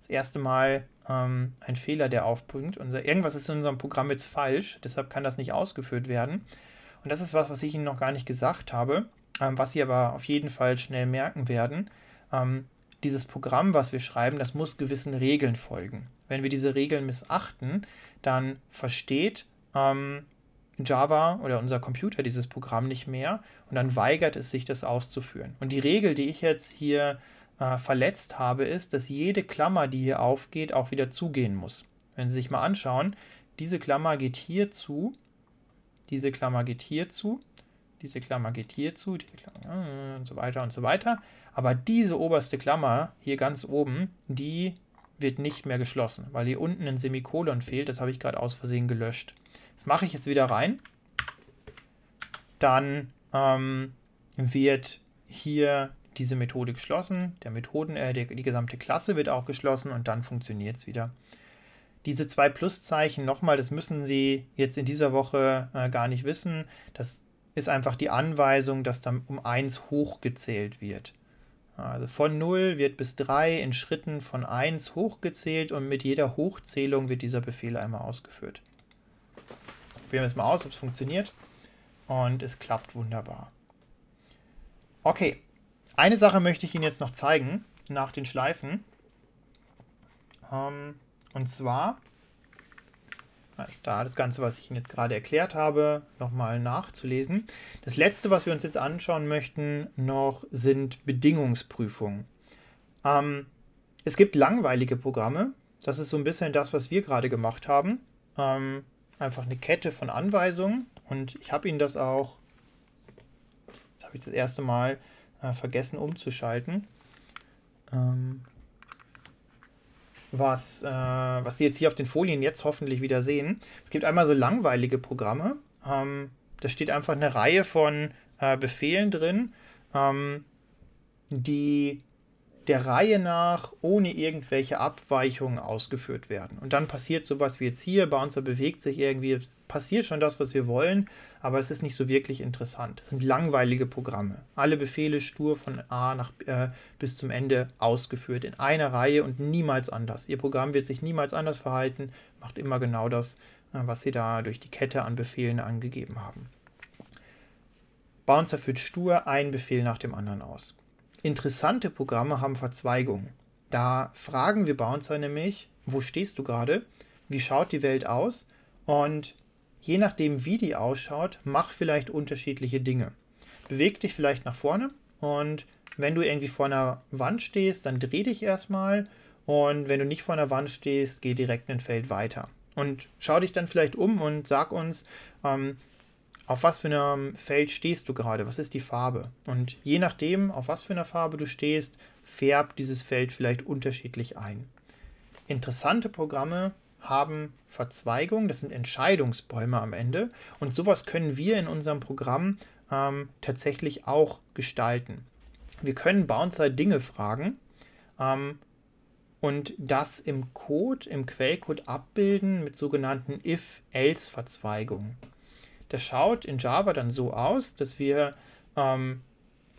das erste Mal ähm, ein Fehler, der aufbringt. Unser, irgendwas ist in unserem Programm jetzt falsch, deshalb kann das nicht ausgeführt werden. Und das ist was, was ich Ihnen noch gar nicht gesagt habe, ähm, was Sie aber auf jeden Fall schnell merken werden. Ähm, dieses Programm, was wir schreiben, das muss gewissen Regeln folgen. Wenn wir diese Regeln missachten, dann versteht ähm, Java oder unser Computer dieses Programm nicht mehr und dann weigert es sich, das auszuführen. Und die Regel, die ich jetzt hier äh, verletzt habe, ist, dass jede Klammer, die hier aufgeht, auch wieder zugehen muss. Wenn Sie sich mal anschauen, diese Klammer geht hier zu, diese Klammer geht hier zu, diese Klammer geht hier zu, diese Klammer und so weiter und so weiter. Aber diese oberste Klammer hier ganz oben, die wird nicht mehr geschlossen, weil hier unten ein Semikolon fehlt. Das habe ich gerade aus Versehen gelöscht. Das mache ich jetzt wieder rein. Dann ähm, wird hier diese Methode geschlossen, der Methoden, äh, der, die gesamte Klasse wird auch geschlossen und dann funktioniert es wieder. Diese zwei Pluszeichen nochmal, das müssen Sie jetzt in dieser Woche äh, gar nicht wissen. Das ist einfach die Anweisung, dass dann um 1 hochgezählt wird. Also von 0 wird bis 3 in Schritten von 1 hochgezählt und mit jeder Hochzählung wird dieser Befehl einmal ausgeführt. Probieren wir es mal aus, ob es funktioniert. Und es klappt wunderbar. Okay, eine Sache möchte ich Ihnen jetzt noch zeigen, nach den Schleifen. Ähm, und zwar, da das Ganze, was ich Ihnen jetzt gerade erklärt habe, nochmal nachzulesen. Das letzte, was wir uns jetzt anschauen möchten, noch sind Bedingungsprüfungen. Ähm, es gibt langweilige Programme. Das ist so ein bisschen das, was wir gerade gemacht haben. Ähm, einfach eine Kette von Anweisungen. Und ich habe Ihnen das auch, das habe ich das erste Mal äh, vergessen umzuschalten. Ähm, was, äh, was Sie jetzt hier auf den Folien jetzt hoffentlich wieder sehen. Es gibt einmal so langweilige Programme. Ähm, da steht einfach eine Reihe von äh, Befehlen drin, ähm, die der Reihe nach ohne irgendwelche Abweichungen ausgeführt werden. Und dann passiert sowas wie jetzt hier, Bouncer bewegt sich irgendwie, passiert schon das, was wir wollen, aber es ist nicht so wirklich interessant. Es sind langweilige Programme. Alle Befehle stur von A nach, äh, bis zum Ende ausgeführt in einer Reihe und niemals anders. Ihr Programm wird sich niemals anders verhalten, macht immer genau das, äh, was Sie da durch die Kette an Befehlen angegeben haben. Bouncer führt stur einen Befehl nach dem anderen aus. Interessante Programme haben Verzweigungen. Da fragen wir Bouncer nämlich, wo stehst du gerade? Wie schaut die Welt aus? Und je nachdem, wie die ausschaut, mach vielleicht unterschiedliche Dinge. Beweg dich vielleicht nach vorne und wenn du irgendwie vor einer Wand stehst, dann dreh dich erstmal und wenn du nicht vor einer Wand stehst, geh direkt ein Feld weiter. Und schau dich dann vielleicht um und sag uns, ähm, auf was für einem Feld stehst du gerade, was ist die Farbe. Und je nachdem, auf was für einer Farbe du stehst, färbt dieses Feld vielleicht unterschiedlich ein. Interessante Programme haben Verzweigungen, das sind Entscheidungsbäume am Ende. Und sowas können wir in unserem Programm ähm, tatsächlich auch gestalten. Wir können Bouncer Dinge fragen ähm, und das im Code, im Quellcode abbilden mit sogenannten If-Else-Verzweigungen. Das schaut in Java dann so aus, dass wir ähm,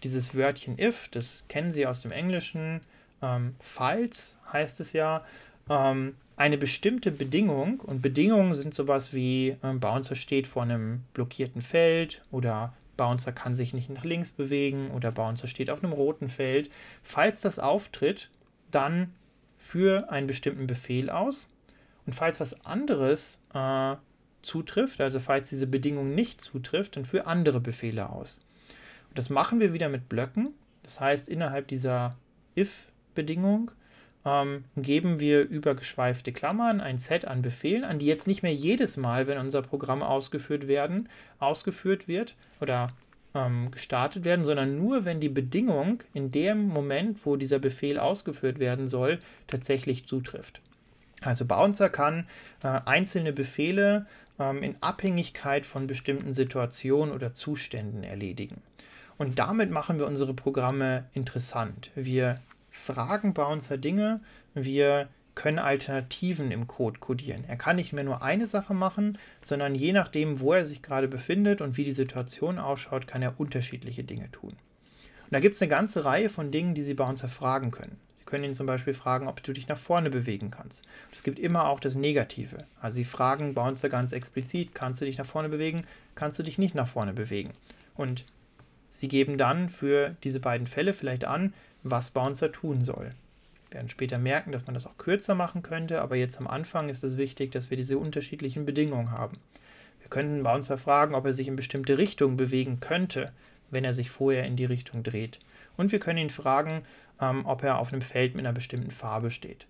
dieses Wörtchen if, das kennen Sie aus dem Englischen, ähm, falls heißt es ja, ähm, eine bestimmte Bedingung und Bedingungen sind sowas wie ähm, Bouncer steht vor einem blockierten Feld oder Bouncer kann sich nicht nach links bewegen oder Bouncer steht auf einem roten Feld. Falls das auftritt, dann für einen bestimmten Befehl aus. Und falls was anderes äh, zutrifft, also falls diese Bedingung nicht zutrifft, dann für andere Befehle aus. Und das machen wir wieder mit Blöcken. Das heißt, innerhalb dieser if-Bedingung ähm, geben wir über geschweifte Klammern ein Set an Befehlen an, die jetzt nicht mehr jedes Mal, wenn unser Programm ausgeführt werden, ausgeführt wird oder ähm, gestartet werden, sondern nur, wenn die Bedingung in dem Moment, wo dieser Befehl ausgeführt werden soll, tatsächlich zutrifft. Also Bouncer kann äh, einzelne Befehle ähm, in Abhängigkeit von bestimmten Situationen oder Zuständen erledigen. Und damit machen wir unsere Programme interessant. Wir fragen bei Bouncer Dinge, wir können Alternativen im Code codieren. Er kann nicht mehr nur eine Sache machen, sondern je nachdem, wo er sich gerade befindet und wie die Situation ausschaut, kann er unterschiedliche Dinge tun. Und da gibt es eine ganze Reihe von Dingen, die Sie bei Bouncer fragen können. Sie können ihn zum Beispiel fragen, ob du dich nach vorne bewegen kannst. Es gibt immer auch das Negative. Also Sie fragen bei Bouncer ganz explizit, kannst du dich nach vorne bewegen, kannst du dich nicht nach vorne bewegen. Und Sie geben dann für diese beiden Fälle vielleicht an, was Bouncer tun soll. Wir werden später merken, dass man das auch kürzer machen könnte, aber jetzt am Anfang ist es wichtig, dass wir diese unterschiedlichen Bedingungen haben. Wir könnten Bouncer fragen, ob er sich in bestimmte Richtungen bewegen könnte, wenn er sich vorher in die Richtung dreht. Und wir können ihn fragen, ähm, ob er auf einem Feld mit einer bestimmten Farbe steht.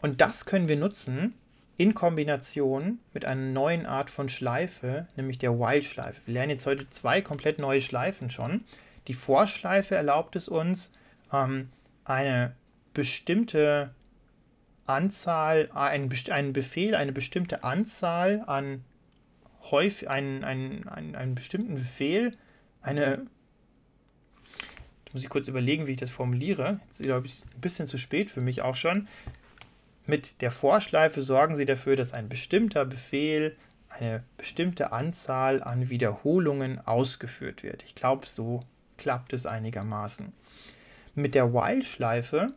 Und das können wir nutzen in Kombination mit einer neuen Art von Schleife, nämlich der While-Schleife. Wir lernen jetzt heute zwei komplett neue Schleifen schon. Die Vorschleife erlaubt es uns, ähm, eine bestimmte Anzahl, äh, einen, einen Befehl, eine bestimmte Anzahl an häufig, einen, einen, einen, einen bestimmten Befehl, eine muss ich kurz überlegen, wie ich das formuliere. Jetzt ist, glaube ich, ein bisschen zu spät für mich auch schon. Mit der Vorschleife sorgen Sie dafür, dass ein bestimmter Befehl eine bestimmte Anzahl an Wiederholungen ausgeführt wird. Ich glaube, so klappt es einigermaßen. Mit der While-Schleife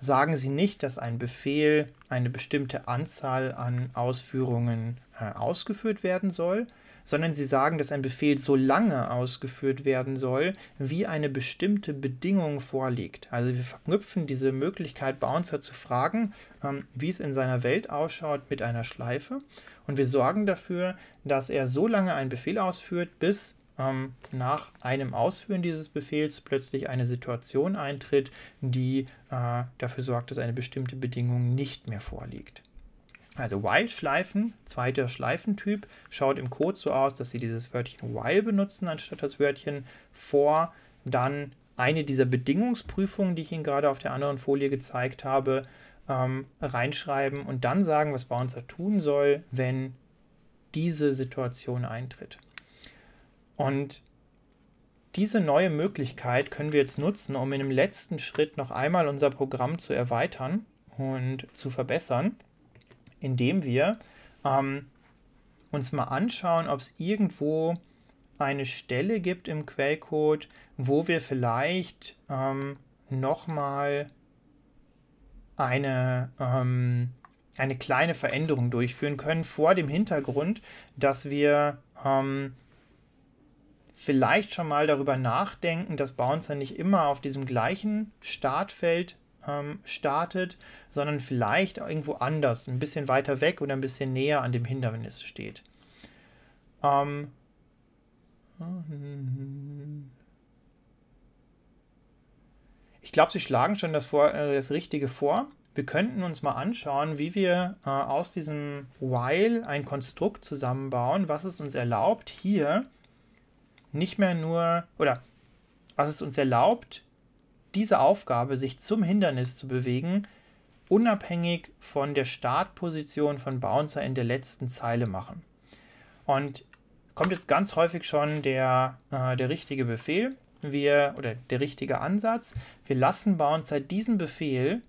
sagen sie nicht, dass ein Befehl eine bestimmte Anzahl an Ausführungen äh, ausgeführt werden soll, sondern sie sagen, dass ein Befehl so lange ausgeführt werden soll, wie eine bestimmte Bedingung vorliegt. Also wir verknüpfen diese Möglichkeit, Bouncer zu fragen, ähm, wie es in seiner Welt ausschaut, mit einer Schleife. Und wir sorgen dafür, dass er so lange einen Befehl ausführt, bis ähm, nach einem Ausführen dieses Befehls plötzlich eine Situation eintritt, die äh, dafür sorgt, dass eine bestimmte Bedingung nicht mehr vorliegt. Also While-Schleifen, zweiter Schleifentyp, schaut im Code so aus, dass Sie dieses Wörtchen While benutzen anstatt das Wörtchen vor, dann eine dieser Bedingungsprüfungen, die ich Ihnen gerade auf der anderen Folie gezeigt habe, ähm, reinschreiben und dann sagen, was Bouncer tun soll, wenn diese Situation eintritt. Und diese neue Möglichkeit können wir jetzt nutzen, um in dem letzten Schritt noch einmal unser Programm zu erweitern und zu verbessern, indem wir ähm, uns mal anschauen, ob es irgendwo eine Stelle gibt im Quellcode, wo wir vielleicht ähm, nochmal eine, ähm, eine kleine Veränderung durchführen können vor dem Hintergrund, dass wir ähm, vielleicht schon mal darüber nachdenken, dass Bouncer nicht immer auf diesem gleichen Startfeld ähm, startet, sondern vielleicht irgendwo anders, ein bisschen weiter weg oder ein bisschen näher an dem Hindernis steht. Ähm ich glaube, Sie schlagen schon das, vor, äh, das Richtige vor. Wir könnten uns mal anschauen, wie wir äh, aus diesem While ein Konstrukt zusammenbauen, was es uns erlaubt, hier nicht mehr nur, oder was es uns erlaubt, diese Aufgabe, sich zum Hindernis zu bewegen, unabhängig von der Startposition von Bouncer in der letzten Zeile machen. Und kommt jetzt ganz häufig schon der, äh, der richtige Befehl wir, oder der richtige Ansatz. Wir lassen Bouncer diesen Befehl,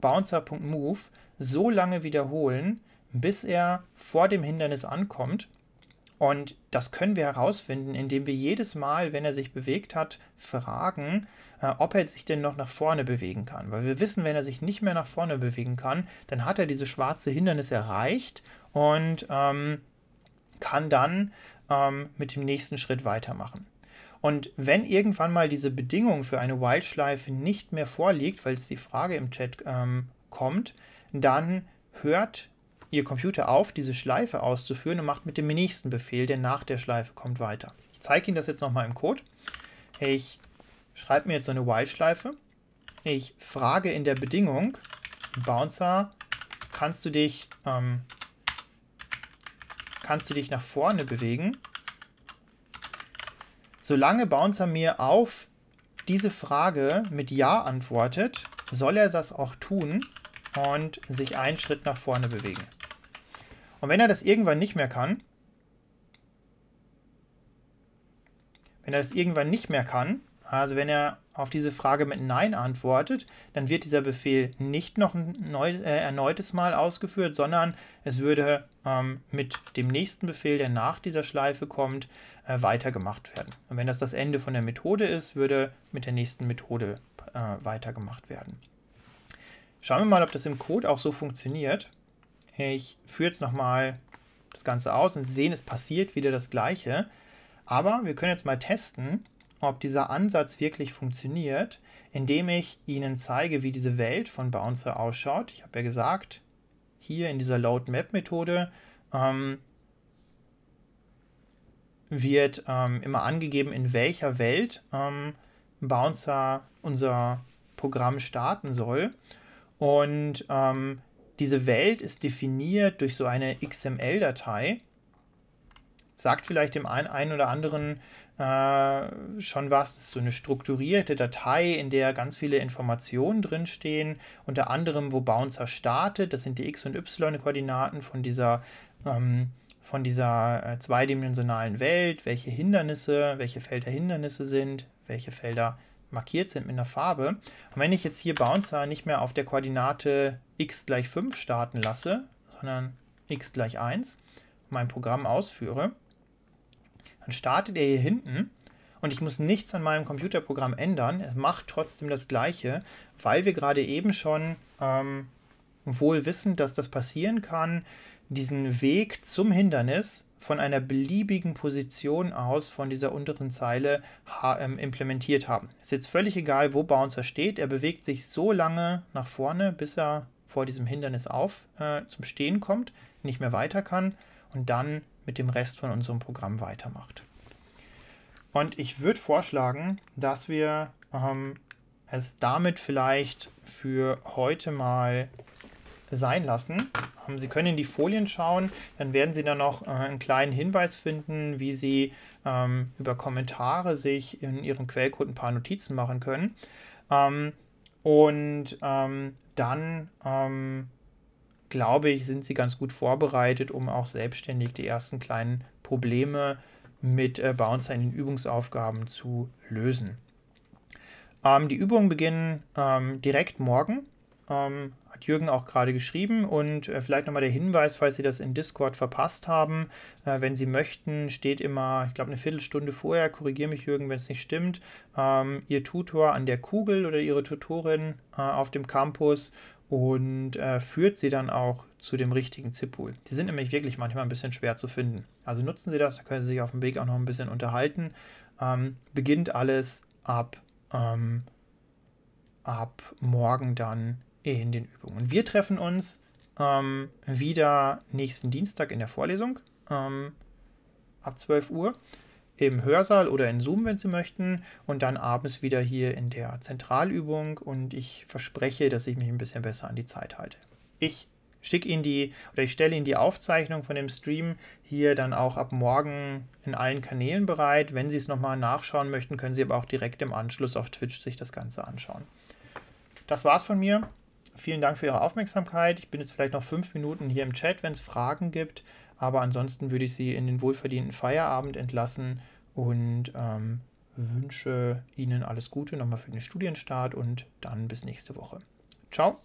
bouncer.move, so lange wiederholen, bis er vor dem Hindernis ankommt und das können wir herausfinden, indem wir jedes Mal, wenn er sich bewegt hat, fragen, äh, ob er sich denn noch nach vorne bewegen kann. Weil wir wissen, wenn er sich nicht mehr nach vorne bewegen kann, dann hat er dieses schwarze Hindernis erreicht und ähm, kann dann ähm, mit dem nächsten Schritt weitermachen. Und wenn irgendwann mal diese Bedingung für eine Wildschleife nicht mehr vorliegt, weil es die Frage im Chat ähm, kommt, dann hört Ihr Computer auf, diese Schleife auszuführen und macht mit dem nächsten Befehl, der nach der Schleife kommt, weiter. Ich zeige Ihnen das jetzt nochmal im Code. Ich schreibe mir jetzt so eine While-Schleife. Ich frage in der Bedingung, Bouncer, kannst du dich, ähm, kannst du dich nach vorne bewegen? Solange Bouncer mir auf diese Frage mit Ja antwortet, soll er das auch tun und sich einen Schritt nach vorne bewegen. Und wenn er das irgendwann nicht mehr kann, wenn er das irgendwann nicht mehr kann, also wenn er auf diese Frage mit Nein antwortet, dann wird dieser Befehl nicht noch ein neu, äh, erneutes Mal ausgeführt, sondern es würde ähm, mit dem nächsten Befehl, der nach dieser Schleife kommt, äh, weitergemacht werden. Und wenn das das Ende von der Methode ist, würde mit der nächsten Methode äh, weitergemacht werden. Schauen wir mal, ob das im Code auch so funktioniert. Ich führe jetzt nochmal das Ganze aus und sehen, es passiert wieder das Gleiche. Aber wir können jetzt mal testen, ob dieser Ansatz wirklich funktioniert, indem ich Ihnen zeige, wie diese Welt von Bouncer ausschaut. Ich habe ja gesagt, hier in dieser Load Map Methode ähm, wird ähm, immer angegeben, in welcher Welt ähm, Bouncer unser Programm starten soll. Und ähm, diese Welt ist definiert durch so eine XML-Datei. Sagt vielleicht dem einen oder anderen äh, schon was. Das ist so eine strukturierte Datei, in der ganz viele Informationen drinstehen. Unter anderem, wo Bouncer startet. Das sind die X- und Y-Koordinaten von dieser ähm, von dieser äh, zweidimensionalen Welt, welche Hindernisse, welche Felder Hindernisse sind, welche Felder markiert sind mit einer Farbe. Und wenn ich jetzt hier Bouncer nicht mehr auf der Koordinate x gleich 5 starten lasse, sondern x gleich 1, mein Programm ausführe, dann startet er hier hinten und ich muss nichts an meinem Computerprogramm ändern. Es macht trotzdem das Gleiche, weil wir gerade eben schon ähm, wohl wissen, dass das passieren kann, diesen Weg zum Hindernis von einer beliebigen Position aus von dieser unteren Zeile implementiert haben. Ist jetzt völlig egal, wo Bouncer steht, er bewegt sich so lange nach vorne, bis er vor diesem Hindernis auf äh, zum Stehen kommt, nicht mehr weiter kann und dann mit dem Rest von unserem Programm weitermacht. Und ich würde vorschlagen, dass wir ähm, es damit vielleicht für heute mal sein lassen. Ähm, Sie können in die Folien schauen, dann werden Sie da noch äh, einen kleinen Hinweis finden, wie Sie ähm, über Kommentare sich in Ihrem Quellcode ein paar Notizen machen können. Ähm, und ähm, dann ähm, glaube ich, sind sie ganz gut vorbereitet, um auch selbstständig die ersten kleinen Probleme mit äh, Bouncer in den Übungsaufgaben zu lösen. Ähm, die Übungen beginnen ähm, direkt morgen ähm, hat Jürgen auch gerade geschrieben. Und äh, vielleicht nochmal der Hinweis, falls Sie das in Discord verpasst haben. Äh, wenn Sie möchten, steht immer, ich glaube, eine Viertelstunde vorher, korrigiere mich Jürgen, wenn es nicht stimmt, ähm, Ihr Tutor an der Kugel oder Ihre Tutorin äh, auf dem Campus und äh, führt Sie dann auch zu dem richtigen ZIP-Pool. Die sind nämlich wirklich manchmal ein bisschen schwer zu finden. Also nutzen Sie das, da können Sie sich auf dem Weg auch noch ein bisschen unterhalten. Ähm, beginnt alles ab, ähm, ab morgen dann in den Übungen. Wir treffen uns ähm, wieder nächsten Dienstag in der Vorlesung ähm, ab 12 Uhr im Hörsaal oder in Zoom, wenn Sie möchten, und dann abends wieder hier in der Zentralübung. Und ich verspreche, dass ich mich ein bisschen besser an die Zeit halte. Ich schicke Ihnen die oder ich stelle Ihnen die Aufzeichnung von dem Stream hier dann auch ab morgen in allen Kanälen bereit. Wenn Sie es nochmal nachschauen möchten, können Sie aber auch direkt im Anschluss auf Twitch sich das Ganze anschauen. Das war's von mir. Vielen Dank für Ihre Aufmerksamkeit. Ich bin jetzt vielleicht noch fünf Minuten hier im Chat, wenn es Fragen gibt. Aber ansonsten würde ich Sie in den wohlverdienten Feierabend entlassen und ähm, wünsche Ihnen alles Gute nochmal für den Studienstart und dann bis nächste Woche. Ciao.